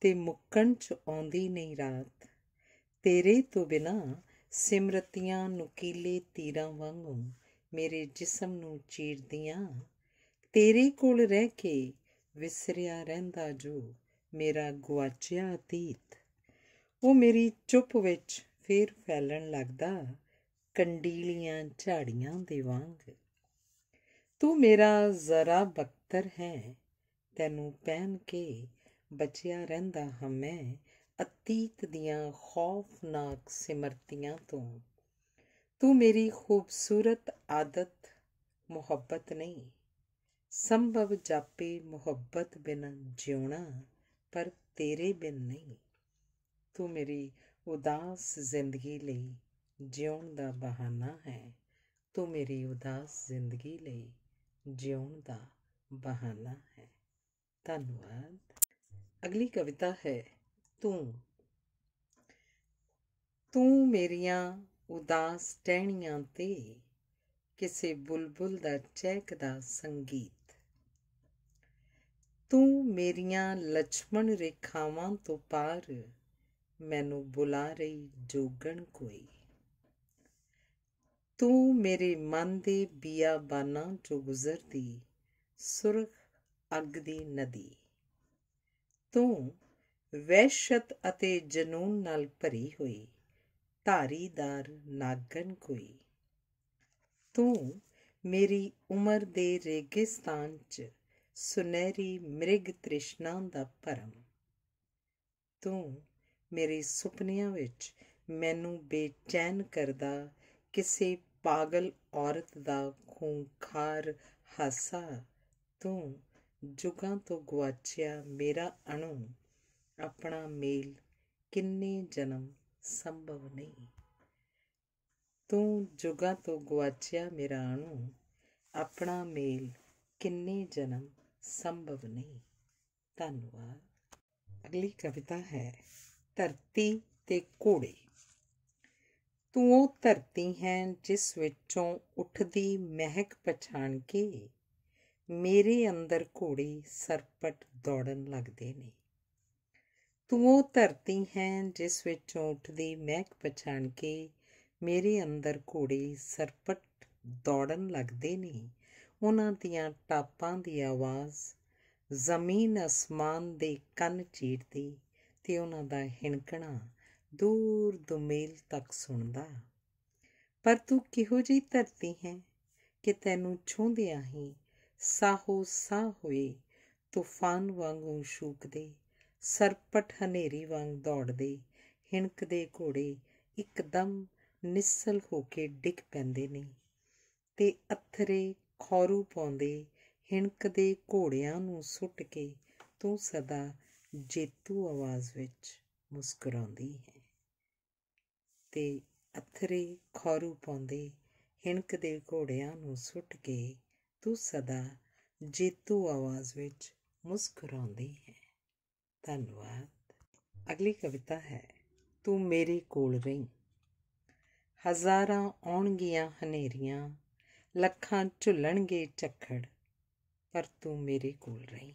ਤੇ ਮੁੱਕਣ ਚ ਆਉਂਦੀ ਨਹੀਂ ਰਾਤ ਤੇਰੇ ਤੋਂ ਬਿਨਾ ਸਿਮਰਤੀਆਂ ਨੁਕੀਲੇ ਤੀਰਾਂ ਵਾਂਗੂ ਮੇਰੇ ਜਿਸਮ ਨੂੰ ਚੀਰਦੀਆਂ ਤੇਰੇ ਕੋਲ ਰਹਿ ਕੇ ਵਿਸਰਿਆ ਰਹਿੰਦਾ ਜੋ ਮੇਰਾ ਗੁਆਚਿਆ ਅਤੀਤ ਉਹ ਮੇਰੀ ਚੁੱਪ ਵਿੱਚ ਫੇਰ ਫੈਲਣ ਲੱਗਦਾ ਕੰਡੀਲੀਆਂ ਝਾੜੀਆਂ ਦੇ ਵਾਂਗ ਤੂੰ ਮੇਰਾ ਜ਼ਰਾ ਬਖਤਰ ਹੈ ਤੈਨੂੰ ਪਹਿਨ ਕੇ ਬਚਿਆ ਰਹਿੰਦਾ ਹਮੈਂ ਅਤੀਤ ਦੀਆਂ ਖੌਫਨਾਕ ਸਿਮਰਤੀਆਂ ਤੋਂ ਤੂੰ ਮੇਰੀ ਖੂਬਸੂਰਤ ਆਦਤ ਮੁਹੱਬਤ ਨਹੀਂ ਸੰਭਵ ਜਾਪੇ ਮੁਹੱਬਤ ਬਿਨ ਜਿਉਣਾ ਪਰ ਤੇਰੇ ਬਿਨ ਨਹੀਂ ਤੂੰ ਮੇਰੀ ਉਦਾਸ ਜ਼ਿੰਦਗੀ ਲਈ ਜਿਉਣ ਦਾ ਬਹਾਨਾ ਹੈ ਤੂੰ ਮੇਰੀ ਉਦਾਸ ਜ਼ਿੰਦਗੀ ਲਈ ਜਿਉਣ ਦਾ ਬਹਾਨਾ ਹੈ ਧੰਨਵਾਦ ਅਗਲੀ ਕਵਿਤਾ ਹੈ ਤੂੰ ਤੂੰ ਮੇਰੀਆਂ ਉਦਾਸ ਟਹਿਣੀਆਂ ਤੇ ਕਿਸੇ ਬੁਲਬੁਲ ਦਾ ਚਹਿਕਦਾ ਸੰਗੀਤ ਤੂੰ ਮੇਰੀਆਂ ਲਛਮਣ ਰੇਖਾਵਾਂ ਤੋਂ ਪਾਰ ਮੈਨੂੰ ਬੁਲਾ ਰਹੀ ਜੋਗਣ ਕੋਈ ਤੂੰ ਮੇਰੇ ਮਨ ਦੇ ਬੀਆਬਾਨਾਂ ਚੋਂ ਗੁਜ਼ਰਦੀ ਸੁਰਖ ਅੱਗ ਦੀ ਨਦੀ ਤੂੰ ਵੈਸ਼ਤ ਅਤੇ ਜਨੂਨ ਨਾਲ ਭਰੀ ਹੋਈ ਧਾਰੀਦਾਰ ਨਾਗਨ ਕੋਈ ਤੂੰ ਮੇਰੀ ਉਮਰ ਦੇ ਰੇਗਿਸਤਾਨ 'ਚ ਸੁਨਹਿਰੀ ਮ੍ਰਿਗ ਤ੍ਰਿਸ਼ਨਾ ਦਾ ਭਰਮ ਤੂੰ ਮੇਰੇ ਸੁਪਨਿਆਂ ਵਿੱਚ ਮੈਨੂੰ ਬੇਚੈਨ ਕਰਦਾ ਕਿਸੇ ਪਾਗਲ ਔਰਤ ਦਾ ਖੂੰਖਾਰ ਹਾਸਾ ਤੂੰ ਜੁਗਾਂ ਤੋਂ ਗਵਾਚਿਆ ਮੇਰਾ ਅਣੂ ਆਪਣਾ ਮੇਲ ਕਿੰਨੇ ਜਨਮ ਸੰਭਵ ਨਹੀਂ ਤੂੰ ਜੁਗਾਂ ਤੋਂ ਗਵਾਚਿਆ ਮੇਰਾ ਅਣੂ ਆਪਣਾ ਮੇਲ ਕਿੰਨੇ ਜਨਮ ਸੰਭਵ ਨਹੀਂ ਧੰਨਵਾਦ ਅਗਲੀ ਕਵਿਤਾ ਹੈ ਧਰਤੀ ਤੇ ਕੋੜੇ ਤੂੰ ਉਹ ਧਰਤੀ ਹੈ ਜਿਸ ਵਿੱਚੋਂ ਉੱਠਦੀ ਮਹਿਕ ਪਛਾਣ ਕੇ ਮੇਰੇ ਅੰਦਰ ਘੋੜੇ ਸਰਪਟ ਦੌੜਨ ਲੱਗਦੇ ਨੇ ਤੂੰ ਉਹ ਧਰਤੀ ਹੈ ਜਿਸ ਵਿੱਚੋਂ ਉੱਠਦੀ ਮਹਿਕ ਪਛਾਣ ਕੇ ਮੇਰੇ ਅੰਦਰ ਘੋੜੇ ਸਰਪਟ ਦੌੜਨ ਲੱਗਦੇ ਨੇ ਉਹਨਾਂ ਦੀਆਂ ਟਾਪਾਂ ਦੀ ਆਵਾਜ਼ ਜ਼ਮੀਨ ਅਸਮਾਨ ਦੇ ਕੰਨ ਚੀਰਦੀ ਤੇ ਉਹਨਾਂ ਦਾ ਹਿਣਕਣਾ ਦੂਰ ਦੁਮੇਲ ਤੱਕ ਸੁਣਦਾ ਪਰ ਤੂੰ ਕਿਹੋ ਜੀ ਧਰਤੀ ਹੈ ਕਿ ਤੈਨੂੰ ਛੁੰਦਿਆ ਹੀ ਸਾਹੋ ਸਾਹ ਹੋਏ ਤੂਫਾਨ ਵਾਂਗੂ ਸ਼ੂਕਦੇ ਸਰਪਟ ਹਨੇਰੀ ਵਾਂਗ ਦੌੜਦੇ ਹਿਣਕਦੇ ਘੋੜੇ ਇੱਕਦਮ ਨਿਸਲ ਹੋ ਕੇ ਡਿੱਗ ਪੈਂਦੇ ਨੇ ਤੇ ਅਥਰੇ ਖੌਰੂ ਪਾਉਂਦੇ ਹਿਣਕਦੇ ਘੋੜਿਆਂ ਨੂੰ ਸੁੱਟ ਕੇ ਤੂੰ ਸਦਾ ਜੇਤੂ ਆਵਾਜ਼ ਵਿੱਚ ਮੁਸਕਰਾਉਂਦੀ ਹੈ ਤੇ ਅਥਰੇ ਖੌਰੂ ਪਾਉਂਦੇ ਹਿਣਕਦੇ ਘੋੜਿਆਂ ਨੂੰ ਸੁੱਟ ਕੇ ਤੂੰ ਸਦਾ ਜੇਤੂ ਆਵਾਜ਼ ਵਿੱਚ ਮੁਸਕਰਾਉਂਦੀ ਹੈ ਧੰਨਵਾਦ ਅਗਲੀ ਕਵਿਤਾ ਹੈ ਤੂੰ ਮੇਰੇ ਕੋਲ ਰਹੀਂ ਹਜ਼ਾਰਾਂ ਆਉਣਗੀਆਂ ਹਨੇਰੀਆਂ ਲੱਖਾਂ ਝੁੱਲਣਗੇ ਚੱਖੜ ਪਰ ਤੂੰ ਮੇਰੇ ਕੋਲ ਰਹੀ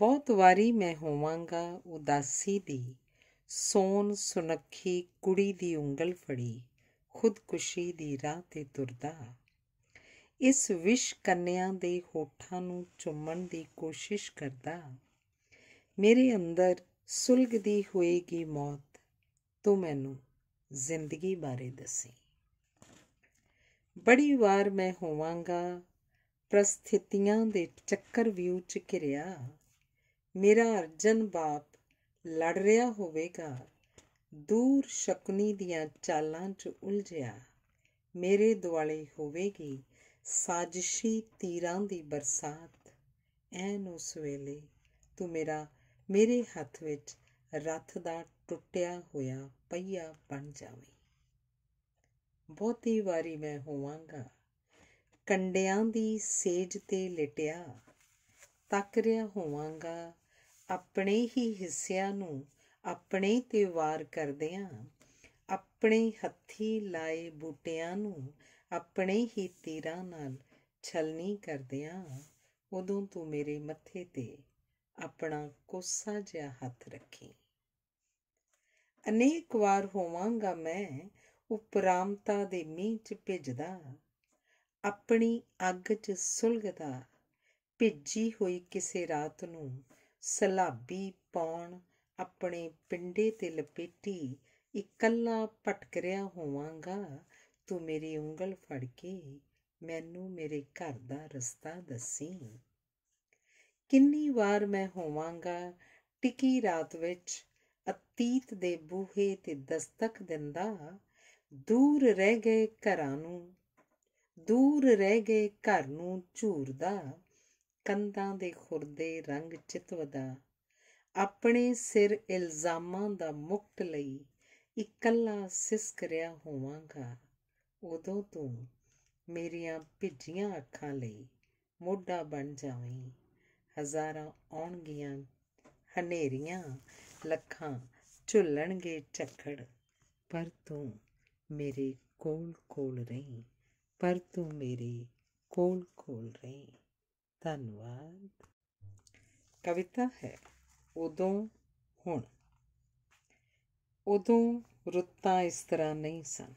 ਬਹੁਤ ਵਾਰੀ ਮੈਂ ਹੋਵਾਂਗਾ ਉਦਾਸੀ ਦੀ ਸੋਨ ਸੁਨੱਖੀ ਕੁੜੀ ਦੀ ਉਂਗਲ ਫੜੀ ਖੁਦਕੁਸ਼ੀ ਦੀ ਰਾਹ ਤੇ ਤੁਰਦਾ ਇਸ ਵਿਸ਼ ਕੰਨਿਆਂ ਦੇ ਹੋਠਾਂ ਨੂੰ ਚੁੰਮਣ ਦੀ ਕੋਸ਼ਿਸ਼ ਕਰਦਾ ਮੇਰੇ ਅੰਦਰ ਸੁਲਗਦੀ ਹੋਏਗੀ ਮੌਤ ਤੂੰ ਮੈਨੂੰ ਜ਼ਿੰਦਗੀ ਬਾਰੇ ਦੱਸੀ ਬੜੀ ਵਾਰ ਮੈਂ ਹੋਵਾਂਗਾ ਪ੍ਰਸਥਿਤੀਆਂ ਦੇ ਚੱਕਰ ਵਿਊ ਚ ਘਿਰਿਆ ਮੇਰਾ ਅਰਜਨ ਬਾਪ ਲੜ ਰਿਹਾ ਹੋਵੇਗਾ ਦੂਰ ਸ਼ਕਨੀ ਦੀਆਂ ਚਾਲਾਂ 'ਚ ਉਲਝਿਆ ਮੇਰੇ ਦੁਆਲੇ ਹੋਵੇਗੀ ਸਾਜ਼ਿਸ਼ੀ ਤੀਰਾਂ ਦੀ ਬਰਸਾਤ ਐਨ ਉਸ ਵੇਲੇ ਤੂੰ ਮੇਰਾ ਮੇਰੇ ਹੱਥ ਵਿੱਚ ਰੱਥ ਦਾ ਟੁੱਟਿਆ ਹੋਇਆ ਪਹੀਆ ਬਣ ਜਾਵੇਂ ਬਹੁਤੀ ਵਾਰੀ ਮੈਂ ਹੋਵਾਂਗਾ ਕੰਡਿਆਂ ਦੀ ਸੇਜ ਤੇ ਲਟਿਆ ਤੱਕ ਰਿਹਾ ਹੋਵਾਂਗਾ ਆਪਣੇ ਹੀ ਹਿੱਸਿਆਂ ਨੂੰ ਆਪਣੇ ਤੇ ਵਾਰ ਕਰਦਿਆਂ ਆਪਣੇ ਹੱਥੀ ਲਾਏ ਬੂਟਿਆਂ ਨੂੰ ਆਪਣੇ ਹੀ ਤੀਰਾਂ ਨਾਲ ਛਲਨੀ ਕਰਦਿਆਂ ਉਦੋਂ ਤੂੰ ਮੇਰੇ ਮੱਥੇ ਤੇ ਆਪਣਾ ਕੋਸਾ ਜਿਹਾ ਹੱਥ ਰੱਖੀ ਅਨੇਕ ਵਾਰ ਹੋਵਾਂਗਾ ਮੈਂ ਉਪਰਾਮਤਾ ਦੇ ਮੀਂਹ 'ਚ ਭਿੱਜਦਾ ਆਪਣੀ ਅੱਗ 'ਚ ਸੁਲਗਦਾ ਭਿੱਜੀ ਹੋਈ ਕਿਸੇ ਰਾਤ ਨੂੰ ਸਲਾਬੀ ਪੌਣ ਆਪਣੇ ਪਿੰਡੇ ਤੇ ਲਪੇਟੀ ਇਕੱਲਾ ਪਟਕ ਰਿਹਾ ਹੋਵਾਂਗਾ ਤੂੰ ਮੇਰੀ ਉਂਗਲ ਫੜ ਕੇ ਮੈਨੂੰ ਮੇਰੇ ਘਰ ਦਾ ਰਸਤਾ ਦੱਸੀ ਕਿੰਨੀ ਵਾਰ ਮੈਂ ਹੋਵਾਂਗਾ ਟਿੱਕੀ ਰਾਤ ਵਿੱਚ ਅਤੀਤ ਦੇ ਬੂਹੇ ਤੇ ਦਸਤਕ ਦਿੰਦਾ ਦੂਰ ਰਹਿ ਗਏ ਘਰਾਂ ਨੂੰ ਦੂਰ ਰਹਿ ਗਏ ਘਰ ਨੂੰ ਝੂਰਦਾ ਕੰਧਾਂ ਦੇ ਖੁਰਦੇ ਰੰਗ ਚਿਤਵਦਾ ਆਪਣੇ ਸਿਰ ਇਲਜ਼ਾਮਾਂ ਦਾ ਮੁਕਤ ਲਈ ਇਕੱਲਾ ਸਿਸਕ ਰਿਆ ਹੋਵਾਂਗਾ ਉਦੋਂ ਤੂੰ ਮੇਰੀਆਂ ਭਿੱਜੀਆਂ ਅੱਖਾਂ ਲਈ ਮੋਢਾ ਬਣ ਜਾਵੇਂ ਹਜ਼ਾਰਾਂ ਆਉਣਗੀਆਂ ਹਨੇਰੀਆਂ ਲੱਖਾਂ ਝੁੱਲਣਗੇ ਝੱਖੜ ਪਰ ਤੂੰ ਮੇਰੇ ਕੋਲ ਕੋਲ ਰਹੀਂ ਪਰ ਤੂੰ ਮੇਰੇ ਕੋਲ ਕੋਲ ਰਹੀਂ ਧੰਨਵਾਦ ਕਵਿਤਾ ਹੈ ਉਦੋਂ ਹੁਣ ਉਦੋਂ ਰੁੱਤਾਂ ਇਸ ਤਰ੍ਹਾਂ ਨਹੀਂ ਸਨ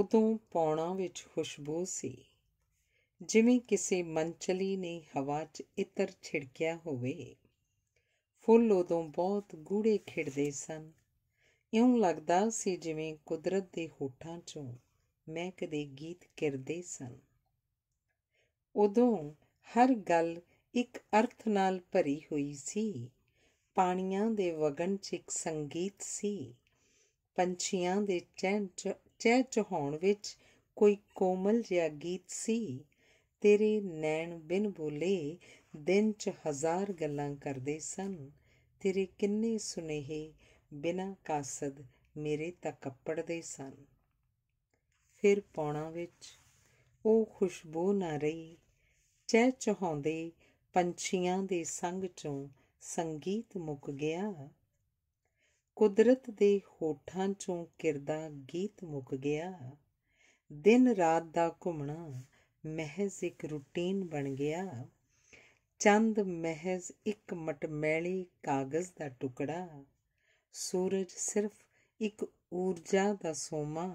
ਉਦੋਂ ਪੌਣਾ ਵਿੱਚ ਖੁਸ਼ਬੂ ਸੀ ਜਿਵੇਂ ਕਿਸੇ ਮੰਚਲੀ ਨੇ ਹਵਾ 'ਚ ਇਤਰ ਛਿੜਕਿਆ ਹੋਵੇ ਫੁੱਲ ਉਦੋਂ ਬਹੁਤ ਗੂੜੇ ਖਿੜਦੇ ਸਨ ਇਉਂ ਲੱਗਦਾ ਸੀ ਜਿਵੇਂ ਕੁਦਰਤ ਦੇ ਹੋਠਾਂ ਚੋਂ ਮੈਂ ਕਦੇ ਗੀਤ ਕਿਰਦੇ ਸਨ ਉਦੋਂ ਹਰ ਗੱਲ ਇੱਕ ਅਰਥ ਨਾਲ ਭਰੀ ਹੋਈ ਸੀ ਪਾਣੀਆਂ ਦੇ ਵਗਣ 'ਚ ਇੱਕ ਸੰਗੀਤ ਸੀ ਪੰਛੀਆਂ ਦੇ ਚਹਿ ਚਹਾਉਣ ਵਿੱਚ ਕੋਈ ਕੋਮਲ ਜਿਹਾ ਗੀਤ ਸੀ ਤੇਰੇ ਨੈਣ ਬਿਨ ਬੋਲੇ ਦਿਨ 'ਚ ਹਜ਼ਾਰ ਗੱਲਾਂ ਕਰਦੇ ਸਨ ਤੇਰੇ ਕਿੰਨੇ ਸੁਨੇਹੇ ਬਿਨਾ ਕਾਸਦ ਮੇਰੇ ਤੱਕਪੜ ਦੇ ਸਨ ਫਿਰ ਪੌਣਾ ਵਿੱਚ ਉਹ ਖੁਸ਼ਬੂ ਨਾ ਰਹੀ ਚਹਿ ਚਹਾਉਂਦੇ ਪੰਛੀਆਂ ਦੇ ਸੰਗ ਚੋਂ ਸੰਗੀਤ ਮੁੱਕ ਗਿਆ ਕੁਦਰਤ ਦੇ ਹੋਠਾਂ ਚੋਂ ਕਿਰਦਾ ਗੀਤ ਮੁੱਕ ਗਿਆ ਦਿਨ ਰਾਤ ਦਾ ਘੁੰਮਣਾ ਮਹਿਜ਼ ਇੱਕ ਰੁਟੀਨ ਬਣ ਗਿਆ ਚੰਦ ਮਹਿਜ਼ ਇੱਕ ਮਟਮੈਲੀ ਕਾਗਜ਼ ਦਾ ਟੁਕੜਾ ਸੂਰਜ ਸਿਰਫ ਇੱਕ ਊਰਜਾ ਦਾ ਸੋਮਾ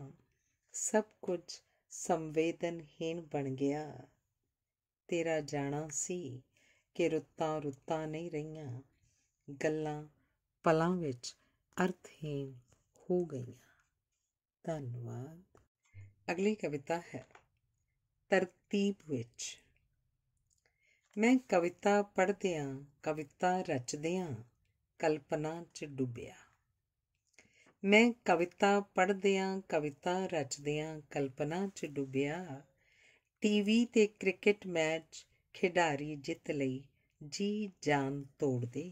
ਸਭ ਕੁਝ ਸੰਵੇਦਨਹੀਣ ਬਣ ਗਿਆ ਤੇਰਾ ਜਾਣਾ ਸੀ ਕਿ ਰੁੱਤਾਂ ਰੁੱਤਾਂ ਨਹੀਂ ਰਹੀਆਂ ਗੱਲਾਂ ਪਲਾਂ ਵਿੱਚ ਅਰਥਹੀਣ ਹੋ ਗਈਆਂ ਧੰਨਵਾਦ ਅਗਲੀ ਕਵਿਤਾ ਹੈ ਤਰਤੀਬ ਵਿੱਚ ਮੈਂ ਕਵਿਤਾ ਪੜ੍ਹਦਿਆਂ ਕਵਿਤਾ ਰਚਦਿਆਂ ਕਲਪਨਾ 'ਚ ਡੁੱਬਿਆ ਮੈਂ ਕਵਿਤਾ ਪੜ੍ਹਦਿਆਂ ਕਵਿਤਾ ਰਚਦਿਆਂ ਕਲਪਨਾ 'ਚ ਡੁੱਬਿਆ ਟੀਵੀ ਤੇ ਕ੍ਰਿਕਟ ਮੈਚ ਖਿਡਾਰੀ ਜਿੱਤ ਲਈ ਜੀ ਜਾਨ ਤੋੜਦੇ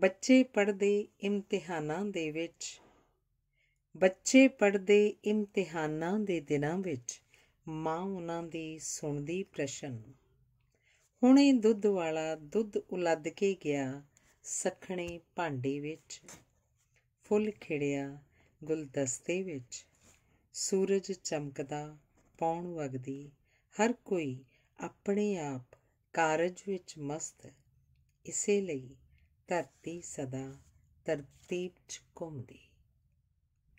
ਬੱਚੇ ਪੜ੍ਹਦੇ ਇਮਤਿਹਾਨਾਂ ਦੇ ਵਿੱਚ ਬੱਚੇ ਪੜ੍ਹਦੇ ਇਮਤਿਹਾਨਾਂ ਦੇ ਦਿਨਾਂ ਵਿੱਚ ਮਾਂ ਉਹਨਾਂ ਦੀ ਸੁਣਦੀ ਪ੍ਰਸ਼ਨ ਹੁਣੇ ਦੁੱਧ ਵਾਲਾ ਦੁੱਧ ਉਲੱਦ ਕੇ ਗਿਆ ਸਖਣੇ ਭਾਂਡੇ ਵਿੱਚ ਫੁੱਲ ਖਿੜਿਆ ਗੁਲਦਸਤੇ ਵਿੱਚ ਸੂਰਜ ਚਮਕਦਾ ਪੌਣ ਵਗਦੀ ਹਰ ਕੋਈ ਆਪਣੇ ਆਪ ਕਾਰਜ ਵਿੱਚ ਮਸਤ ਇਸੇ ਲਈ ਧਰਤੀ ਸਦਾ ਤਰਤੀਬ 'ਚ ਘੁੰਮਦੀ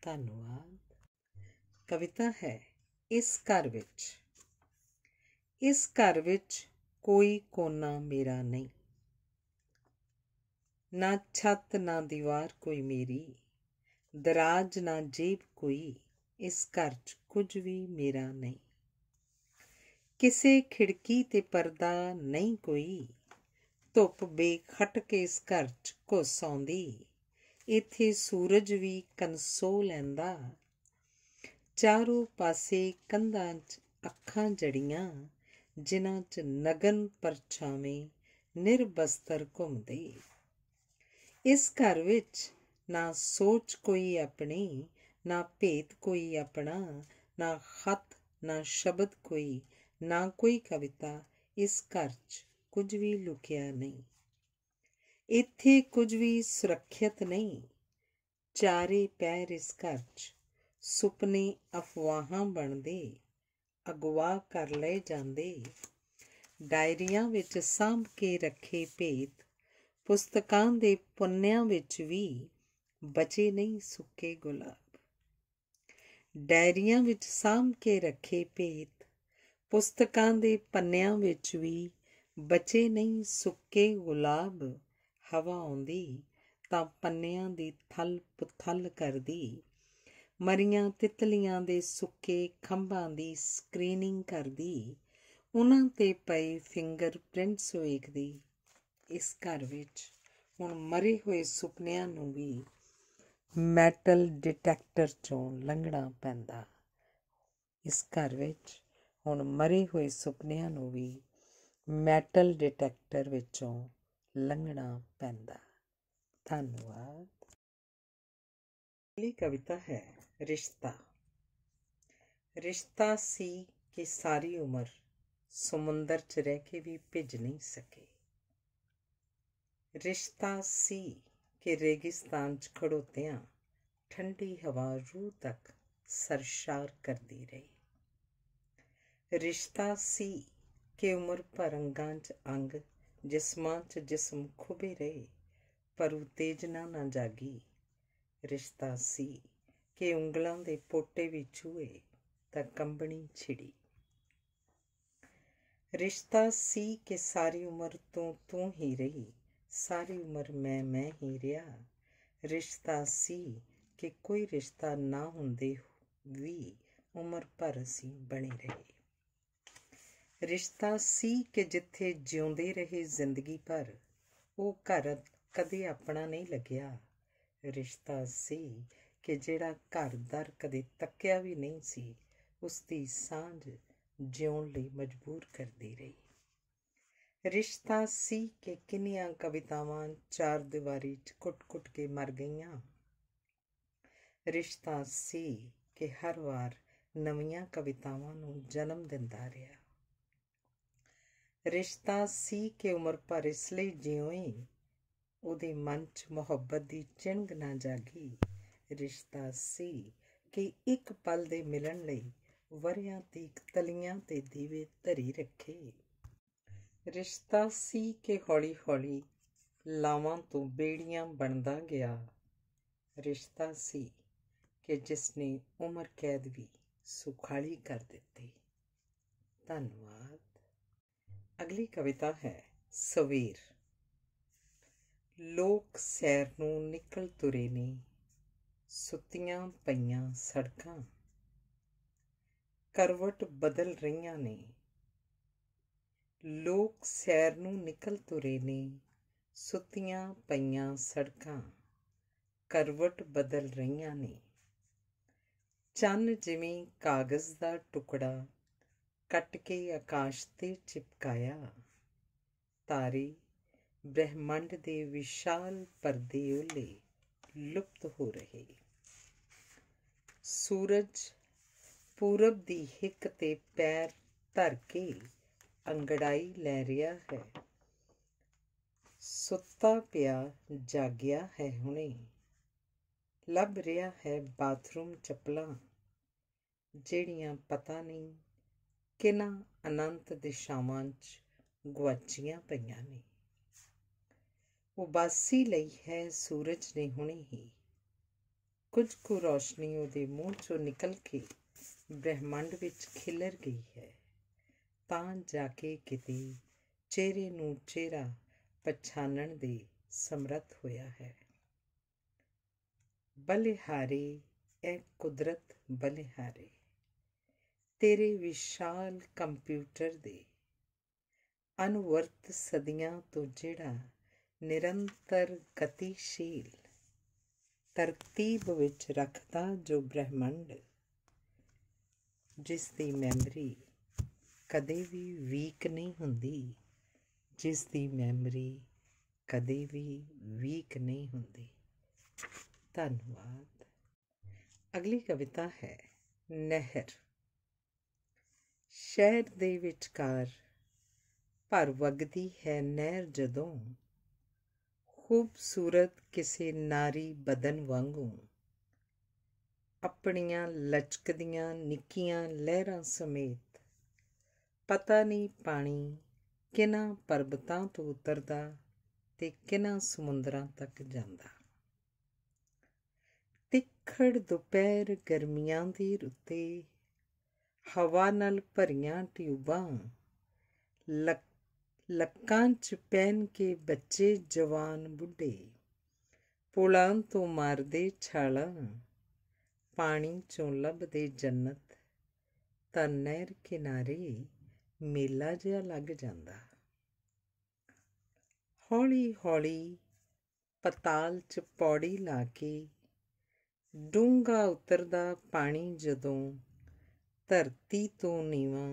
ਧੰਨਵਾਦ ਕਵਿਤਾ ਹੈ ਇਸ ਘਰ ਵਿੱਚ ਇਸ ਘਰ ਵਿੱਚ ਕੋਈ ਕੋਨਾ ਮੇਰਾ ਨਹੀਂ ਨਾ ਛੱਤ ਨਾ ਦੀਵਾਰ ਕੋਈ ਮੇਰੀ ਦਰਾਜ ਨਾ ਜੇਬ ਕੋਈ ਇਸ ਘਰ 'ਚ ਕੁਝ ਵੀ ਮੇਰਾ ਨਹੀਂ ਕਿਸੇ ਖਿੜਕੀ ਤੇ ਪਰਦਾ ਨਹੀਂ ਕੋਈ ਧੁੱਪ ਬੇਖਟ ਕੇ ਇਸ ਘਰ 'ਚ ਘੁਸ ਆਉਂਦੀ ਇੱਥੇ ਸੂਰਜ ਵੀ ਕਨਸੋ ਲੈਂਦਾ ਚਾਰੋਂ ਪਾਸੇ ਕੰਧਾਂ 'ਚ ਅੱਖਾਂ ਜੜੀਆਂ ਜਿਨ੍ਹਾਂ 'ਚ ਨਗਨ ਪਰਛਾਵੇਂ ਨਿਰਬਸਤਰ ਘੁੰਮਦੇ ਇਸ ਘਰ ਵਿੱਚ ਨਾ ਸੋਚ ਕੋਈ ਆਪਣੀ ਨਾ ਭੇਤ ਕੋਈ ਆਪਣਾ ਨਾ ਖਤ ਨਾ ਸ਼ਬਦ ਕੋਈ ਨਾ ਕੋਈ ਕਵਿਤਾ ਇਸ ਘਰ 'ਚ ਕੁਝ ਵੀ ਲੁਕਿਆ ਨਹੀਂ ਇੱਥੇ ਕੁਝ ਵੀ ਸੁਰੱਖਿਅਤ ਨਹੀਂ ਚਾਰੇ ਪੈਰ ਇਸ ਘਰ 'ਚ ਸੁਪਨੇ ਅਫਵਾਹਾਂ ਬਣਦੇ ਅਗਵਾ ਕਰ ਲਏ ਜਾਂਦੇ ਡਾਇਰੀਆਂ ਵਿੱਚ ਸਾਂਭ ਕੇ ਰੱਖੇ ਭੇਤ ਪੁਸਤਕਾਂ ਦੇ ਪੁੰਨਿਆਂ ਵਿੱਚ ਵੀ ਬਚੇ ਨਹੀਂ ਸੁੱਕੇ ਗੁਲਾਬ ਡਾਇਰੀਆਂ ਵਿੱਚ ਸਾਂਭ ਕੇ ਰੱਖੇ ਭੇਤ ਪੁਸਤਕਾਂ ਦੇ ਪੰਨਿਆਂ ਵਿੱਚ ਵੀ ਬਚੇ ਨਹੀਂ ਸੁੱਕੇ ਗੁਲਾਬ ਹਵਾ ਆਉਂਦੀ ਤਾਂ ਪੰਨਿਆਂ ਦੀ ਥਲ ਪੁਥਲ ਕਰਦੀ ਮਰੀਆਂ ਤਿਤਲੀਆਂ ਦੇ ਸੁੱਕੇ ਖੰਭਾਂ ਦੀ ਸਕਰੀਨਿੰਗ ਕਰਦੀ ਉਹਨਾਂ ਤੇ ਪਏ ਫਿੰਗਰਪ੍ਰਿੰਟਸ ਵੇਖਦੀ ਇਸ ਘਰ ਵਿੱਚ ਹੁਣ ਮਰੇ ਹੋਏ ਸੁਪਨਿਆਂ ਨੂੰ ਵੀ ਮੈਟਲ ਡਿਟੈਕਟਰ ਚੋਂ ਲੰਘਣਾ ਪੈਂਦਾ ਇਸ ਘਰ ਵਿੱਚ ਹੁਣ ਮਰੇ ਹੋਏ ਸੁਪਨਿਆਂ ਨੂੰ ਵੀ ਮੈਟਲ ਡਿਟੈਕਟਰ ਵਿੱਚੋਂ ਲੰਘਣਾ ਪੈਂਦਾ ਧੰਨਵਾਦ ਅਗਲੀ ਕਵਿਤਾ ਹੈ ਰਿਸ਼ਤਾ ਰਿਸ਼ਤਾ ਸੀ ਕਿ ਸਾਰੀ ਉਮਰ ਸਮੁੰਦਰ 'ਚ ਰਹਿ ਕੇ ਵੀ ਭਿੱਜ ਨਹੀਂ ਸਕੇ ਰਿਸ਼ਤਾ ਸੀ ਕਿ ਰੇਗਿਸਤਾਨ 'ਚ ਖੜੋਤਿਆਂ ਠੰਡੀ ਹਵਾ ਰੂਹ ਤੱਕ ਸਰਸ਼ਾਰ ਕਰਦੀ ਰਹੀ ਰਿਸ਼ਤਾ ਸੀ ਕਿ ਉਮਰ ਭਰ 'ਚ ਅੰਗ ਜਿਸਮਾਂ 'ਚ ਜਿਸਮ ਖੁਬੇ ਰਹੇ ਪਰ ਉਤੇਜਨਾ ਨਾ ਜਾਗੀ ਰਿਸ਼ਤਾ ਸੀ ਕਿ ਉਂਗਲਾਂ ਦੇ ਪੋਟੇ ਵੀ ਛੂਏ ਤਾਂ ਕੰਬਣੀ ਛਿੜੀ ਰਿਸ਼ਤਾ ਸੀ ਕਿ ਸਾਰੀ ਉਮਰ ਤੋਂ ਤੂੰ ਹੀ ਰਹੀ ਸਾਰੀ ਉਮਰ ਮੈਂ ਮੈਂ ਹੀ ਰਿਹਾ ਰਿਸ਼ਤਾ ਸੀ ਕਿ ਕੋਈ ਰਿਸ਼ਤਾ ਨਾ ਹੁੰਦੇ ਵੀ ਉਮਰ ਭਰ ਅਸੀਂ ਬਣੇ ਰਹੇ ਰਿਸ਼ਤਾ ਸੀ ਕਿ ਜਿੱਥੇ ਜਿਉਂਦੇ ਰਹੇ ਜ਼ਿੰਦਗੀ ਭਰ ਉਹ ਘਰ ਕਦੇ ਆਪਣਾ ਨਹੀਂ ਲੱਗਿਆ ਰਿਸ਼ਤਾ ਸੀ ਕਿ ਜਿਹੜਾ ਘਰਦਾਰ ਕਦੇ ਤੱਕਿਆ ਵੀ ਨਹੀਂ ਸੀ ਉਸ ਦੀ ਸਾਂਝ ਜਿਉਣ ਲਈ ਮਜਬੂਰ ਕਰਦੀ ਰਹੀ ਰਿਸ਼ਤਾ ਸੀ ਕਿ ਕਿੰਨੀਆਂ ਕਵਿਤਾਵਾਂ ਚਾਰ ਦੀਵਾਰੀ 'ਚ ਕੁੱਟ-ਕੁੱਟ ਕੇ ਮਰ ਗਈਆਂ ਰਿਸ਼ਤਾ ਸੀ ਕਿ ਹਰ ਵਾਰ ਨਵੀਆਂ ਕਵਿਤਾਵਾਂ ਨੂੰ ਜਨਮ ਦਿੰਦਾ ਰਿਹਾ ਰਿਸ਼ਤਾ ਸੀ ਕਿ ਉਮਰ ਭਰ ਇਸ ਲਈ ਜਿਉਈ ਉਹਦੇ ਮਨ 'ਚ ਮੁਹੱਬਤ ਦੀ ਚਿੰਗ ਨਾ ਜਾਗੀ ਰਿਸ਼ਤਾ ਸੀ ਕਿ ਇੱਕ ਪਲ ਦੇ ਮਿਲਣ ਲਈ ਵਰਿਆਂ ਤੀਕ ਤਲੀਆਂ ਤੇ ਦੀਵੇ ਧਰੀ ਰੱਖੇ ਰਿਸ਼ਤਾ ਸੀ ਕਿ ਹੌਲੀ ਹੌਲੀ ਲਾਵਾਂ ਤੋਂ ਬੇੜੀਆਂ ਬਣਦਾ ਗਿਆ ਰਿਸ਼ਤਾ ਸੀ ਕਿ ਜਿਸ ਨੇ ਉਮਰ ਕੈਦ ਵੀ ਸੁਖਾਲੀ ਕਰ ਦਿੱਤੀ ਧੰਨਵਾਦ ਅਗਲੀ ਕਵਿਤਾ ਹੈ ਸਵੇਰ ਲੋਕ ਸੈਰ ਨੂੰ ਨਿਕਲ ਤੁਰੇ ਨੇ ਸੁੱਤੀਆਂ ਪਈਆਂ ਸੜਕਾਂ ਕਰਵਟ ਬਦਲ ਰਹੀਆਂ ਨੇ ਲੋਕ ਸੈਰ ਨੂੰ ਨਿਕਲ ਤੁਰੇ ਨੇ ਸੁੱਤੀਆਂ ਪਈਆਂ ਸੜਕਾਂ ਕਰਵਟ ਬਦਲ ਰਹੀਆਂ ਨੇ ਚੰਨ ਜਿਵੇਂ ਕਾਗਜ਼ ਦਾ ਟੁਕੜਾ ਕੱਟ ਕੇ ਆਕਾਸ਼ ਤੇ ਚਿਪਕਾਇਆ ਤਾਰੇ ਬ੍ਰਹਿਮੰਡ ਦੇ ਵਿਸ਼ਾਲ ਪਰਦੇ ਉਲੇ ਲੁਪਤ ਹੋ ਰਹੇ ਸੂਰਜ ਪੂਰਬ ਦੀ ਹਿੱਕ ਤੇ ਪੈਰ ਧਰ ਕੇ ਅੰਗੜਾਈ ਲੈ ਰਿਹਾ ਹੈ ਸੁੱਤਾ ਪਿਆ ਜਾਗਿਆ ਹੈ ਹੁਣੇ ਲੱਭ ਰਿਹਾ ਹੈ ਬਾਥਰੂਮ ਚੱਪਲਾਂ ਜਿਹੜੀਆਂ ਪਤਾ ਨਹੀਂ ਕਿਨਾਂ ਅਨੰਤ ਦਿਸ਼ਾਵਾਂ 'ਚ ਗਵਾਚੀਆਂ ਪਈਆਂ ਨੇ ਉਹ ਬਾਸੀ ਲਈ ਹੈ ਸੂਰਜ ਨੇ ਹੁਣੇ ਹੀ ਕੁਝ ਕੁ ਰੋਸ਼ਨੀ ਉਹਦੇ ਮੂੰਹ 'ਚੋਂ ਨਿਕਲ ਕੇ ਬ੍ਰਹਿਮੰਡ ਵਿੱਚ ਖਿਲਰ ਗਈ ਹੈ ਤਾਂ ਜਾ ਕੇ ਕਿਤੇ ਚਿਹਰੇ ਨੂੰ ਚਿਹਰਾ ਪਛਾਣਨ ਦੇ ਸਮਰੱਥ ਹੋਇਆ ਹੈ ਬਲਿਹਾਰੇ ਐ ਕੁਦਰਤ ਬਲਿਹਾਰੇ ਤੇਰੇ ਵਿਸ਼ਾਲ ਕੰਪਿਊਟਰ ਦੇ ਅਨਵਰਤ ਸਦੀਆਂ ਤੋਂ ਜਿਹੜਾ ਨਿਰੰਤਰ ਗਤੀਸ਼ੀਲ ਤਰਤੀਬ ਵਿੱਚ ਰੱਖਦਾ ਜੋ ਬ੍ਰਹਿਮੰਡ ਜਿਸ ਦੀ ਮੈਮਰੀ ਕਦੇ ਵੀ ਵੀਕ ਨਹੀਂ ਹੁੰਦੀ ਜਿਸ ਦੀ ਮੈਮਰੀ ਕਦੇ ਵੀ ਵੀਕ ਨਹੀਂ ਹੁੰਦੀ ਧੰਨਵਾਦ ਅਗਲੀ ਕਵਿਤਾ ਹੈ ਨਹਿਰ ਸ਼ਹਿਰ ਦੇ ਵਿਚਕਾਰ ਪਰ ਵਗਦੀ ਹੈ ਨਹਿਰ ਜਦੋਂ ਖੂਬਸੂਰਤ ਕਿਸੇ ਨਾਰੀ ਬਦਨ ਵਾਂਗੂ ਆਪਣੀਆਂ ਲਚਕਦੀਆਂ ਨਿੱਕੀਆਂ ਲਹਿਰਾਂ ਸਮੇਤ ਪਤਾ ਨਹੀਂ ਪਾਣੀ ਕਿਨਾਂ ਪਰਬਤਾਂ ਤੋਂ ਉਤਰਦਾ ਤੇ ਕਿਨਾਂ ਸਮੁੰਦਰਾਂ ਤੱਕ ਜਾਂਦਾ ਤਿੱਖੜ ਦੁਪਹਿਰ ਗਰਮੀਆਂ ਦੀ ਰੁੱਤੇ ਹਵਾ ਨਾਲ ਭਰੀਆਂ ਟਿਊਬਾਂ ਲੱਕਾਂ 'ਚ ਪੈਨ ਕੇ ਬੱਚੇ ਜਵਾਨ ਬੁੱਢੇ ਪੁਲਾਂ ਤੋਂ ਮਾਰਦੇ ਛਾਲਾਂ ਪਾਣੀ 'ਚੋਂ ਲੱਭਦੇ ਜੰਨਤ ਤਾਂ ਨਹਿਰ ਕਿਨਾਰੇ ਮੇਲਾ ਜਿਹਾ ਲੱਗ ਜਾਂਦਾ ਹੌਲੀ ਹੌਲੀ ਪਤਾਲ ਚ ਪੌੜੀ ਲਾ ਕੇ ਡੂੰਗਾ ਉਤਰਦਾ ਪਾਣੀ ਜਦੋਂ ਧਰਤੀ ਤੋਂ ਨੀਵਾ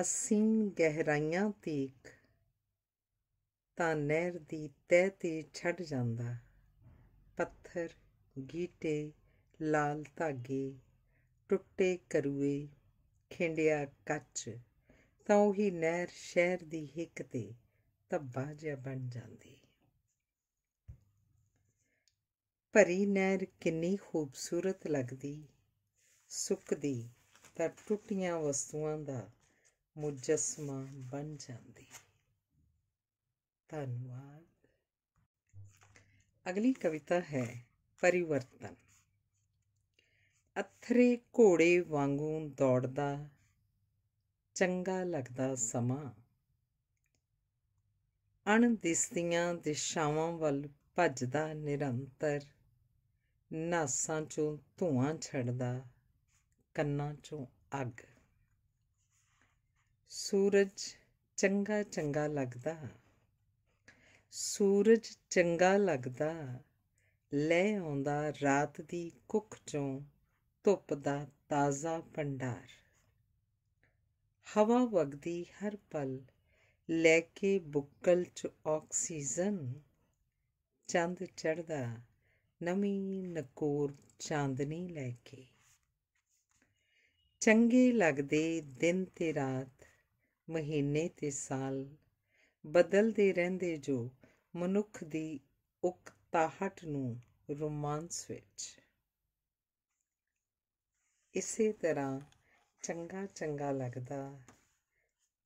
ਅਸੀਂ ਗਹਿਰਾਈਆਂ ਤੀਕ ਤਾਂ ਨਹਿਰ ਦੀ ਤਹਿ ਤੇ ਛੱਡ ਜਾਂਦਾ ਪੱਥਰ ਗੀਟੇ ਲਾਲ ਧਾਗੇ ਟੁੱਟੇ ਕਰੂਏ ਖਿੰਡਿਆ ਕੱਚ ਤਾਂ ਉਹੀ ਨਹਿਰ ਸ਼ਹਿਰ ਦੀ ਹਿੱਕ ਤੇ ਧੱਬਾ ਜਿਹਾ ਬਣ ਜਾਂਦੀ ਪਰੀ ਨਹਿਰ ਕਿੰਨੀ ਖੂਬਸੂਰਤ ਲੱਗਦੀ ਸੁੱਕਦੀ ਤਾਂ ਟੁੱਟੀਆਂ ਵਸਤੂਆਂ ਦਾ ਮੁਜਸਮਾ ਬਣ ਜਾਂਦੀ ਧੰਨਵਾਦ ਅਗਲੀ ਕਵਿਤਾ ਹੈ ਪਰਿਵਰਤਨ ਅਥਰੇ ਘੋੜੇ ਵਾਂਗੂ ਦੌੜਦਾ ਚੰਗਾ ਲੱਗਦਾ ਸਮਾਂ ਅਣਦਿਸਦੀਆਂ ਦਿਸ਼ਾਵਾਂ ਵੱਲ ਭੱਜਦਾ ਨਿਰੰਤਰ ਨਾਸਾਂ ਚੋਂ ਧੂਆਂ ਛੱਡਦਾ ਕੰਨਾਂ ਚੋਂ ਅੱਗ ਸੂਰਜ ਚੰਗਾ ਚੰਗਾ ਲੱਗਦਾ ਸੂਰਜ ਚੰਗਾ ਲੱਗਦਾ ਲੈ ਆਉਂਦਾ ਰਾਤ ਦੀ ਕੁੱਖ ਚੋਂ ਧੁੱਪ ਦਾ ਤਾਜ਼ਾ ਭੰਡਾਰ ਹਵਾ ਵਗਦੀ ਹਰ ਪਲ ਲੈ ਕੇ ਬੁੱਕਲ ਚ ਆਕਸੀਜਨ ਚੰਦ ਚੜਦਾ ਨਵੀਂ ਨਕੋਰ ਚਾਂਦਨੀ ਲੈ ਕੇ ਚੰਗੇ ਲੱਗਦੇ ਦਿਨ ਤੇ ਰਾਤ ਮਹੀਨੇ ਤੇ ਸਾਲ ਬਦਲਦੇ ਰਹਿੰਦੇ ਜੋ ਮਨੁੱਖ ਦੀ ਉਕਤਾਹਟ ਨੂੰ ਰੋਮਾਂਸ ਵਿੱਚ ਇਸੇ ਤਰ੍ਹਾਂ ਚੰਗਾ ਚੰਗਾ ਲੱਗਦਾ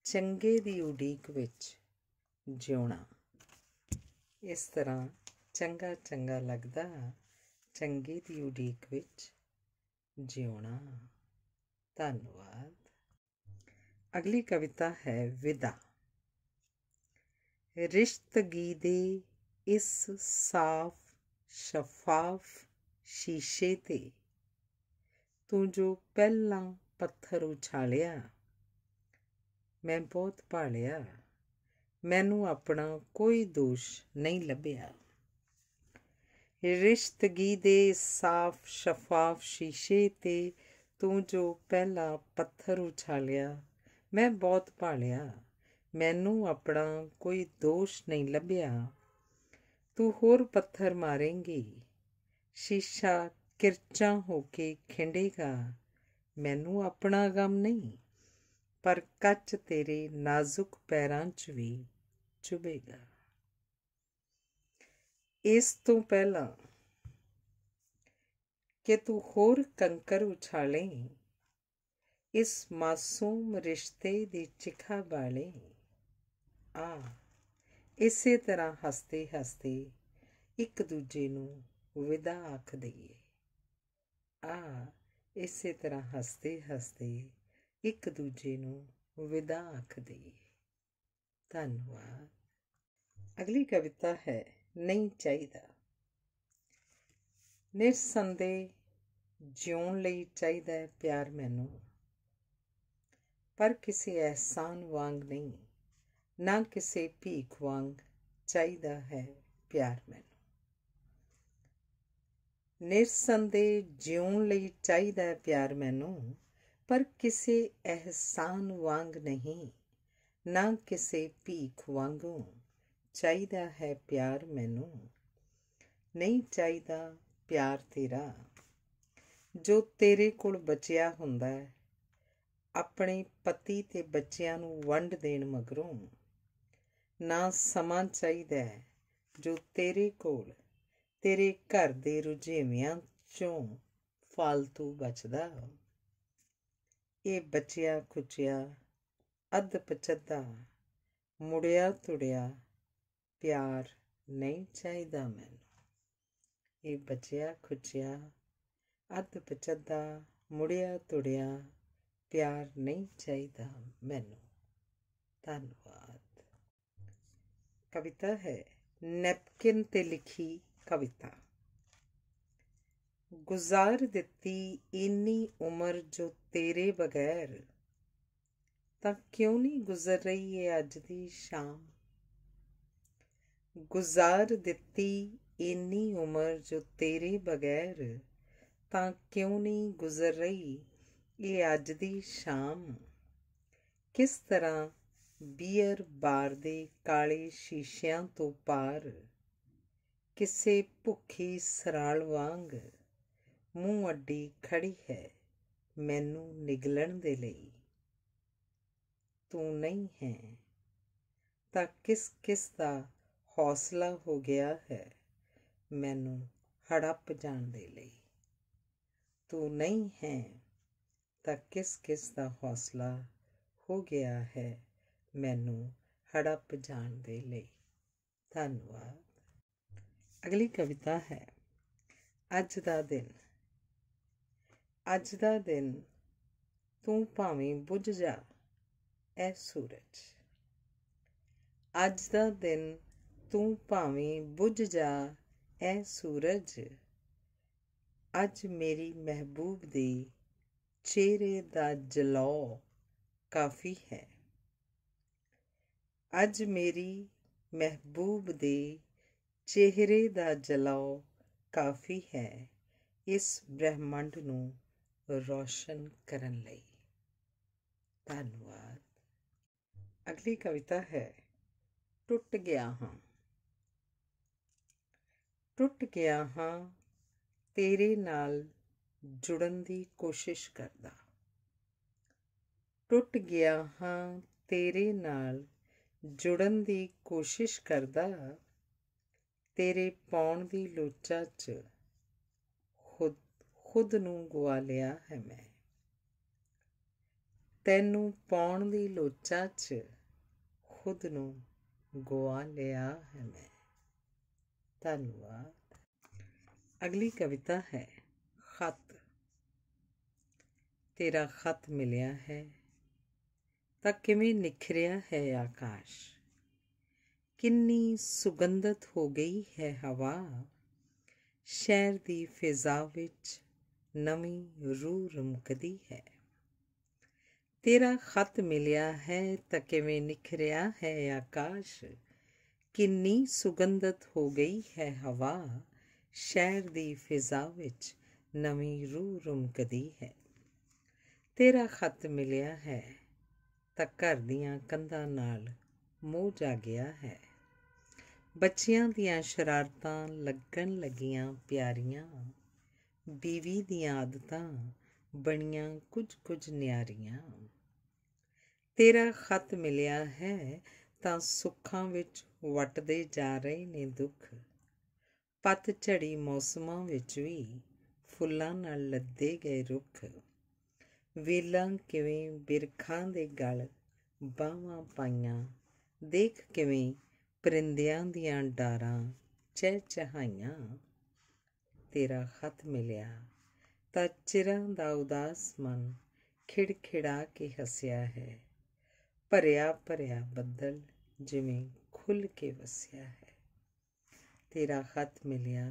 ਚੰਗੇ ਦੀ ਉਡੀਕ ਵਿੱਚ ਜਿਉਣਾ ਇਸ ਤਰ੍ਹਾਂ ਚੰਗਾ ਚੰਗਾ ਲੱਗਦਾ ਚੰਗੇ ਦੀ ਉਡੀਕ ਵਿੱਚ ਜਿਉਣਾ ਧੰਨਵਾਦ ਅਗਲੀ ਕਵਿਤਾ ਹੈ ਵਿਦਾ ਰਿਸ਼ਤਗੀ ਦੇ ਇਸ ਸਾਫ਼ ਸ਼ਫਾਫ ਸ਼ੀਸ਼ੇ ਤੇ ਤੂੰ ਜੋ ਪਹਿਲਾਂ ਪੱਥਰ ਉਛਾਲਿਆ ਮੈਂ ਬਹੁਤ ਭਾਲਿਆ ਮੈਨੂੰ ਆਪਣਾ ਕੋਈ ਦੋਸ਼ ਨਹੀਂ ਲੱਭਿਆ ਰਿਸ਼ਤਗੀ ਦੇ ਸਾਫ਼ ਸ਼ਫਾਫ ਸ਼ੀਸ਼ੇ ਤੇ ਤੂੰ ਜੋ ਪਹਿਲਾ ਪੱਥਰ ਉਛਾਲਿਆ ਮੈਂ ਬਹੁਤ ਭਾਲਿਆ ਮੈਨੂੰ ਆਪਣਾ ਕੋਈ ਦੋਸ਼ ਨਹੀਂ ਲੱਭਿਆ ਤੂੰ ਹੋਰ ਪੱਥਰ ਮਾਰੇਂਗੀ ਸ਼ੀਸ਼ਾ ਕਿਰਚਾਂ ਹੋ ਕੇ ਖਿੰਡੇਗਾ ਮੈਨੂੰ ਆਪਣਾ ਗਮ ਨਹੀਂ ਪਰ ਕੱਚ ਤੇਰੇ ਨਾਜ਼ੁਕ ਪੈਰਾਂ 'ਚ ਵੀ ਚੁਬੇਗਾ ਇਸ ਤੋਂ ਪਹਿਲਾਂ ਕਿ ਤੂੰ ਹੋਰ ਕੰਕਰ ਉਛਾਲੇ ਇਸ ਮਾਸੂਮ ਰਿਸ਼ਤੇ ਦੀ ਚਿਖਾ ਬਾਲੇ ਆ ਇਸੇ ਤਰ੍ਹਾਂ ਹੱਸਦੇ ਹੱਸਦੇ ਇੱਕ ਦੂਜੇ ਨੂੰ ਵਿਦਾ ਆਖ ਦਈਏ ਆ ਇਸੇ ਤਰ੍ਹਾਂ ਹੱਸਦੇ ਹੱਸਦੇ ਇੱਕ ਦੂਜੇ ਨੂੰ ਵਿਦਾ ਆਖਦੇ ਧੰਨਵਾਦ ਅਗਲੀ ਕਵਿਤਾ ਹੈ ਨਹੀਂ ਚਾਹੀਦਾ ਨਿਰਸੰਦੇ ਜਿਉਣ ਲਈ ਚਾਹੀਦਾ ਹੈ ਪਿਆਰ ਮੈਨੂੰ ਪਰ ਕਿਸੇ ਐਸਾਨ ਵਾਂਗ ਨਹੀਂ ਨਾ ਕਿਸੇ ਭੀਖ ਵਾਂਗ ਚਾਹੀਦਾ ਹੈ ਪਿਆਰ ਮੈਨੂੰ ਨਿਰਸੰਦੇ ਜਿਉਣ ਲਈ ਚਾਹੀਦਾ ਪਿਆਰ ਮੈਨੂੰ ਪਰ ਕਿਸੇ ਅਹਿਸਾਨ ਵਾਂਗ ਨਹੀਂ ਨਾ ਕਿਸੇ ਭੀਖ ਵਾਂਗੂ ਚਾਹੀਦਾ ਹੈ ਪਿਆਰ ਮੈਨੂੰ ਨਹੀਂ ਚਾਹੀਦਾ ਪਿਆਰ ਤੇਰਾ ਜੋ ਤੇਰੇ ਕੋਲ ਬਚਿਆ ਹੁੰਦਾ ਹੈ ਆਪਣੇ ਪਤੀ ਤੇ ਬੱਚਿਆਂ ਨੂੰ ਵੰਡ ਦੇਣ ਮਗਰੋਂ ਨਾ ਸਮਾਂ ਚਾਹੀਦਾ ਜੋ ਤੇਰੇ ਕੋਲ ਤੇਰੇ ਘਰ ਦੇ ਰੁਝੇਵਿਆਂ ਚੋਂ ਫालतू ਬਚਦਾ ਇਹ ਬਚਿਆ ਖੁਚਿਆ ਅੱਧ ਪਚਦਾ ਮੁੜਿਆ ਤੁੜਿਆ ਪਿਆਰ ਨਹੀਂ ਚਾਹੀਦਾ ਮੈਨੂੰ ਇਹ ਬਚਿਆ ਖੁਚਿਆ ਅੱਧ ਪਚਦਾ ਮੁੜਿਆ ਤੁੜਿਆ ਪਿਆਰ ਨਹੀਂ ਚਾਹੀਦਾ ਮੈਨੂੰ ਧੰਨਵਾਦ ਕਵਿਤਾ ਹੈ ਨੈਪਕਿਨ ਤੇ ਲਿਖੀ ਕਵਿਤਾ ਗੁਜ਼ਾਰ ਦਿੱਤੀ ਇੰਨੀ ਉਮਰ ਜੋ ਤੇਰੇ ਬਗੈਰ ਤਾਂ ਕਿਉਂ ਨਹੀਂ ਗੁਜ਼ਰ ਰਹੀ ਏ ਅੱਜ ਦੀ ਸ਼ਾਮ ਗੁਜ਼ਾਰ ਦਿੱਤੀ ਇੰਨੀ ਉਮਰ ਜੋ ਤੇਰੇ ਬਗੈਰ ਤਾਂ ਕਿਉਂ ਨਹੀਂ ਗੁਜ਼ਰ ਰਹੀ ਇਹ ਅੱਜ ਦੀ ਸ਼ਾਮ ਕਿਸ ਤਰ੍ਹਾਂ ਬੀਅਰ ਬਾਰ ਦੇ ਕਾਲੇ ਸ਼ੀਸ਼ਿਆਂ ਤੋਂ ਪਾਰ ਕਿਸੇ ਭੁੱਖੀ ਸਰਾਲ ਵਾਂਗ ਮੂੰਹ ਅੱਡੀ ਖੜੀ ਹੈ ਮੈਨੂੰ ਨਿਗਲਣ ਦੇ ਲਈ ਤੂੰ ਨਹੀਂ ਹੈ ਤਾਂ ਕਿਸ ਕਿਸ ਦਾ ਹੌਸਲਾ ਹੋ ਗਿਆ ਹੈ ਮੈਨੂੰ ਹੜੱਪ ਜਾਣ ਦੇ ਲਈ ਤੂੰ ਨਹੀਂ ਹੈ ਤਾਂ ਕਿਸ ਕਿਸ ਦਾ ਹੌਸਲਾ ਹੋ ਗਿਆ ਹੈ ਮੈਨੂੰ ਹੜੱਪ ਜਾਣ ਦੇ ਲਈ ਧੰਨਵਾਦ ਅਗਲੀ ਕਵਿਤਾ ਹੈ ਅੱਜ ਦਾ ਦਿਨ ਅੱਜ ਦਾ ਦਿਨ ਤੂੰ ਭਾਵੇਂ ਬੁੱਝ ਜਾ ਐ ਸੂਰਜ ਅੱਜ ਦਾ ਦਿਨ ਤੂੰ ਭਾਵੇਂ ਬੁੱਝ ਜਾ ਐ ਸੂਰਜ ਅੱਜ ਮੇਰੀ ਮਹਿਬੂਬ ਦੇ ਚਿਹਰੇ ਦਾ ਜਲੌ ਕਾਫੀ ਹੈ ਅੱਜ ਮੇਰੀ ਮਹਿਬੂਬ ਦੇ ਚਿਹਰੇ ਦਾ ਜਲਾਉ ਕਾਫੀ ਹੈ ਇਸ ਬ੍ਰਹਿਮੰਡ ਨੂੰ ਰੋਸ਼ਨ ਕਰਨ ਲਈ ਧੰਨਵਾਦ ਅਗਲੀ ਕਵਿਤਾ ਹੈ ਟੁੱਟ ਗਿਆ ਹਾਂ ਟੁੱਟ ਗਿਆ ਹਾਂ ਤੇਰੇ ਨਾਲ ਜੁੜਨ ਦੀ ਕੋਸ਼ਿਸ਼ ਕਰਦਾ ਟੁੱਟ ਗਿਆ ਹਾਂ ਤੇਰੇ ਨਾਲ ਜੁੜਨ ਦੀ ਕੋਸ਼ਿਸ਼ ਕਰਦਾ ਤੇਰੇ ਪਾਉਣ ਦੀ ਲੋਚਾ 'ਚ ਖੁਦ ਖੁਦ ਨੂੰ ਗਵਾ ਲਿਆ ਹੈ ਮੈਂ ਤੈਨੂੰ ਪਾਉਣ ਦੀ ਲੋਚਾ 'ਚ ਖੁਦ ਨੂੰ ਗਵਾ ਲਿਆ ਹੈ ਮੈਂ ਧੰਨਵਾਦ ਅਗਲੀ ਕਵਿਤਾ ਹੈ ਖਤ ਤੇਰਾ ਖਤ ਮਿਲਿਆ ਹੈ ਤਾਂ ਕਿਵੇਂ ਨਿਖਰਿਆ ਹੈ ਆਕਾਸ਼ ਕਿੰਨੀ ਸੁਗੰਧਤ ਹੋ ਗਈ ਹੈ ਹਵਾ ਸ਼ਹਿਰ ਦੀ ਫਿਜ਼ਾ ਵਿੱਚ ਨਵੀਂ ਰੂਹ ਰਮਕਦੀ ਹੈ ਤੇਰਾ ਖਤ ਮਿਲਿਆ ਹੈ ਤਾਂ ਕਿਵੇਂ ਨਿਖਰਿਆ ਹੈ ਆਕਾਸ਼ ਕਿੰਨੀ ਸੁਗੰਧਤ ਹੋ ਗਈ ਹੈ ਹਵਾ ਸ਼ਹਿਰ ਦੀ ਫਿਜ਼ਾ ਵਿੱਚ ਨਵੀਂ ਰੂਹ ਰਮਕਦੀ ਹੈ ਤੇਰਾ ਖਤ ਮਿਲਿਆ ਹੈ ਤਾਂ ਘਰ ਦੀਆਂ ਕੰਧਾਂ ਨਾਲ ਮੋਹ ਜਾ ਗਿਆ ਹੈ ਬੱਚਿਆਂ ਦੀਆਂ ਸ਼ਰਾਰਤਾਂ ਲੱਗਣ ਲੱਗੀਆਂ ਪਿਆਰੀਆਂ ਬੀਵੀ ਦੀਆਂ ਆਦਤਾਂ ਬਣੀਆਂ ਕੁਝ ਕੁਝ ਨਿਆਰੀਆਂ ਤੇਰਾ ਖਤ ਮਿਲਿਆ ਹੈ ਤਾਂ ਸੁੱਖਾਂ ਵਿੱਚ ਵਟਦੇ ਜਾ ਰਹੇ ਨੇ ਦੁੱਖ ਪਤ ਝੜੀ ਮੌਸਮਾਂ ਵਿੱਚ ਵੀ ਫੁੱਲਾਂ ਨਾਲ ਲੱਦੇ ਗਏ ਰੁੱਖ ਵੇਲਾਂ ਕਿਵੇਂ ਬਿਰਖਾਂ ਦੇ ਗਲ ਬਾਹਾਂ ਪਾਈਆਂ ਦੇਖ ਕਿਵੇਂ ਪਰਿੰਦਿਆਂ ਦੀਆਂ ਡਾਰਾਂ ਚਹਾਈਆਂ ਤੇਰਾ ਖਤ ਮਿਲਿਆ ਤਾਂ ਚਿਰਾਂ ਦਾ ਉਦਾਸ ਮਨ ਖਿੜਖਿੜਾ ਕੇ ਹੱਸਿਆ ਹੈ ਭਰਿਆ ਭਰਿਆ ਬੱਦਲ ਜਿਵੇਂ ਖੁੱਲ ਕੇ ਵਸਿਆ ਹੈ ਤੇਰਾ ਖਤ ਮਿਲਿਆ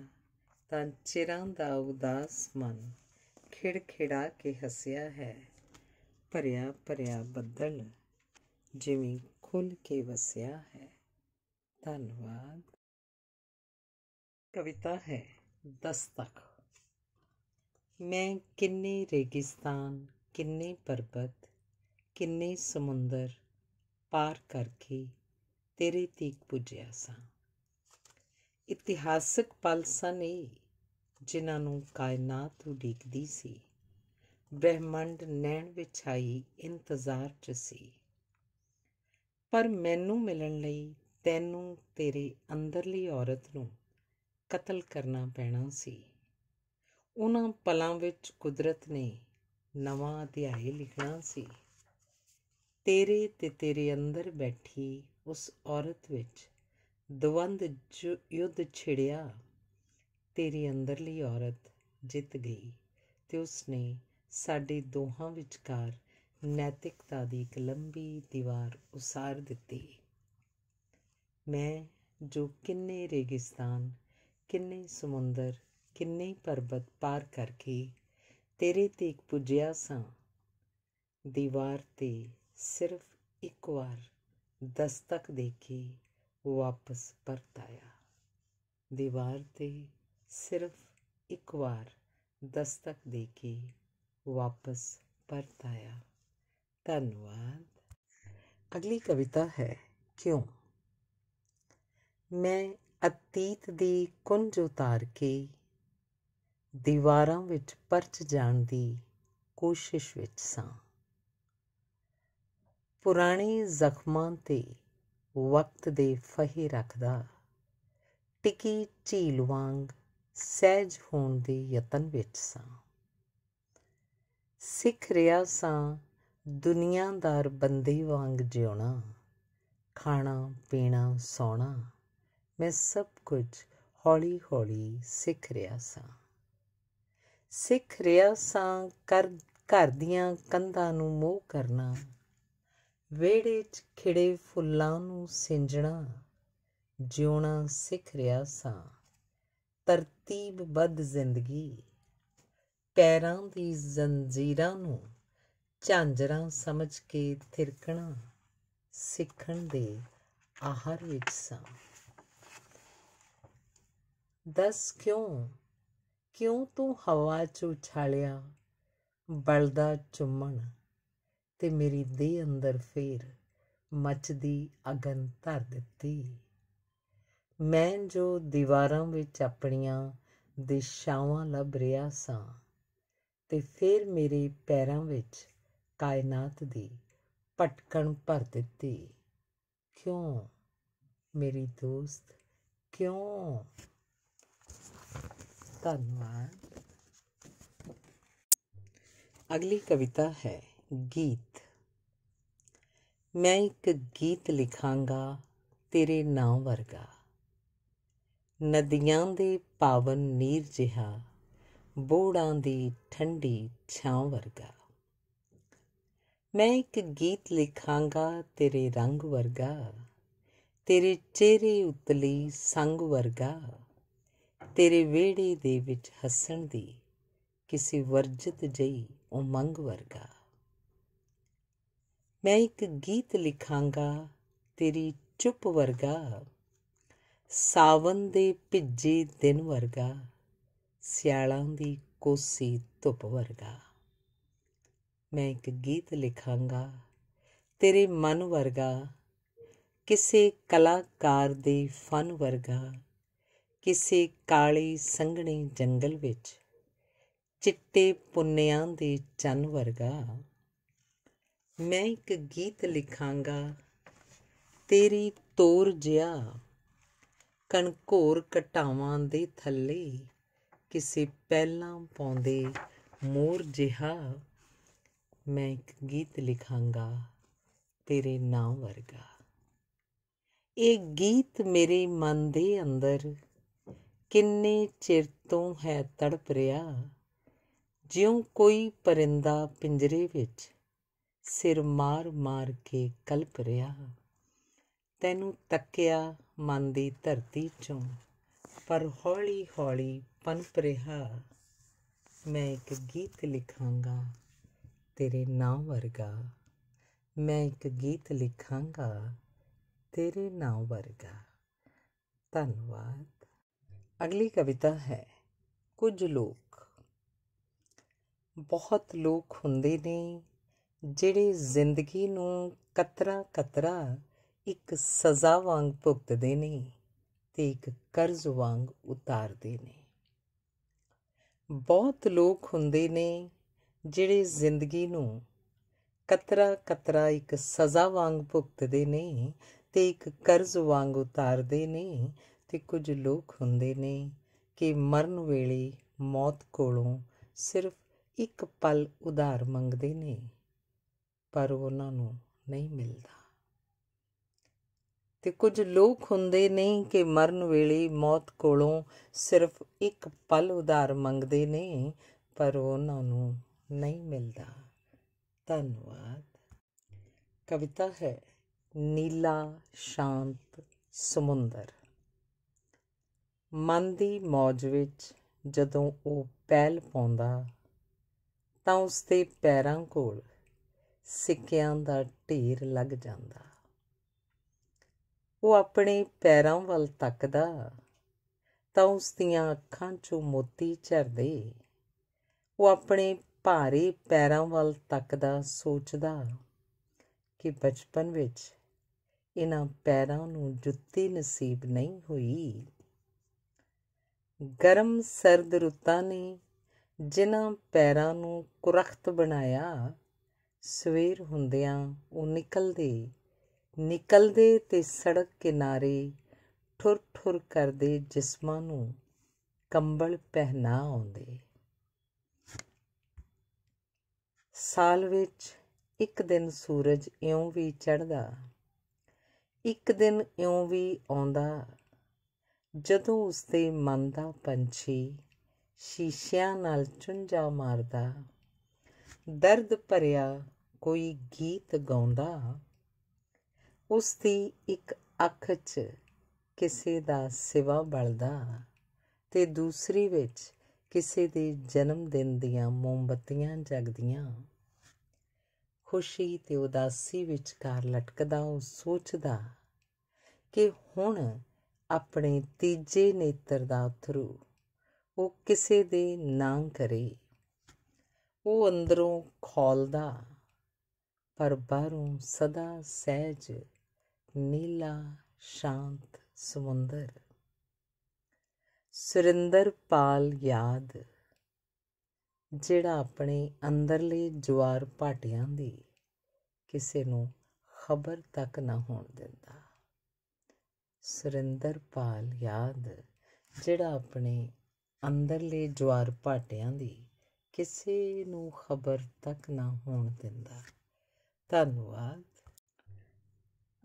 ਤਾਂ ਚਿਰਾਂ ਦਾ ਉਦਾਸ ਮਨ ਖਿੜਖਿੜਾ ਕੇ ਹੱਸਿਆ ਹੈ ਭਰਿਆ ਭਰਿਆ ਬੱਦਲ ਜਿਵੇਂ ਖੁੱਲ ਕੇ ਵਸਿਆ ਹੈ ਧੰਨਵਾਦ ਕਵਿਤਾ ਹੈ ਦਸਤਕ ਮੈਂ ਕਿੰਨੇ ਰੇਗਿਸਤਾਨ ਕਿੰਨੇ ਪਰਬਤ ਕਿੰਨੇ ਸਮੁੰਦਰ ਪਾਰ ਕਰਕੇ ਤੇਰੇ ਤੀਕ ਪੁੱਜਿਆ ਸਾਂ ਇਤਿਹਾਸਕ ਪਲ ਸਨ ਇਹ ਜਿਨ੍ਹਾਂ ਨੂੰ ਕਾਇਨਾਤ ਉਡੀਕਦੀ ਸੀ ਬ੍ਰਹਿਮੰਡ ਨੈਣ ਵਿਛਾਈ ਇੰਤਜ਼ਾਰ 'ਚ ਸੀ ਪਰ ਮੈਨੂੰ ਮਿਲਣ ਲਈ ਤੈਨੂੰ ਤੇਰੀ ਅੰਦਰਲੀ ਔਰਤ ਨੂੰ ਕਤਲ ਕਰਨਾ ਪੈਣਾ ਸੀ ਉਹਨਾਂ ਪਲਾਂ ਵਿੱਚ ਕੁਦਰਤ ਨੇ ਨਵਾਂ ਅਧਿਆਇ ਲਿਖਣਾ ਸੀ ਤੇਰੇ ਤੇ ਤੇਰੇ ਅੰਦਰ ਬੈਠੀ ਉਸ ਔਰਤ ਵਿੱਚ ਦਵੰਦ ਯੁੱਧ ਛਿੜਿਆ ਤੇਰੀ ਅੰਦਰਲੀ ਔਰਤ ਜਿੱਤ ਗਈ ਤੇ ਉਸਨੇ ਸਾਡੇ ਦੋਹਾਂ ਵਿਚਕਾਰ ਨੈਤਿਕਤਾ ਦੀ ਇੱਕ ਲੰਬੀ ਦੀਵਾਰ ਉਸਾਰ ਦਿੱਤੀ मैं जो किन्ने रेगिस्तान किन्ने समुੰਦਰ ਕਿੰਨੇ ਪਰਬਤ ਪਾਰ ਕਰਕੇ ਤੇਰੇ ਤੀਕ ਪੁੱਜਿਆ ਸਾਂ ਦੀਵਾਰ ਤੇ ਸਿਰਫ ਇੱਕ ਵਾਰ ਦਸਤਕ ਦੇ ਕੇ ਵਾਪਸ ਪਰਤ ਆਇਆ ਦੀਵਾਰ ਤੇ ਸਿਰਫ ਇੱਕ ਵਾਰ ਦਸਤਕ ਦੇ ਕੇ ਵਾਪਸ ਪਰਤ ਆਇਆ ਧੰਨਵਾਦ अगली कविता है क्यों ਮੈਂ ਅਤੀਤ ਦੀ ਕੁੰਜ ਉਤਾਰ ਕੇ ਦੀਵਾਰਾਂ ਵਿੱਚ ਪਰਚ ਜਾਣ ਦੀ ਕੋਸ਼ਿਸ਼ ਵਿੱਚ ਸਾਂ ਪੁਰਾਣੇ ਜ਼ਖਮਾਂ ਤੇ ਵਕਤ ਦੇ ਫਹੇ ਰੱਖਦਾ ਟਿੱਕੀ ਝੀਲ ਵਾਂਗ ਸਹਿਜ ਹੋਣ ਦੇ ਯਤਨ ਵਿੱਚ ਸਾਂ ਸਿੱਖ ਰਿਆ ਸਾਂ ਦੁਨੀਆਦਾਰ ਬੰਦੇ ਵਾਂਗ ਜਿਉਣਾ ਖਾਣਾ ਪੀਣਾ ਸੌਣਾ ਮੈਂ ਸਭ ਕੁਝ ਹੌਲੀ-ਹੌਲੀ ਸਿੱਖ ਰਿਹਾ ਸਾਂ ਸਿੱਖ ਰਿਹਾ ਸਾਂ ਕਰ ਘਰ ਦੀਆਂ ਕੰਧਾਂ ਨੂੰ ਮੋਹ ਕਰਨਾ ਵੇੜੇ 'ਚ ਖਿੜੇ ਫੁੱਲਾਂ ਨੂੰ ਸਿੰਜਣਾ ਜਿਉਣਾ ਸਿੱਖ ਰਿਹਾ ਸਾਂ ਤਰਤੀਬ ਬੱਧ ਜ਼ਿੰਦਗੀ ਪੈਰਾਂ ਦੀ ਜ਼ੰਜੀਰਾਂ ਨੂੰ ਝਾਂਜਰਾਂ ਸਮਝ ਕੇ ਥਿਰਕਣਾ ਸਿੱਖਣ ਦੇ ਆਹਰ ਵਿੱਚ ਸਾਂ ਦੱਸ ਕਿਉਂ ਕਿਉਂ ਤੂੰ ਹਵਾ 'ਚ ਉਛਾਲਿਆ ਬਲਦਾ ਚੁੰਮਣ ਤੇ ਮੇਰੀ ਦੇਹ ਅੰਦਰ ਫੇਰ ਮੱਚਦੀ ਅਗਨ ਧਰ ਦਿੱਤੀ ਮੈਂ ਜੋ ਦੀਵਾਰਾਂ ਵਿੱਚ ਆਪਣੀਆਂ ਦਿਸ਼ਾਵਾਂ ਲੱਭ ਰਿਹਾ ਸਾਂ ਤੇ ਫੇਰ ਮੇਰੇ ਪੈਰਾਂ ਵਿੱਚ ਕਾਇਨਾਤ ਦੀ ਪਟਕਣ ਭਰ ਦਿੱਤੀ ਕਿਉਂ ਮੇਰੀ ਦੋਸਤ ਕਿਉਂ ਧੰਨਵਾਦ ਅਗਲੀ ਕਵਿਤਾ ਹੈ ਗੀਤ ਮੈਂ ਇੱਕ ਗੀਤ ਲਿਖਾਂਗਾ ਤੇਰੇ ਨਾਂ ਵਰਗਾ ਨਦੀਆਂ ਦੇ ਪਾਵਨ ਨੀਰ ਜਿਹਾ ਬੋੜਾਂ ਦੀ ਠੰਡੀ ਛਾਂ ਵਰਗਾ ਮੈਂ ਇੱਕ ਗੀਤ ਲਿਖਾਂਗਾ ਤੇਰੇ ਰੰਗ ਵਰਗਾ ਤੇਰੇ ਚਿਹਰੇ ਉਤਲੀ ਸੰਗ ਵਰਗਾ ਤੇਰੇ ਵੇੜੇ ਦੇ ਵਿੱਚ ਹੱਸਣ ਦੀ ਕਿਸੇ ਵਰਜਿਤ ਜਈ ਉਮੰਗ ਵਰਗਾ ਮੈਂ ਇੱਕ ਗੀਤ ਲਿਖਾਂਗਾ ਤੇਰੀ ਚੁੱਪ ਵਰਗਾ ਸਾਵਨ ਦੇ ਭਿੱਜੇ ਦਿਨ ਵਰਗਾ ਸਿਆਲਾਂ ਦੀ ਕੋਸੀ ਧੁੱਪ ਵਰਗਾ ਮੈਂ ਇੱਕ ਗੀਤ ਲਿਖਾਂਗਾ ਤੇਰੇ ਮਨ ਵਰਗਾ ਕਿਸੇ ਕਲਾਕਾਰ ਦੇ ਫਨ ਵਰਗਾ ਕਿਸੇ ਕਾਲੇ ਸੰਘਣੇ ਜੰਗਲ ਵਿੱਚ ਚਿੱਟੇ ਪੁੰਨਿਆਂ ਦੇ ਚੰਨ ਵਰਗਾ ਮੈਂ ਇੱਕ ਗੀਤ ਲਿਖਾਂਗਾ ਤੇਰੀ ਤੋਰ ਜਿਆ ਕਣਕੋਰ ਕਟਾਵਾਂ ਦੇ ਥੱਲੇ ਕਿਸੇ ਪਹਿਲਾਂ ਪਾਉਂਦੇ ਮੋਰ ਜਿਹਾ ਮੈਂ ਇੱਕ ਗੀਤ ਲਿਖਾਂਗਾ ਤੇਰੇ ਨਾਮ ਵਰਗਾ ਇਹ ਗੀਤ ਮੇਰੇ ਮਨ ਦੇ ਅੰਦਰ ਕਿੰਨੇ ਚਿਰ ਤੋਂ ਹੈ ਤੜਪ ਰਿਆ ਜਿਉਂ ਕੋਈ ਪਰਿੰਦਾ ਪਿੰਜਰੇ ਵਿੱਚ ਸਿਰ ਮਾਰ ਮਾਰ ਕੇ ਕਲਪ ਰਿਆ ਤੈਨੂੰ ਤੱਕਿਆ ਮਨ ਦੀ ਧਰਤੀ ਚੋਂ ਪਰ ਹੌਲੀ ਹੌਲੀ ਪਨਪ ਰਿਹਾ ਮੈਂ ਇੱਕ ਗੀਤ ਲਿਖਾਂਗਾ ਤੇਰੇ ਨਾਂ ਵਰਗਾ ਮੈਂ ਇੱਕ ਗੀਤ ਲਿਖਾਂਗਾ ਤੇਰੇ ਨਾਂ ਵਰਗਾ ਧੰਨਵਾਦ ਅਗਲੀ ਕਵਿਤਾ ਹੈ ਕੁਝ ਲੋਕ ਬਹੁਤ ਲੋਕ ਹੁੰਦੇ ਨੇ ਜਿਹੜੇ ਜ਼ਿੰਦਗੀ ਨੂੰ ਕਤਰਾ ਕਤਰਾ ਇੱਕ ਸਜ਼ਾ ਵਾਂਗ ਭੁਗਤਦੇ ਨੇ ਤੇ ਇੱਕ ਕਰਜ਼ ਵਾਂਗ ਉਤਾਰਦੇ ਨੇ ਬਹੁਤ ਲੋਕ ਹੁੰਦੇ ਨੇ ਜਿਹੜੇ ਜ਼ਿੰਦਗੀ ਨੂੰ ਕਤਰਾ ਕਤਰਾ ਇੱਕ ਸਜ਼ਾ ਵਾਂਗ ਭੁਗਤਦੇ ਨੇ ਤੇ ਇੱਕ ਕਰਜ਼ ਵਾਂਗ ਉਤਾਰਦੇ ਨੇ ਤੇ ਕੁਝ ਲੋਕ ਹੁੰਦੇ ਨੇ ਕਿ ਮਰਨ ਵੇਲੇ ਮੌਤ ਕੋਲੋਂ ਸਿਰਫ ਇੱਕ ਪਲ ਉਧਾਰ ਮੰਗਦੇ ਨੇ ਪਰ ਉਹਨਾਂ ਨੂੰ ਨਹੀਂ ਮਿਲਦਾ ਤੇ ਕੁਝ ਲੋਕ ਹੁੰਦੇ ਨੇ ਕਿ ਮਰਨ ਵੇਲੇ ਮੌਤ ਕੋਲੋਂ ਸਿਰਫ ਇੱਕ ਪਲ ਉਧਾਰ ਮੰਗਦੇ ਨੇ ਪਰ ਉਹਨਾਂ ਨੂੰ ਨਹੀਂ ਮਿਲਦਾ ਧੰਨਵਾਦ ਕਵਿਤਾ ਹੈ ਨੀਲਾ ਸ਼ਾਂਤ ਸਮੁੰਦਰ ਮਨ ਦੀ ਮੌਜ ਵਿੱਚ ਜਦੋਂ ਉਹ ਪੈਲ ਪਾਉਂਦਾ ਤਾਂ ਉਸ ਦੇ ਪੈਰਾਂ ਕੋਲ ਸਿੱਕਿਆਂ ਦਾ ਢੇਰ ਲੱਗ ਜਾਂਦਾ ਉਹ ਆਪਣੇ ਪੈਰਾਂ ਵੱਲ ਤੱਕਦਾ ਤਾਂ ਉਸ ਦੀਆਂ ਅੱਖਾਂ 'ਚੋਂ ਮੋਤੀ ਝਰਦੇ ਉਹ ਆਪਣੇ ਭਾਰੇ ਪੈਰਾਂ ਵੱਲ ਤੱਕਦਾ ਸੋਚਦਾ ਕਿ ਬਚਪਨ ਵਿੱਚ ਇਹਨਾਂ ਪੈਰਾਂ ਨੂੰ ਜੁੱਤੀ ਨਸੀਬ ਨਹੀਂ ਹੋਈ ਗਰਮ ਸਰਦ ਰੁੱਤਾਂ ਨੇ ਜਿਨ੍ਹਾਂ ਪੈਰਾਂ ਨੂੰ ਕੁਰਖਤ ਬਣਾਇਆ ਸਵੇਰ ਹੁੰਦਿਆਂ ਉਹ ਨਿਕਲਦੇ ਨਿਕਲਦੇ ਤੇ ਸੜਕ ਕਿਨਾਰੇ ਠੁਰ ਠੁਰ ਕਰਦੇ ਜਿਸਮਾਂ ਨੂੰ ਕੰਬਲ ਪਹਿਨਾ ਆਉਂਦੇ ਸਾਲ ਵਿੱਚ ਇੱਕ ਦਿਨ ਸੂਰਜ ਇਉਂ ਵੀ ਚੜਦਾ ਇੱਕ ਦਿਨ ਇਉਂ ਵੀ ਆਉਂਦਾ ਜਦੋਂ ਉਸਦੇ ਮਨ ਦਾ ਪੰਛੀ ਸ਼ੀਸ਼ਿਆਂ ਨਾਲ ਚੁੰਝਾ ਮਾਰਦਾ ਦਰਦ ਭਰਿਆ ਕੋਈ ਗੀਤ ਗਾਉਂਦਾ ਉਸ ਦੀ ਇੱਕ ਅੱਖ 'ਚ ਕਿਸੇ ਦਾ ਸਿਵਾ ਬਲਦਾ ਤੇ ਦੂਸਰੀ ਵਿੱਚ ਕਿਸੇ ਦੇ ਜਨਮ ਦਿਨ ਦੀਆਂ ਮੋਮਬਤੀਆਂ ਜਗਦੀਆਂ ਖੁਸ਼ੀ ਤੇ ਉਦਾਸੀ ਵਿਚਕਾਰ ਲਟਕਦਾ ਉਹ ਸੋਚਦਾ ਕਿ ਹੁਣ ਆਪਣੇ ਤੀਜੇ ਨੇਤਰ ਦਾ ਥਰੂ ਉਹ ਕਿਸੇ ਦੇ ਨਾਂ ਕਰੇ ਉਹ ਅੰਦਰੋਂ ਖੋਲਦਾ ਪਰ ਬਾਹਰੋਂ ਸਦਾ ਸਹਿਜ ਨੀਲਾ ਸ਼ਾਂਤ ਸਮੁੰਦਰ ਸੁਰਿੰਦਰ ਪਾਲ ਯਾਦ ਜਿਹੜਾ ਆਪਣੇ ਅੰਦਰਲੇ ਜਵਾਰ ਭਾਟਿਆਂ ਦੀ ਕਿਸੇ ਨੂੰ ਖਬਰ ਤੱਕ ਨਾ ਹੋਣ ਦਿੰਦਾ ਪਾਲ ਯਾਦ ਜਿਹੜਾ ਆਪਣੇ ਅੰਦਰਲੇ ਜਵਾਰ ਭਾਟਿਆਂ ਦੀ ਕਿਸੇ ਨੂੰ ਖਬਰ ਤੱਕ ਨਾ ਹੋਣ ਦਿੰਦਾ ਧੰਨਵਾਦ